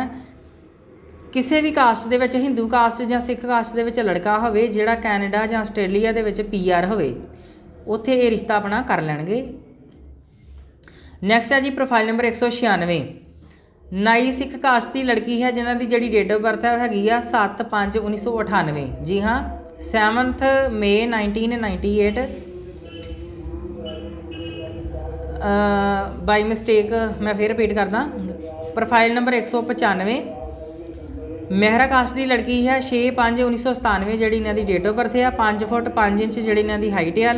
ਕਿਸੇ ਵੀ ਕਾਸਟ ਦੇ ਵਿੱਚ ਹਿੰਦੂ ਕਾਸਟ ਜਾਂ ਸਿੱਖ ਕਾਸਟ ਦੇ ਵਿੱਚ ਲੜਕਾ ਹੋਵੇ ਜਿਹੜਾ ਕੈਨੇਡਾ ਜਾਂ ਆਸਟ੍ਰੇਲੀਆ ਦੇ ਵਿੱਚ ਪੀਆਰ ਹੋਵੇ ਉੱਥੇ ਇਹ ਰਿਸ਼ਤਾ ਆਪਣਾ ਕਰ ਲੈਣਗੇ ਨੈਕਸਟ ਹੈ ਜੀ ਪ੍ਰੋਫਾਈਲ ਨੰਬਰ 196 ਨਾਈ ਸਿੱਖ ਕਾਸਟ ਦੀ ਲੜਕੀ ਹੈ ਜਿਨ੍ਹਾਂ ਦੀ ਜਿਹੜੀ ਡੇਟ ਆਫ ਬਰਥ ਹੈ ਹੈਗੀ ਆ 7/5/1998 ਜੀ ਹਾਂ 7th ਮਈ 1998 ਬਾਈ ਮਿਸਟੇਕ ਮੈਂ ਫੇਰ ਰਿਪੀਟ ਕਰਦਾ ਪ੍ਰੋਫਾਈਲ ਨੰਬਰ 195 ਮਹਿਰਾ ਕਾਸ਼ ਦੀ ਲੜਕੀ ਹੈ 6/5/1997 ਜਿਹੜੀ ਇਹਨਾਂ ਦੀ ਡੇਟ ਆਫ ਬਰਥ ਹੈ 5 ਫੁੱਟ 5 ਇੰਚ ਜਿਹੜੀ ਇਹਨਾਂ ਦੀ ਹਾਈਟ ਹੈ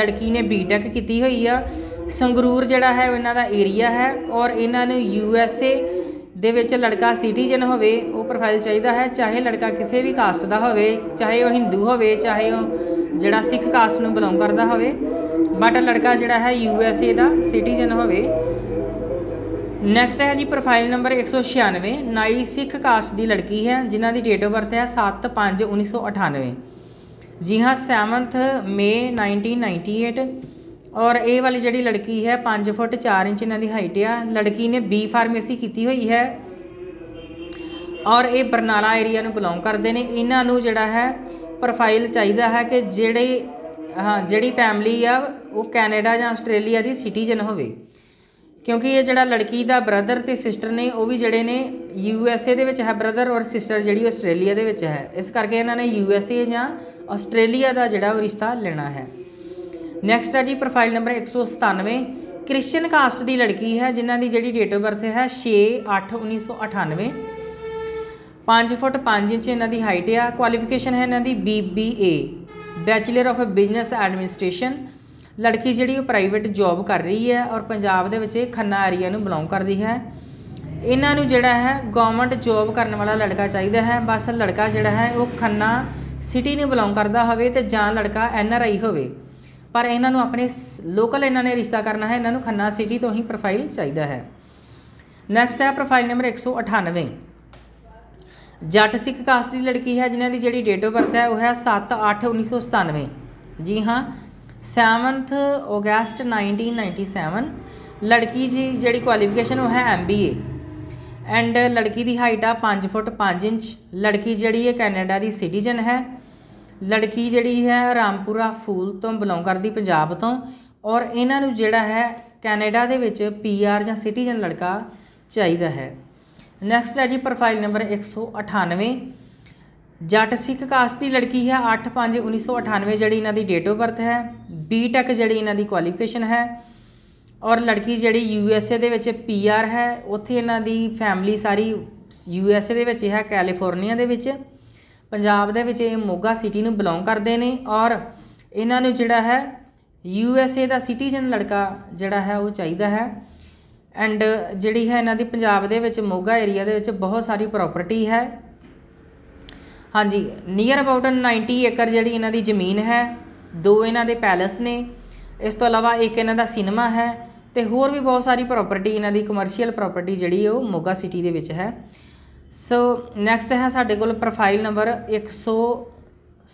ਲੜਕੀ ਨੇ ਬੀਟੈਕ ਕੀਤੀ ਹੋਈ ਆ ਸੰਗਰੂਰ ਜਿਹੜਾ ਹੈ ਇਹਨਾਂ ਦਾ ਏਰੀਆ ਹੈ ਔਰ ਇਹਨਾਂ ਨੂੰ ਯੂ ਐਸ ਏ ਦੇ ਵਿੱਚ ਲੜਕਾ ਸਿਟੀਜ਼ਨ ਹੋਵੇ ਉਹ ਪ੍ਰੋਫਾਈਲ ਚਾਹੀਦਾ ਹੈ ਚਾਹੇ ਲੜਕਾ ਕਿਸੇ ਵੀ ਕਾਸਟ ਦਾ ਹੋਵੇ ਚਾਹੇ ਉਹ ਹਿੰਦੂ ਹੋਵੇ ਚਾਹੇ ਉਹ ਜਿਹੜਾ ਸਿੱਖ ਕਾਸਟ ਨੂੰ ਬਿਲੋਂਗ ਕਰਦਾ ਹੋਵੇ ਬਟ ਲੜਕਾ ਜਿਹੜਾ ਹੈ ਯੂ ਐਸ ਏ ਦਾ ਸਿਟੀਜ਼ਨ ਹੋਵੇ ਨੈਕਸਟ ਹੈ ਜੀ ਪ੍ਰੋਫਾਈਲ ਨੰਬਰ 196 ਨਾਈ ਸਿੱਖ ਕਾਸਟ ਦੀ ਲੜਕੀ ਹੈ ਜਿਨ੍ਹਾਂ ਦੀ ਡੇਟ ਆਫ ਬਰਥ ਹੈ 7/5/1998 ਜੀ ਹਾਂ 7th ਮੇ 1998 ਔਰ ਇਹ ਵਾਲੀ ਜਿਹੜੀ ਲੜਕੀ ਹੈ 5 ਫੁੱਟ 4 ਇੰਚ ਇਹਨਾਂ ਦੀ ਹਾਈਟ ਆ ਲੜਕੀ ਨੇ ਬੀ ਫਾਰਮੇਸੀ ਕੀਤੀ ਹੋਈ ਹੈ ਔਰ ਇਹ ਬਰਨਾਲਾ ਏਰੀਆ ਨੂੰ ਬਿਲੋਂਗ ਕਰਦੇ ਨੇ ਇਹਨਾਂ ਨੂੰ ਜਿਹੜਾ ਹੈ ਪ੍ਰੋਫਾਈਲ ਚਾਹੀਦਾ ਹੈ ਕਿ ਜਿਹੜੇ ਹਾਂ ਜਿਹੜੀ ਫੈਮਿਲੀ ਆ ਉਹ ਕੈਨੇਡਾ ਜਾਂ ਆਸਟ੍ਰੇਲੀਆ ਦੀ ਸਿਟੀਜ਼ਨ ਹੋਵੇ ਕਿਉਂਕਿ ਇਹ ਜਿਹੜਾ ਲੜਕੀ ਦਾ ਬ੍ਰਦਰ ਤੇ ਸਿਸਟਰ ਨੇ ਉਹ ਵੀ ਜਿਹੜੇ ਨੇ ਯੂ ਐਸ ਏ ਦੇ ਵਿੱਚ ਹੈ ਬ੍ਰਦਰ ਔਰ ਸਿਸਟਰ ਜਿਹੜੀ ਆਸਟ੍ਰੇਲੀਆ ਦੇ ਵਿੱਚ ਹੈ ਇਸ ਕਰਕੇ ਇਹਨਾਂ ਨੇ ਯੂ ਐਸ ਏ ਜਾਂ ਆਸਟ੍ਰੇਲੀਆ ਦਾ ਜਿਹੜਾ ਉਹ ਰਿਸ਼ਤਾ ਲੈਣਾ ਹੈ ਨੈਕਸਟ ਹੈ ਜੀ ਪ੍ਰੋਫਾਈਲ ਨੰਬਰ 197 ਕ੍ਰਿਸਚੀਅਨ ਕਾਸਟ ਦੀ ਲੜਕੀ ਹੈ ਜਿਨ੍ਹਾਂ ਦੀ ਜਿਹੜੀ ਡੇਟ ਆਫ ਬਰਥ ਹੈ 6 8 1998 5 ਫੁੱਟ 5 ਇੰਚ ਇਹਨਾਂ ਦੀ ਹਾਈਟ ਆ ਕੁਆਲੀਫਿਕੇਸ਼ਨ ਹੈ ਇਹਨਾਂ ਦੀ a bachelor of business administration ਲੜਕੀ ਜਿਹੜੀ ਉਹ ਪ੍ਰਾਈਵੇਟ ਜੌਬ ਕਰ ਰਹੀ ਹੈ ਔਰ ਪੰਜਾਬ ਦੇ ਵਿੱਚ ਇਹ ਖੰਨਾ ਏਰੀਆ ਨੂੰ ਬਿਲੋਂਗ ਕਰਦੀ ਹੈ ਇਹਨਾਂ ਨੂੰ ਜਿਹੜਾ ਹੈ ਗਵਰਨਮੈਂਟ ਜੌਬ ਕਰਨ ਵਾਲਾ ਲੜਕਾ ਚਾਹੀਦਾ ਹੈ ਬਸ ਲੜਕਾ ਜਿਹੜਾ ਹੈ ਉਹ ਖੰਨਾ ਸਿਟੀ ਨੂੰ ਬਿਲੋਂਗ ਕਰਦਾ ਹੋਵੇ ਤੇ ਜਾਂ ਲੜਕਾ ਐਨ ਆਰ ਆਈ ਹੋਵੇ ਪਰ ਇਹਨਾਂ ਨੂੰ ਆਪਣੇ ਲੋਕਲ ਇਹਨਾਂ ਨੇ ਰਿਸ਼ਤਾ ਕਰਨਾ ਹੈ ਇਹਨਾਂ ਨੂੰ ਖੰਨਾ ਸਿਟੀ ਤੋਂ ਹੀ ਪ੍ਰੋਫਾਈਲ ਚਾਹੀਦਾ ਹੈ ਨੈਕਸਟ ਹੈ ਪ੍ਰੋਫਾਈਲ ਨੰਬਰ 198 ਜੱਟ ਸਿੱਖ ਕਾਸਟ ਦੀ ਲੜਕੀ ਹੈ ਜਿਨ੍ਹਾਂ ਦੀ ਜਿਹੜੀ ਡੇਟ ਆਫ ਬਰਥ ਹੈ ਉਹ ਹੈ 7/8/1997 ਜੀ ਹਾਂ 7th ਅਗਸਟ 1997 ਲੜਕੀ ਜੀ ਜਿਹੜੀ ਕੁਆਲੀਫਿਕੇਸ਼ਨ ਉਹ ਹੈ MBA ਐਂਡ ਲੜਕੀ ਦੀ ਹਾਈਟ ਆ 5 ਫੁੱਟ 5 ਇੰਚ ਲੜਕੀ ਜਿਹੜੀ ਹੈ ਕੈਨੇਡਾ ਦੀ ਸਿਟੀਜ਼ਨ ਹੈ ਲੜਕੀ ਜਿਹੜੀ ਹੈ ਰਾਮਪੁਰਾ ਫੂਲ ਤੋਂ ਬਿਲੋਂਗ ਕਰਦੀ ਪੰਜਾਬ ਤੋਂ ਔਰ ਇਹਨਾਂ ਨੂੰ ਜਿਹੜਾ ਹੈ ਕੈਨੇਡਾ ਦੇ ਵਿੱਚ ਪੀਆਰ ਜਾਂ ਸਿਟੀਜ਼ਨ ਲੜਕਾ ਚਾਹੀਦਾ ਹੈ ਨੈਕਸਟ ਹੈ ਜੀ ਪ੍ਰੋਫਾਈਲ ਨੰਬਰ 198 ਜੱਟ ਸਿੱਖ ਕਾਸਤ ਦੀ ਲੜਕੀ ਹੈ 8/5/1998 ਜਿਹੜੀ ਇਹਨਾਂ ਦੀ ਡੇਟ ਆਫ ਬਰਥ ਹੈ ਬੀਟੈਕ ਜਿਹੜੀ ਇਹਨਾਂ ਦੀ ਕੁਆਲੀਫਿਕੇਸ਼ਨ ਹੈ ਔਰ ਲੜਕੀ ਜਿਹੜੀ ਯੂ ਐਸ ਏ ਦੇ ਵਿੱਚ ਪੀ ਆਰ ਹੈ ਉੱਥੇ ਇਹਨਾਂ ਦੀ ਫੈਮਿਲੀ ਸਾਰੀ ਯੂ ਐਸ ਏ ਦੇ ਵਿੱਚ ਹੈ ਕੈਲੀਫੋਰਨੀਆ ਦੇ ਵਿੱਚ ਪੰਜਾਬ ਦੇ ਵਿੱਚ ਇਹ ਮੋਗਾ ਸਿਟੀ ਨੂੰ ਬਿਲੋਂਗ ਕਰਦੇ ਨੇ ਔਰ ਇਹਨਾਂ ਨੂੰ ਜਿਹੜਾ ਹੈ ਯੂ ਐਸ ਏ ਦਾ ਸਿਟੀਜ਼ਨ ਲੜਕਾ ਜਿਹੜਾ ਹੈ ਉਹ ਚਾਹੀਦਾ ਹੈ ਐਂਡ ਜਿਹੜੀ ਹੈ ਇਹਨਾਂ ਦੀ ਪੰਜਾਬ ਦੇ ਵਿੱਚ ਮੋਗਾ ਏਰੀਆ ਦੇ ਵਿੱਚ ਬਹੁਤ ਸਾਰੀ ਪ੍ਰਾਪਰਟੀ ਹੈ ਹਾਂਜੀ ਨੀਅਰ ਅਬਾਊਟ 90 ਏਕਰ ਜਿਹੜੀ ਇਹਨਾਂ ਦੀ ਜ਼ਮੀਨ ਹੈ ਦੋ ਇਹਨਾਂ ਦੇ ਪੈਲਸ ਨੇ ਇਸ ਤੋਂ ਇਲਾਵਾ ਇੱਕ ਇਹਨਾਂ ਦਾ ਸਿਨੇਮਾ ਹੈ ਤੇ ਹੋਰ ਵੀ ਬਹੁਤ ਸਾਰੀ ਪ੍ਰਾਪਰਟੀ ਇਹਨਾਂ ਦੀ ਕਮਰਸ਼ੀਅਲ ਪ੍ਰਾਪਰਟੀ ਜਿਹੜੀ ਉਹ ਮੋਗਾ ਸਿਟੀ ਦੇ ਵਿੱਚ ਹੈ ਸੋ ਨੈਕਸਟ ਹੈ ਸਾਡੇ ਕੋਲ ਪ੍ਰੋਫਾਈਲ ਨੰਬਰ 100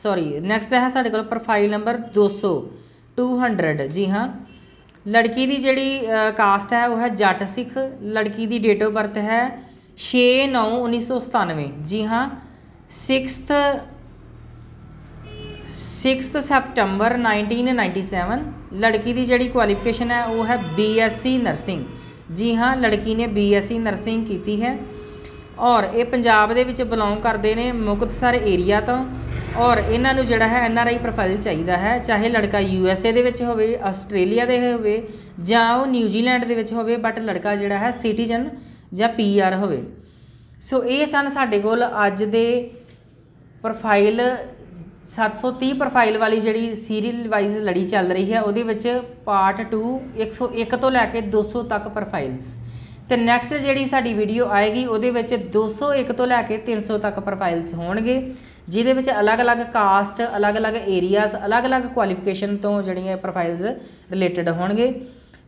ਸੌਰੀ ਨੈਕਸਟ ਹੈ ਸਾਡੇ ਕੋਲ ਪ੍ਰੋਫਾਈਲ ਨੰਬਰ 200 200 ਜੀ ਹਾਂ ਲੜਕੀ ਦੀ ਜਿਹੜੀ ਕਾਸਟ ਹੈ ਉਹ ਹੈ ਜੱਟ ਸਿੱਖ ਲੜਕੀ ਦੀ ਡੇਟ ਆਫ ਬਰਥ ਹੈ 6/9/1997 ਜੀ ਹਾਂ 6th 6th ਸਪਟੰਬਰ 1997 ਲੜਕੀ ਦੀ ਜਿਹੜੀ ਕੁਆਲੀਫਿਕੇਸ਼ਨ ਹੈ ਉਹ ਹੈ ਬੀਐਸਸੀ ਨਰਸਿੰਗ ਜੀ ਹਾਂ ਲੜਕੀ ਨੇ ਬੀਐਸਸੀ ਨਰਸਿੰਗ ਕੀਤੀ ਹੈ ਔਰ ਇਹ ਪੰਜਾਬ ਦੇ ਵਿੱਚ ਬਿਲੋਂਗ ਕਰਦੇ ਨੇ ਮੁਕਤਸਰ ਏਰੀਆ ਤੋਂ ਔਰ ਇਹਨਾਂ ਨੂੰ ਜਿਹੜਾ ਹੈ ਐਨ ਆਰ ਆਈ ਪ੍ਰੋਫਾਈਲ ਚਾਹੀਦਾ ਹੈ ਚਾਹੇ ਲੜਕਾ ਯੂ ਐਸ ਏ ਦੇ ਵਿੱਚ ਹੋਵੇ ਆਸਟ੍ਰੇਲੀਆ ਦੇ ਹੋਵੇ ਜਾਂ ਉਹ ਨਿਊਜ਼ੀਲੈਂਡ ਦੇ ਵਿੱਚ ਹੋਵੇ ਬਟ ਲੜਕਾ ਜਿਹੜਾ ਹੈ ਸਿਟੀਜ਼ਨ ਜਾਂ ਪੀ ਆਰ ਹੋਵੇ ਸੋ ਇਹ ਸਨ ਸਾਡੇ ਕੋਲ ਅੱਜ ਦੇ ਪ੍ਰੋਫਾਈਲ 730 ਪ੍ਰੋਫਾਈਲ ਵਾਲੀ ਜਿਹੜੀ ਸੀਰੀਅਲ ਵਾਈਜ਼ ਲੜੀ ਚੱਲ ਰਹੀ ਹੈ ਉਹਦੇ ਵਿੱਚ ਪਾਰਟ 2 101 ਤੋਂ ਲੈ ਕੇ 200 ਤੱਕ ਪ੍ਰੋਫਾਈਲਸ ਤੇ ਨੈਕਸਟ ਜਿਹੜੀ ਸਾਡੀ ਵੀਡੀਓ ਆਏਗੀ ਉਹਦੇ ਵਿੱਚ 201 ਤੋਂ ਲੈ ਕੇ 300 ਤੱਕ ਪ੍ਰੋਫਾਈਲਸ ਹੋਣਗੇ ਜਿਹਦੇ ਵਿੱਚ ਅਲੱਗ-ਅਲੱਗ ਕਾਸਟ ਅਲੱਗ-ਅਲੱਗ ਏਰੀਆਜ਼ ਅਲੱਗ-ਅਲੱਗ ਕੁਆਲੀਫਿਕੇਸ਼ਨ ਤੋਂ ਜਿਹੜੀਆਂ ਪ੍ਰੋਫਾਈਲਸ ਰਿਲੇਟਡ ਹੋਣਗੇ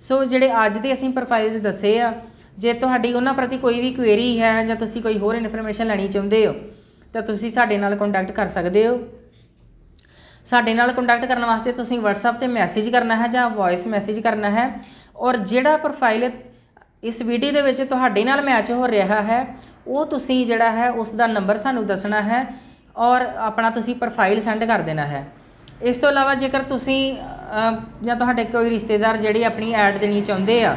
ਸੋ ਜਿਹੜੇ ਅੱਜ ਦੇ ਅਸੀਂ ਪ੍ਰੋਫਾਈਲਸ ਦੱਸੇ ਆ ਜੇ ਤੁਹਾਡੀ ਉਹਨਾਂ ਪ੍ਰਤੀ ਕੋਈ ਵੀ ਕੁਐਰੀ ਹੈ ਜਾਂ ਤੁਸੀਂ ਕੋਈ ਹੋਰ ਇਨਫੋਰਮੇਸ਼ਨ ਲੈਣੀ ਚਾਹੁੰਦੇ ਹੋ ਤਾਂ ਤੁਸੀਂ ਸਾਡੇ ਨਾਲ ਕੰਟੈਕਟ ਕਰ ਸਕਦੇ ਹੋ ਸਾਡੇ ਨਾਲ ਕੰਟੈਕਟ ਕਰਨ ਵਾਸਤੇ ਤੁਸੀਂ WhatsApp ਤੇ ਮੈਸੇਜ ਕਰਨਾ ਹੈ ਜਾਂ ਵੌਇਸ ਮੈਸੇਜ ਕਰਨਾ ਹੈ ਔਰ ਜਿਹੜਾ ਪ੍ਰੋਫਾਈਲ ਇਸ ਵੀਡੀਓ ਦੇ ਵਿੱਚ ਤੁਹਾਡੇ ਨਾਲ ਮੈਚ ਹੋ ਰਿਹਾ ਹੈ ਉਹ ਤੁਸੀਂ ਜਿਹੜਾ ਹੈ ਉਸ ਦਾ ਨੰਬਰ ਸਾਨੂੰ ਦੱਸਣਾ ਹੈ ਔਰ ਆਪਣਾ ਤੁਸੀਂ ਪ੍ਰੋਫਾਈਲ ਸੈਂਡ ਕਰ ਦੇਣਾ ਹੈ ਇਸ ਤੋਂ ਇਲਾਵਾ ਜੇਕਰ ਤੁਸੀਂ ਜਾਂ ਤੁਹਾਡੇ ਕੋਈ ਰਿਸ਼ਤੇਦਾਰ ਜਿਹੜੇ ਆਪਣੀ ਐਡ ਦੇਣੀ ਚਾਹੁੰਦੇ ਆ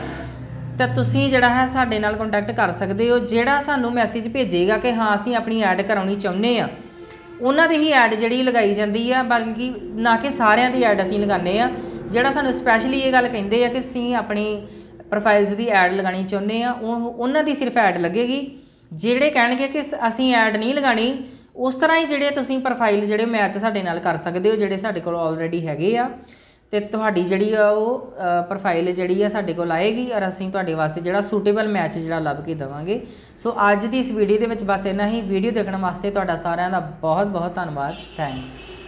ਤਾਂ ਤੁਸੀਂ ਜਿਹੜਾ ਹੈ ਸਾਡੇ ਨਾਲ ਕੰਟੈਕਟ ਕਰ ਸਕਦੇ ਹੋ ਜਿਹੜਾ ਸਾਨੂੰ ਮੈਸੇਜ ਭੇਜੇਗਾ ਕਿ ਹਾਂ ਅਸੀਂ ਆਪਣੀ ਐਡ ਕਰਾਉਣੀ ਚਾਹੁੰਦੇ ਆ ਉਹਨਾਂ ਦੀ ਹੀ ਐਡ ਜਿਹੜੀ ਲਗਾਈ ਜਾਂਦੀ ਆ ਬਲਕਿ ਨਾ ਕਿ ਸਾਰਿਆਂ ਦੀ ਐਡ ਅਸੀਂ ਲਗਾਉਂਦੇ ਆ ਜਿਹੜਾ ਸਾਨੂੰ ਸਪੈਸ਼ਲੀ ਇਹ ਗੱਲ ਕਹਿੰਦੇ ਆ ਕਿ ਸੀ ਆਪਣੀ ਪ੍ਰੋਫਾਈਲਸ ਦੀ ਐਡ ਲਗਾਣੀ ਚਾਹੁੰਦੇ ਆ ਉਹ ਉਹਨਾਂ ਦੀ ਸਿਰਫ ਐਡ ਲੱਗੇਗੀ ਜਿਹੜੇ ਕਹਿਣਗੇ ਕਿ ਅਸੀਂ ਐਡ ਨਹੀਂ ਲਗਾਣੀ ਉਸ ਤਰ੍ਹਾਂ ਹੀ ਜਿਹੜੇ ਤੁਸੀਂ ਪ੍ਰੋਫਾਈਲ ਜਿਹੜੇ ਮੈਚ ਸਾਡੇ ਨਾਲ ਕਰ ਸਕਦੇ ਹੋ ਜਿਹੜੇ ਸਾਡੇ ਕੋਲ ਆਲਰੇਡੀ ਹੈਗੇ ਆ ਤੇ ਤੁਹਾਡੀ ਜਿਹੜੀ ਆ ਉਹ ਪ੍ਰੋਫਾਈਲ ਜਿਹੜੀ ਆ ਸਾਡੇ ਕੋਲ ਆਏਗੀ ਔਰ ਅਸੀਂ ਤੁਹਾਡੇ ਵਾਸਤੇ ਜਿਹੜਾ ਸੂਟੇਬਲ ਮੈਚ ਜਿਹੜਾ ਲੱਭ ਕੇ ਦਵਾਂਗੇ ਸੋ ਅੱਜ ਦੀ ਇਸ ਵੀਡੀਓ ਦੇ ਵਿੱਚ ਬਸ ਇੰਨਾ ਹੀ ਵੀਡੀਓ ਦੇਖਣ ਵਾਸਤੇ ਤੁਹਾਡਾ ਸਾਰਿਆਂ ਦਾ ਬਹੁਤ ਬਹੁਤ ਧੰਨਵਾਦ ਥੈਂਕਸ